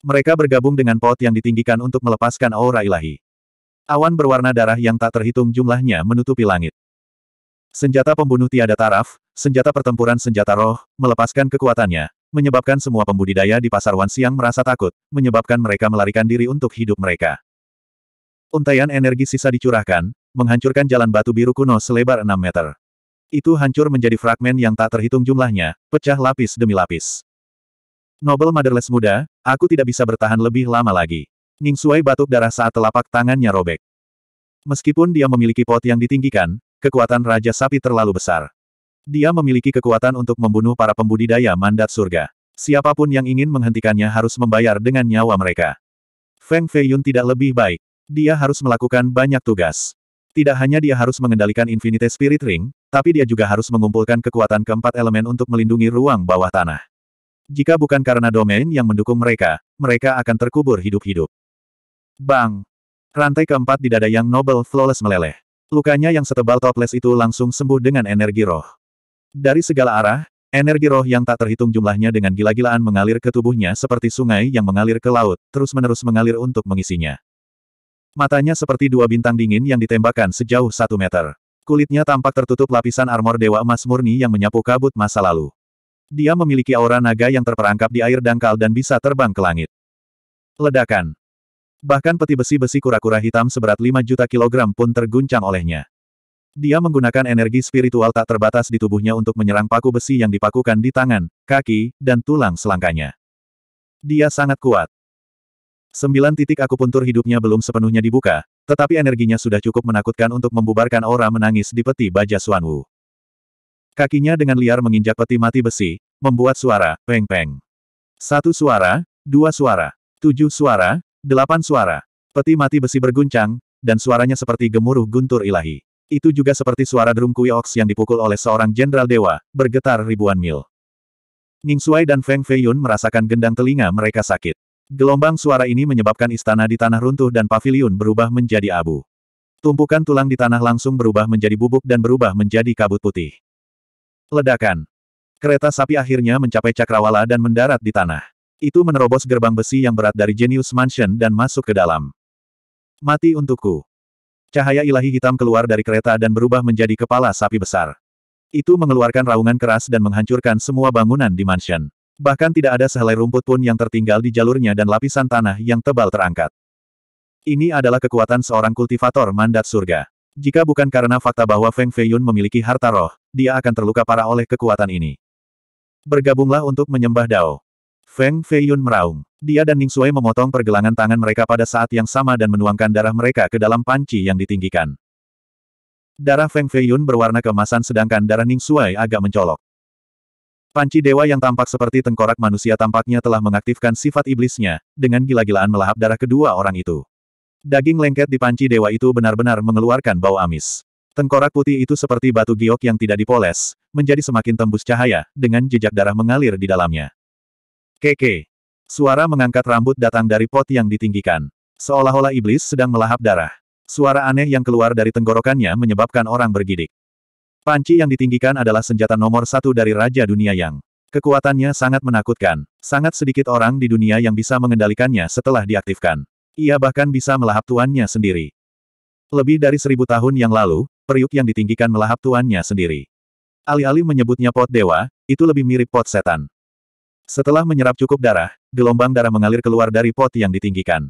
Mereka bergabung dengan pot yang ditinggikan untuk melepaskan aura ilahi. Awan berwarna darah yang tak terhitung jumlahnya menutupi langit. Senjata pembunuh tiada taraf, senjata pertempuran senjata roh, melepaskan kekuatannya, menyebabkan semua pembudidaya di pasar Wansiang merasa takut, menyebabkan mereka melarikan diri untuk hidup mereka. Untaian energi sisa dicurahkan, menghancurkan jalan batu biru kuno selebar 6 meter itu hancur menjadi fragmen yang tak terhitung jumlahnya, pecah lapis demi lapis. Nobel Motherless muda, aku tidak bisa bertahan lebih lama lagi. Ning Suai batuk darah saat telapak tangannya robek. Meskipun dia memiliki pot yang ditinggikan, kekuatan Raja Sapi terlalu besar. Dia memiliki kekuatan untuk membunuh para pembudidaya mandat surga. Siapapun yang ingin menghentikannya harus membayar dengan nyawa mereka. Feng Feiyun tidak lebih baik. Dia harus melakukan banyak tugas. Tidak hanya dia harus mengendalikan Infinite Spirit Ring, tapi dia juga harus mengumpulkan kekuatan keempat elemen untuk melindungi ruang bawah tanah. Jika bukan karena domain yang mendukung mereka, mereka akan terkubur hidup-hidup. Bang! Rantai keempat di dada yang noble flawless meleleh. Lukanya yang setebal toples itu langsung sembuh dengan energi roh. Dari segala arah, energi roh yang tak terhitung jumlahnya dengan gila-gilaan mengalir ke tubuhnya seperti sungai yang mengalir ke laut, terus-menerus mengalir untuk mengisinya. Matanya seperti dua bintang dingin yang ditembakkan sejauh satu meter. Kulitnya tampak tertutup lapisan armor Dewa Emas Murni yang menyapu kabut masa lalu. Dia memiliki aura naga yang terperangkap di air dangkal dan bisa terbang ke langit. Ledakan. Bahkan peti besi-besi kura-kura hitam seberat 5 juta kilogram pun terguncang olehnya. Dia menggunakan energi spiritual tak terbatas di tubuhnya untuk menyerang paku besi yang dipakukan di tangan, kaki, dan tulang selangkanya. Dia sangat kuat. Sembilan titik akupuntur hidupnya belum sepenuhnya dibuka, tetapi energinya sudah cukup menakutkan untuk membubarkan aura menangis di peti baja Suanwu. Wu. Kakinya dengan liar menginjak peti mati besi, membuat suara, peng-peng. Satu suara, dua suara, tujuh suara, delapan suara. Peti mati besi berguncang, dan suaranya seperti gemuruh guntur ilahi. Itu juga seperti suara drum kui ox yang dipukul oleh seorang jenderal dewa, bergetar ribuan mil. Ning Suai dan Feng Feiyun merasakan gendang telinga mereka sakit. Gelombang suara ini menyebabkan istana di tanah runtuh dan paviliun berubah menjadi abu. Tumpukan tulang di tanah langsung berubah menjadi bubuk dan berubah menjadi kabut putih. Ledakan. Kereta sapi akhirnya mencapai cakrawala dan mendarat di tanah. Itu menerobos gerbang besi yang berat dari Genius Mansion dan masuk ke dalam. Mati untukku. Cahaya ilahi hitam keluar dari kereta dan berubah menjadi kepala sapi besar. Itu mengeluarkan raungan keras dan menghancurkan semua bangunan di mansion. Bahkan tidak ada sehelai rumput pun yang tertinggal di jalurnya dan lapisan tanah yang tebal terangkat. Ini adalah kekuatan seorang kultivator mandat surga. Jika bukan karena fakta bahwa Feng Feiyun memiliki harta roh, dia akan terluka parah oleh kekuatan ini. Bergabunglah untuk menyembah Dao. Feng Feiyun meraung. Dia dan Ning Sui memotong pergelangan tangan mereka pada saat yang sama dan menuangkan darah mereka ke dalam panci yang ditinggikan. Darah Feng Feiyun berwarna kemasan sedangkan darah Ning Sui agak mencolok. Panci dewa yang tampak seperti tengkorak manusia tampaknya telah mengaktifkan sifat iblisnya, dengan gila-gilaan melahap darah kedua orang itu. Daging lengket di panci dewa itu benar-benar mengeluarkan bau amis. Tengkorak putih itu seperti batu giok yang tidak dipoles, menjadi semakin tembus cahaya, dengan jejak darah mengalir di dalamnya. Keke. Suara mengangkat rambut datang dari pot yang ditinggikan. Seolah-olah iblis sedang melahap darah. Suara aneh yang keluar dari tenggorokannya menyebabkan orang bergidik. Panci yang ditinggikan adalah senjata nomor satu dari Raja Dunia Yang. Kekuatannya sangat menakutkan. Sangat sedikit orang di dunia yang bisa mengendalikannya setelah diaktifkan. Ia bahkan bisa melahap tuannya sendiri. Lebih dari seribu tahun yang lalu, periuk yang ditinggikan melahap tuannya sendiri. Alih-alih menyebutnya pot dewa, itu lebih mirip pot setan. Setelah menyerap cukup darah, gelombang darah mengalir keluar dari pot yang ditinggikan.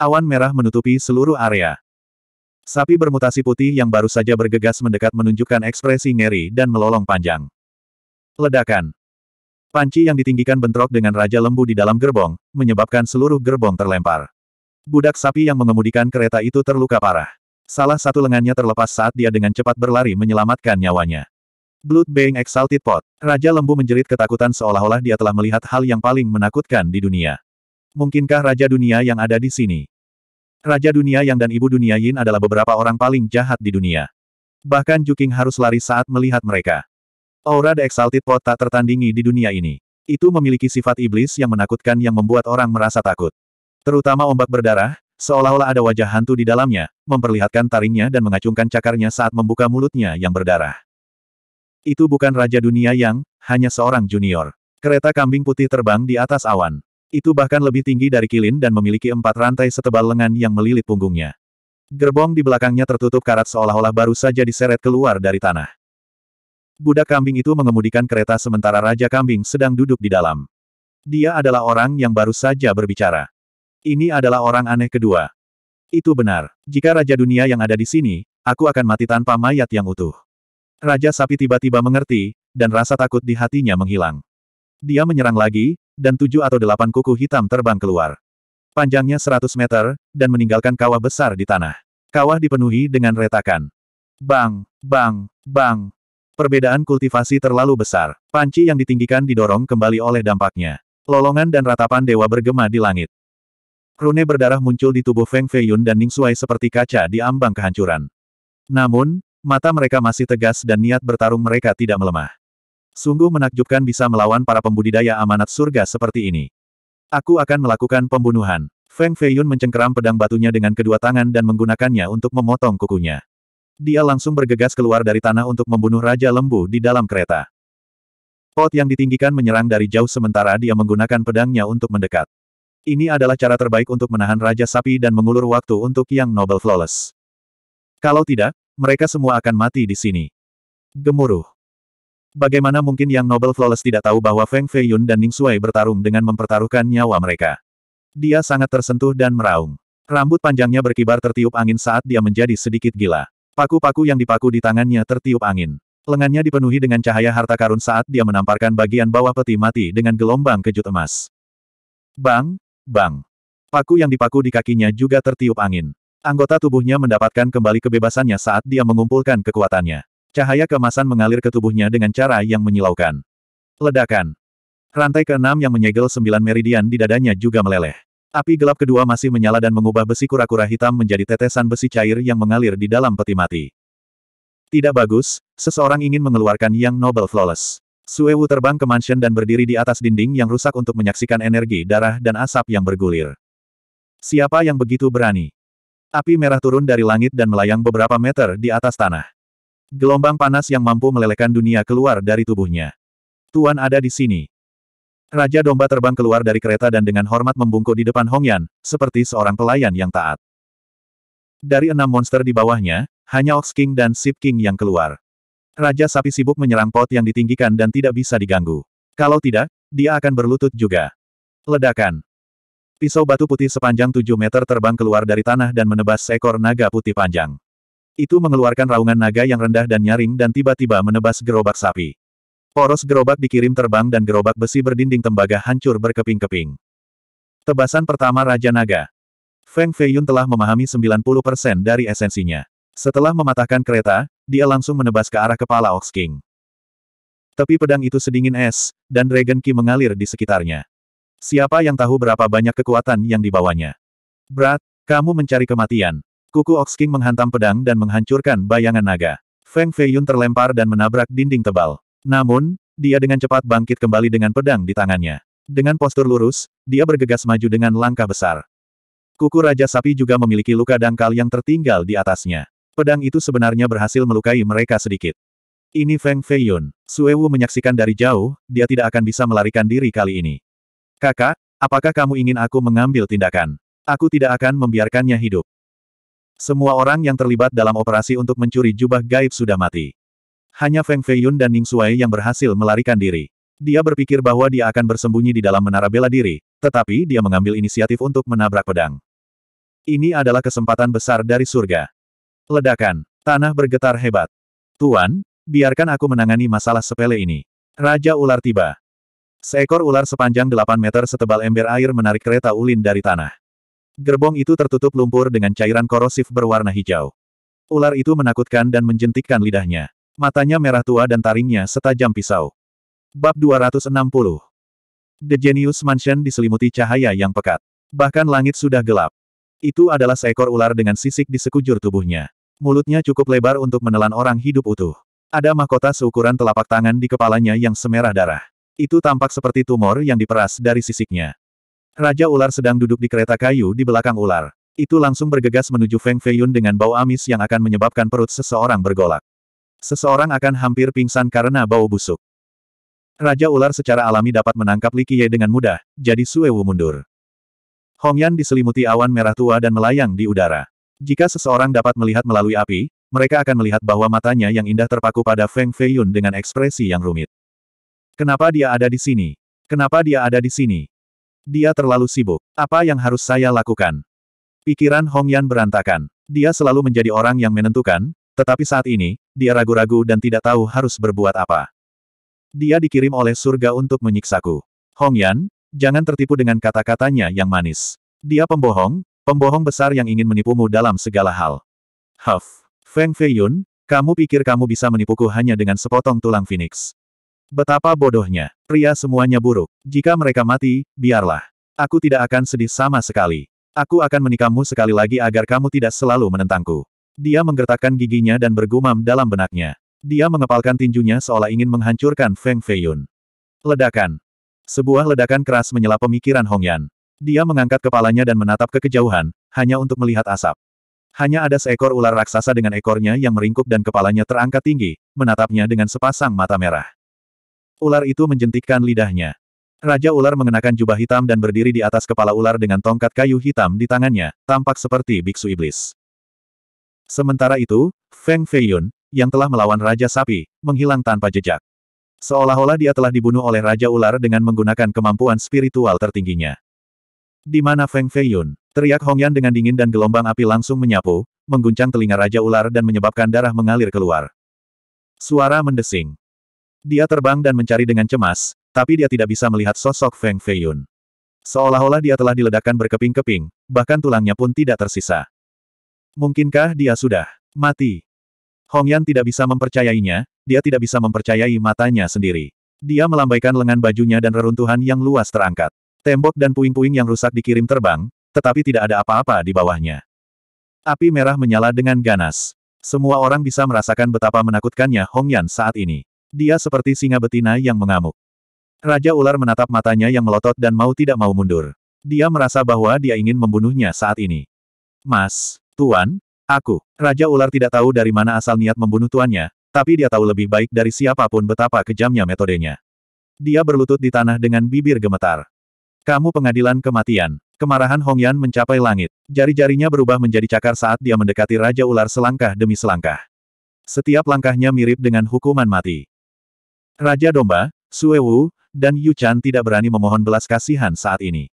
Awan merah menutupi seluruh area. Sapi bermutasi putih yang baru saja bergegas mendekat menunjukkan ekspresi ngeri dan melolong panjang. Ledakan. Panci yang ditinggikan bentrok dengan Raja Lembu di dalam gerbong, menyebabkan seluruh gerbong terlempar. Budak sapi yang mengemudikan kereta itu terluka parah. Salah satu lengannya terlepas saat dia dengan cepat berlari menyelamatkan nyawanya. Blood Bang Exalted Pot. Raja Lembu menjerit ketakutan seolah-olah dia telah melihat hal yang paling menakutkan di dunia. Mungkinkah Raja Dunia yang ada di sini? Raja Dunia Yang dan Ibu Dunia Yin adalah beberapa orang paling jahat di dunia. Bahkan Juking harus lari saat melihat mereka. Aura The Exalted Pot tak tertandingi di dunia ini. Itu memiliki sifat iblis yang menakutkan yang membuat orang merasa takut. Terutama ombak berdarah, seolah-olah ada wajah hantu di dalamnya, memperlihatkan taringnya dan mengacungkan cakarnya saat membuka mulutnya yang berdarah. Itu bukan Raja Dunia Yang, hanya seorang junior. Kereta kambing putih terbang di atas awan. Itu bahkan lebih tinggi dari Kilin dan memiliki empat rantai setebal lengan yang melilit punggungnya. Gerbong di belakangnya tertutup karat seolah-olah baru saja diseret keluar dari tanah. Budak kambing itu mengemudikan kereta sementara Raja Kambing sedang duduk di dalam. Dia adalah orang yang baru saja berbicara. Ini adalah orang aneh kedua. Itu benar. Jika Raja Dunia yang ada di sini, aku akan mati tanpa mayat yang utuh. Raja Sapi tiba-tiba mengerti, dan rasa takut di hatinya menghilang. Dia menyerang lagi, dan tujuh atau delapan kuku hitam terbang keluar. Panjangnya seratus meter, dan meninggalkan kawah besar di tanah. Kawah dipenuhi dengan retakan. Bang, bang, bang. Perbedaan kultivasi terlalu besar. Panci yang ditinggikan didorong kembali oleh dampaknya. Lolongan dan ratapan dewa bergema di langit. Rune berdarah muncul di tubuh Feng Feiyun dan Ning Shuai seperti kaca di ambang kehancuran. Namun, mata mereka masih tegas dan niat bertarung mereka tidak melemah. Sungguh menakjubkan bisa melawan para pembudidaya amanat surga seperti ini. Aku akan melakukan pembunuhan. Feng Feiyun mencengkeram pedang batunya dengan kedua tangan dan menggunakannya untuk memotong kukunya. Dia langsung bergegas keluar dari tanah untuk membunuh Raja Lembu di dalam kereta. Pot yang ditinggikan menyerang dari jauh sementara dia menggunakan pedangnya untuk mendekat. Ini adalah cara terbaik untuk menahan Raja Sapi dan mengulur waktu untuk Yang Noble Flawless. Kalau tidak, mereka semua akan mati di sini. Gemuruh. Bagaimana mungkin yang Nobel Flawless tidak tahu bahwa Feng Feiyun dan Ning Sui bertarung dengan mempertaruhkan nyawa mereka? Dia sangat tersentuh dan meraung. Rambut panjangnya berkibar tertiup angin saat dia menjadi sedikit gila. Paku-paku yang dipaku di tangannya tertiup angin. Lengannya dipenuhi dengan cahaya harta karun saat dia menamparkan bagian bawah peti mati dengan gelombang kejut emas. Bang, bang. Paku yang dipaku di kakinya juga tertiup angin. Anggota tubuhnya mendapatkan kembali kebebasannya saat dia mengumpulkan kekuatannya. Cahaya kemasan mengalir ke tubuhnya dengan cara yang menyilaukan. Ledakan. Rantai keenam yang menyegel sembilan meridian di dadanya juga meleleh. Api gelap kedua masih menyala dan mengubah besi kura-kura hitam menjadi tetesan besi cair yang mengalir di dalam peti mati. Tidak bagus, seseorang ingin mengeluarkan yang Noble Flawless. Suewu terbang ke mansion dan berdiri di atas dinding yang rusak untuk menyaksikan energi darah dan asap yang bergulir. Siapa yang begitu berani? Api merah turun dari langit dan melayang beberapa meter di atas tanah. Gelombang panas yang mampu melelehkan dunia keluar dari tubuhnya. Tuan ada di sini. Raja domba terbang keluar dari kereta dan dengan hormat membungkuk di depan Hongyan, seperti seorang pelayan yang taat. Dari enam monster di bawahnya, hanya Ox King dan Sip King yang keluar. Raja sapi sibuk menyerang pot yang ditinggikan dan tidak bisa diganggu. Kalau tidak, dia akan berlutut juga. Ledakan. Pisau batu putih sepanjang 7 meter terbang keluar dari tanah dan menebas seekor naga putih panjang. Itu mengeluarkan raungan naga yang rendah dan nyaring dan tiba-tiba menebas gerobak sapi. Poros gerobak dikirim terbang dan gerobak besi berdinding tembaga hancur berkeping-keping. Tebasan pertama Raja Naga. Feng Feiyun telah memahami 90% dari esensinya. Setelah mematahkan kereta, dia langsung menebas ke arah kepala Ox King. Tepi pedang itu sedingin es, dan Dragon Ki mengalir di sekitarnya. Siapa yang tahu berapa banyak kekuatan yang dibawanya? Brat, kamu mencari kematian. Kuku Ox King menghantam pedang dan menghancurkan bayangan naga. Feng Feiyun terlempar dan menabrak dinding tebal. Namun, dia dengan cepat bangkit kembali dengan pedang di tangannya. Dengan postur lurus, dia bergegas maju dengan langkah besar. Kuku Raja Sapi juga memiliki luka dangkal yang tertinggal di atasnya. Pedang itu sebenarnya berhasil melukai mereka sedikit. Ini Feng Feiyun. Suewu menyaksikan dari jauh, dia tidak akan bisa melarikan diri kali ini. Kakak, apakah kamu ingin aku mengambil tindakan? Aku tidak akan membiarkannya hidup. Semua orang yang terlibat dalam operasi untuk mencuri jubah gaib sudah mati. Hanya Feng Feiyun dan Ning Suai yang berhasil melarikan diri. Dia berpikir bahwa dia akan bersembunyi di dalam menara bela diri, tetapi dia mengambil inisiatif untuk menabrak pedang. Ini adalah kesempatan besar dari surga. Ledakan. Tanah bergetar hebat. Tuan, biarkan aku menangani masalah sepele ini. Raja ular tiba. Seekor ular sepanjang 8 meter setebal ember air menarik kereta ulin dari tanah. Gerbong itu tertutup lumpur dengan cairan korosif berwarna hijau. Ular itu menakutkan dan menjentikkan lidahnya. Matanya merah tua dan taringnya setajam pisau. Bab 260 The Genius Mansion diselimuti cahaya yang pekat. Bahkan langit sudah gelap. Itu adalah seekor ular dengan sisik di sekujur tubuhnya. Mulutnya cukup lebar untuk menelan orang hidup utuh. Ada mahkota seukuran telapak tangan di kepalanya yang semerah darah. Itu tampak seperti tumor yang diperas dari sisiknya. Raja ular sedang duduk di kereta kayu di belakang ular. Itu langsung bergegas menuju Feng Feiyun dengan bau amis yang akan menyebabkan perut seseorang bergolak. Seseorang akan hampir pingsan karena bau busuk. Raja ular secara alami dapat menangkap Li Qiye dengan mudah, jadi Sue Wu mundur. Hongyan diselimuti awan merah tua dan melayang di udara. Jika seseorang dapat melihat melalui api, mereka akan melihat bahwa matanya yang indah terpaku pada Feng Feiyun dengan ekspresi yang rumit. Kenapa dia ada di sini? Kenapa dia ada di sini? Dia terlalu sibuk. Apa yang harus saya lakukan? Pikiran Hong Yan berantakan. Dia selalu menjadi orang yang menentukan, tetapi saat ini, dia ragu-ragu dan tidak tahu harus berbuat apa. Dia dikirim oleh surga untuk menyiksaku. Hong Yan, jangan tertipu dengan kata-katanya yang manis. Dia pembohong, pembohong besar yang ingin menipumu dalam segala hal. Huff, Feng Feiyun, kamu pikir kamu bisa menipuku hanya dengan sepotong tulang phoenix. Betapa bodohnya. Pria semuanya buruk. Jika mereka mati, biarlah. Aku tidak akan sedih sama sekali. Aku akan menikamu sekali lagi agar kamu tidak selalu menentangku. Dia menggertakkan giginya dan bergumam dalam benaknya. Dia mengepalkan tinjunya seolah ingin menghancurkan Feng Feiyun. Ledakan. Sebuah ledakan keras menyela pemikiran Hong Yan. Dia mengangkat kepalanya dan menatap ke kejauhan, hanya untuk melihat asap. Hanya ada seekor ular raksasa dengan ekornya yang meringkuk dan kepalanya terangkat tinggi, menatapnya dengan sepasang mata merah. Ular itu menjentikkan lidahnya. Raja ular mengenakan jubah hitam dan berdiri di atas kepala ular dengan tongkat kayu hitam di tangannya, tampak seperti biksu iblis. Sementara itu, Feng Feiyun, yang telah melawan Raja Sapi, menghilang tanpa jejak. Seolah-olah dia telah dibunuh oleh Raja Ular dengan menggunakan kemampuan spiritual tertingginya. Di mana Feng Feiyun? Teriak Hongyan dengan dingin dan gelombang api langsung menyapu, mengguncang telinga Raja Ular dan menyebabkan darah mengalir keluar. Suara mendesing. Dia terbang dan mencari dengan cemas, tapi dia tidak bisa melihat sosok Feng Feiyun. Seolah-olah dia telah diledakkan berkeping-keping, bahkan tulangnya pun tidak tersisa. Mungkinkah dia sudah mati? Hong Yan tidak bisa mempercayainya, dia tidak bisa mempercayai matanya sendiri. Dia melambaikan lengan bajunya dan reruntuhan yang luas terangkat. Tembok dan puing-puing yang rusak dikirim terbang, tetapi tidak ada apa-apa di bawahnya. Api merah menyala dengan ganas. Semua orang bisa merasakan betapa menakutkannya Hong Yan saat ini. Dia seperti singa betina yang mengamuk. Raja ular menatap matanya yang melotot dan mau tidak mau mundur. Dia merasa bahwa dia ingin membunuhnya saat ini. Mas, Tuan, aku. Raja ular tidak tahu dari mana asal niat membunuh tuannya, tapi dia tahu lebih baik dari siapapun betapa kejamnya metodenya. Dia berlutut di tanah dengan bibir gemetar. Kamu pengadilan kematian. Kemarahan Hong Yan mencapai langit. Jari-jarinya berubah menjadi cakar saat dia mendekati Raja Ular selangkah demi selangkah. Setiap langkahnya mirip dengan hukuman mati. Raja Domba, Suewu, dan Yu Chan tidak berani memohon belas kasihan saat ini.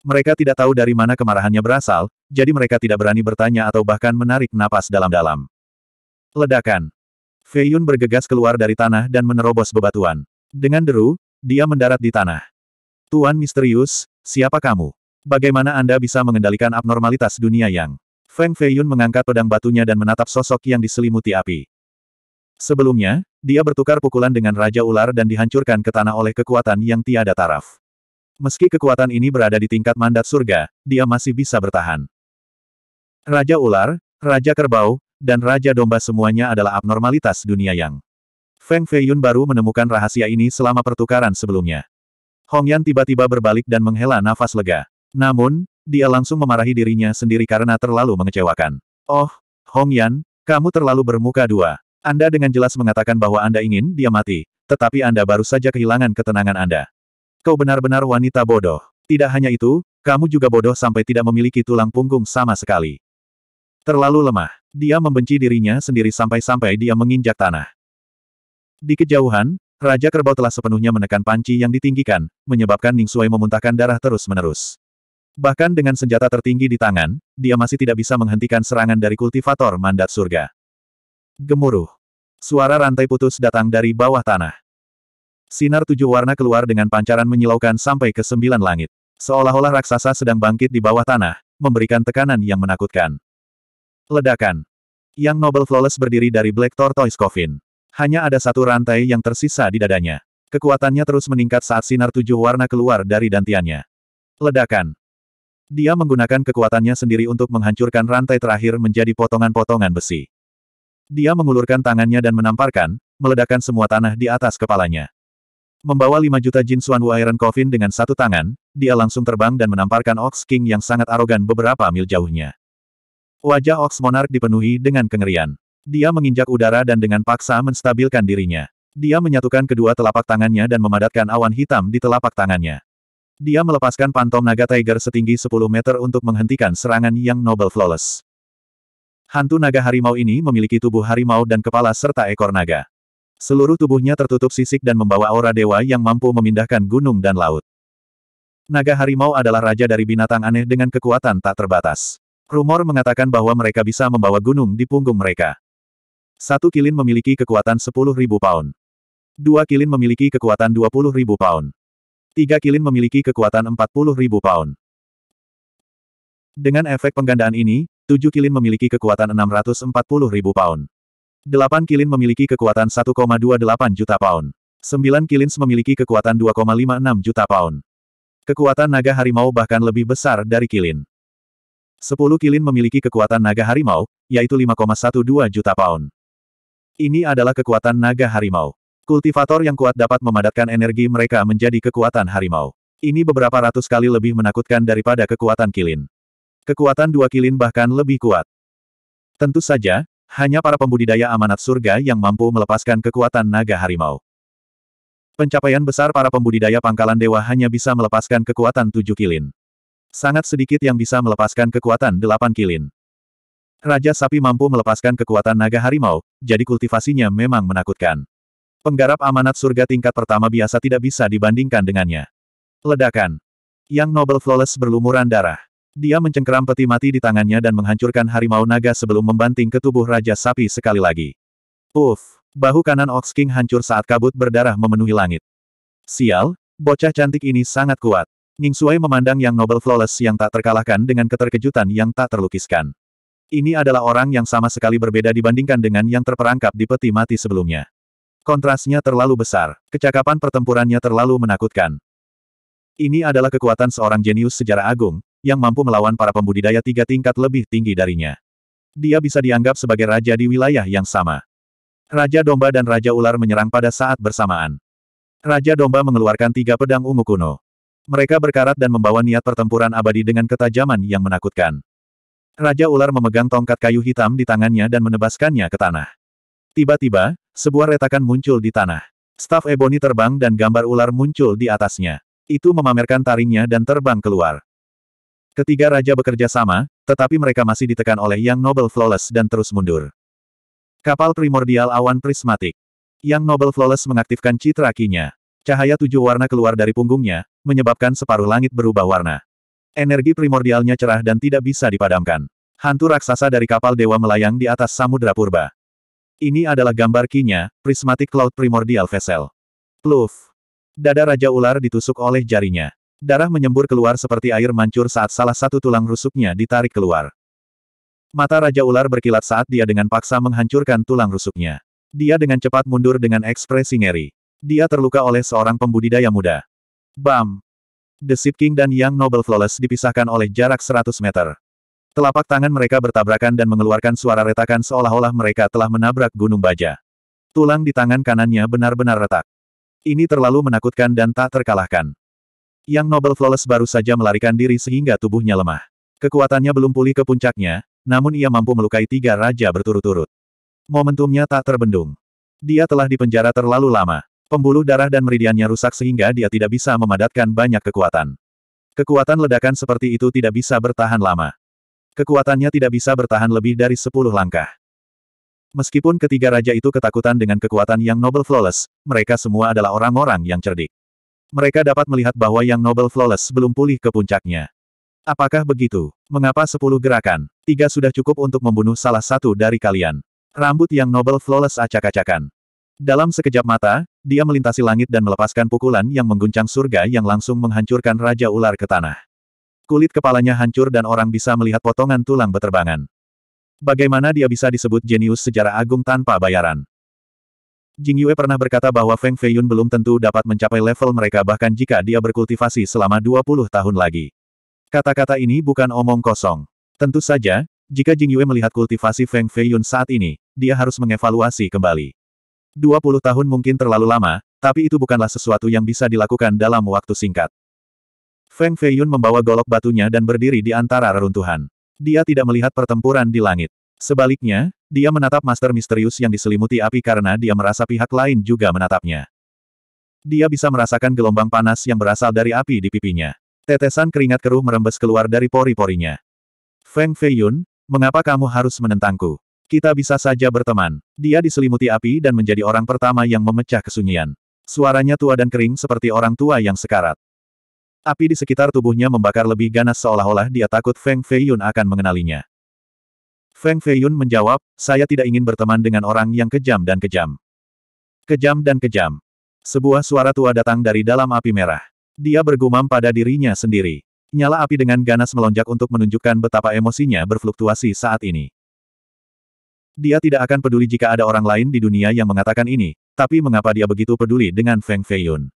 Mereka tidak tahu dari mana kemarahannya berasal, jadi mereka tidak berani bertanya atau bahkan menarik napas dalam-dalam. Ledakan. Fei Yun bergegas keluar dari tanah dan menerobos bebatuan. Dengan deru, dia mendarat di tanah. Tuan misterius, siapa kamu? Bagaimana Anda bisa mengendalikan abnormalitas dunia yang... Feng Fei Yun mengangkat pedang batunya dan menatap sosok yang diselimuti api. Sebelumnya, dia bertukar pukulan dengan Raja Ular dan dihancurkan ke tanah oleh kekuatan yang tiada taraf. Meski kekuatan ini berada di tingkat mandat surga, dia masih bisa bertahan. Raja Ular, Raja Kerbau, dan Raja Domba semuanya adalah abnormalitas dunia yang. Feng Feiyun baru menemukan rahasia ini selama pertukaran sebelumnya. Hong Yan tiba-tiba berbalik dan menghela nafas lega. Namun, dia langsung memarahi dirinya sendiri karena terlalu mengecewakan. Oh, Hong Yan, kamu terlalu bermuka dua. Anda dengan jelas mengatakan bahwa Anda ingin dia mati, tetapi Anda baru saja kehilangan ketenangan Anda. Kau benar-benar wanita bodoh. Tidak hanya itu, kamu juga bodoh sampai tidak memiliki tulang punggung sama sekali. Terlalu lemah. Dia membenci dirinya sendiri sampai-sampai dia menginjak tanah. Di kejauhan, Raja Kerbau telah sepenuhnya menekan panci yang ditinggikan, menyebabkan Ning Sui memuntahkan darah terus-menerus. Bahkan dengan senjata tertinggi di tangan, dia masih tidak bisa menghentikan serangan dari kultivator mandat surga. Gemuruh. Suara rantai putus datang dari bawah tanah. Sinar tujuh warna keluar dengan pancaran menyilaukan sampai ke sembilan langit. Seolah-olah raksasa sedang bangkit di bawah tanah, memberikan tekanan yang menakutkan. Ledakan. Yang Noble Flawless berdiri dari Black Tortoise Coffin. Hanya ada satu rantai yang tersisa di dadanya. Kekuatannya terus meningkat saat sinar tujuh warna keluar dari dantiannya. Ledakan. Dia menggunakan kekuatannya sendiri untuk menghancurkan rantai terakhir menjadi potongan-potongan besi. Dia mengulurkan tangannya dan menamparkan, meledakkan semua tanah di atas kepalanya. Membawa 5 juta Jin Suan Wu Iron Coffin dengan satu tangan, dia langsung terbang dan menamparkan Ox King yang sangat arogan beberapa mil jauhnya. Wajah Ox Monarch dipenuhi dengan kengerian. Dia menginjak udara dan dengan paksa menstabilkan dirinya. Dia menyatukan kedua telapak tangannya dan memadatkan awan hitam di telapak tangannya. Dia melepaskan pantom naga tiger setinggi 10 meter untuk menghentikan serangan yang Noble Flawless. Hantu naga harimau ini memiliki tubuh harimau dan kepala serta ekor naga. Seluruh tubuhnya tertutup sisik dan membawa aura dewa yang mampu memindahkan gunung dan laut. Naga harimau adalah raja dari binatang aneh dengan kekuatan tak terbatas. Rumor mengatakan bahwa mereka bisa membawa gunung di punggung mereka. Satu kilin memiliki kekuatan 10.000 pound. Dua kilin memiliki kekuatan 20.000 pound. Tiga kilin memiliki kekuatan 40.000 pound. Dengan efek penggandaan ini, 7 kilin memiliki kekuatan 640 ribu pound. 8 kilin memiliki kekuatan 1,28 juta pound. 9 kilin memiliki kekuatan 2,56 juta pound. Kekuatan naga harimau bahkan lebih besar dari kilin. 10 kilin memiliki kekuatan naga harimau, yaitu 5,12 juta pound. Ini adalah kekuatan naga harimau. Kultivator yang kuat dapat memadatkan energi mereka menjadi kekuatan harimau. Ini beberapa ratus kali lebih menakutkan daripada kekuatan kilin. Kekuatan dua kilin bahkan lebih kuat. Tentu saja, hanya para pembudidaya amanat surga yang mampu melepaskan kekuatan naga harimau. Pencapaian besar para pembudidaya pangkalan dewa hanya bisa melepaskan kekuatan tujuh kilin. Sangat sedikit yang bisa melepaskan kekuatan delapan kilin. Raja sapi mampu melepaskan kekuatan naga harimau, jadi kultivasinya memang menakutkan. Penggarap amanat surga tingkat pertama biasa tidak bisa dibandingkan dengannya. Ledakan. Yang noble Flawless berlumuran darah. Dia mencengkeram peti mati di tangannya dan menghancurkan harimau naga sebelum membanting ke tubuh Raja Sapi sekali lagi. Uff, bahu kanan Ox King hancur saat kabut berdarah memenuhi langit. Sial, bocah cantik ini sangat kuat. Ning Suai memandang yang Noble Flawless yang tak terkalahkan dengan keterkejutan yang tak terlukiskan. Ini adalah orang yang sama sekali berbeda dibandingkan dengan yang terperangkap di peti mati sebelumnya. Kontrasnya terlalu besar, kecakapan pertempurannya terlalu menakutkan. Ini adalah kekuatan seorang jenius sejarah agung, yang mampu melawan para pembudidaya tiga tingkat lebih tinggi darinya. Dia bisa dianggap sebagai raja di wilayah yang sama. Raja Domba dan Raja Ular menyerang pada saat bersamaan. Raja Domba mengeluarkan tiga pedang ungu kuno. Mereka berkarat dan membawa niat pertempuran abadi dengan ketajaman yang menakutkan. Raja Ular memegang tongkat kayu hitam di tangannya dan menebaskannya ke tanah. Tiba-tiba, sebuah retakan muncul di tanah. Staf ebony terbang dan gambar ular muncul di atasnya. Itu memamerkan taringnya dan terbang keluar. Ketiga raja bekerja sama, tetapi mereka masih ditekan oleh Yang Noble Flawless dan terus mundur. Kapal primordial awan prismatik. Yang Noble Flawless mengaktifkan citra kinya. Cahaya tujuh warna keluar dari punggungnya, menyebabkan separuh langit berubah warna. Energi primordialnya cerah dan tidak bisa dipadamkan. Hantu raksasa dari kapal dewa melayang di atas samudera purba. Ini adalah gambar kinya, Prismatic Cloud Primordial Vessel. Pluf. Dada Raja Ular ditusuk oleh jarinya. Darah menyembur keluar seperti air mancur saat salah satu tulang rusuknya ditarik keluar. Mata Raja Ular berkilat saat dia dengan paksa menghancurkan tulang rusuknya. Dia dengan cepat mundur dengan ekspresi ngeri. Dia terluka oleh seorang pembudidaya muda. Bam! The Sip King dan Yang Noble Flawless dipisahkan oleh jarak 100 meter. Telapak tangan mereka bertabrakan dan mengeluarkan suara retakan seolah-olah mereka telah menabrak gunung baja. Tulang di tangan kanannya benar-benar retak. Ini terlalu menakutkan dan tak terkalahkan. Yang Noble Flawless baru saja melarikan diri sehingga tubuhnya lemah. Kekuatannya belum pulih ke puncaknya, namun ia mampu melukai tiga raja berturut-turut. Momentumnya tak terbendung. Dia telah dipenjara terlalu lama. Pembuluh darah dan meridiannya rusak sehingga dia tidak bisa memadatkan banyak kekuatan. Kekuatan ledakan seperti itu tidak bisa bertahan lama. Kekuatannya tidak bisa bertahan lebih dari sepuluh langkah. Meskipun ketiga raja itu ketakutan dengan kekuatan yang noble flawless, mereka semua adalah orang-orang yang cerdik. Mereka dapat melihat bahwa Yang Noble Flawless belum pulih ke puncaknya. Apakah begitu? Mengapa sepuluh gerakan? Tiga sudah cukup untuk membunuh salah satu dari kalian. Rambut Yang Noble Flawless acak-acakan. Dalam sekejap mata, dia melintasi langit dan melepaskan pukulan yang mengguncang surga yang langsung menghancurkan Raja Ular ke tanah. Kulit kepalanya hancur dan orang bisa melihat potongan tulang beterbangan. Bagaimana dia bisa disebut jenius sejarah agung tanpa bayaran? Jing Yue pernah berkata bahwa Feng Feiyun belum tentu dapat mencapai level mereka bahkan jika dia berkultivasi selama 20 tahun lagi. Kata-kata ini bukan omong kosong. Tentu saja, jika Jing Yue melihat kultivasi Feng Feiyun saat ini, dia harus mengevaluasi kembali. 20 tahun mungkin terlalu lama, tapi itu bukanlah sesuatu yang bisa dilakukan dalam waktu singkat. Feng Feiyun membawa golok batunya dan berdiri di antara reruntuhan. Dia tidak melihat pertempuran di langit. Sebaliknya, dia menatap Master Misterius yang diselimuti api karena dia merasa pihak lain juga menatapnya. Dia bisa merasakan gelombang panas yang berasal dari api di pipinya. Tetesan keringat keruh merembes keluar dari pori-porinya. Feng Feiyun, mengapa kamu harus menentangku? Kita bisa saja berteman. Dia diselimuti api dan menjadi orang pertama yang memecah kesunyian. Suaranya tua dan kering seperti orang tua yang sekarat. Api di sekitar tubuhnya membakar lebih ganas seolah-olah dia takut Feng Feiyun akan mengenalinya. Feng Feiyun menjawab, saya tidak ingin berteman dengan orang yang kejam dan kejam. Kejam dan kejam. Sebuah suara tua datang dari dalam api merah. Dia bergumam pada dirinya sendiri. Nyala api dengan ganas melonjak untuk menunjukkan betapa emosinya berfluktuasi saat ini. Dia tidak akan peduli jika ada orang lain di dunia yang mengatakan ini, tapi mengapa dia begitu peduli dengan Feng Feiyun?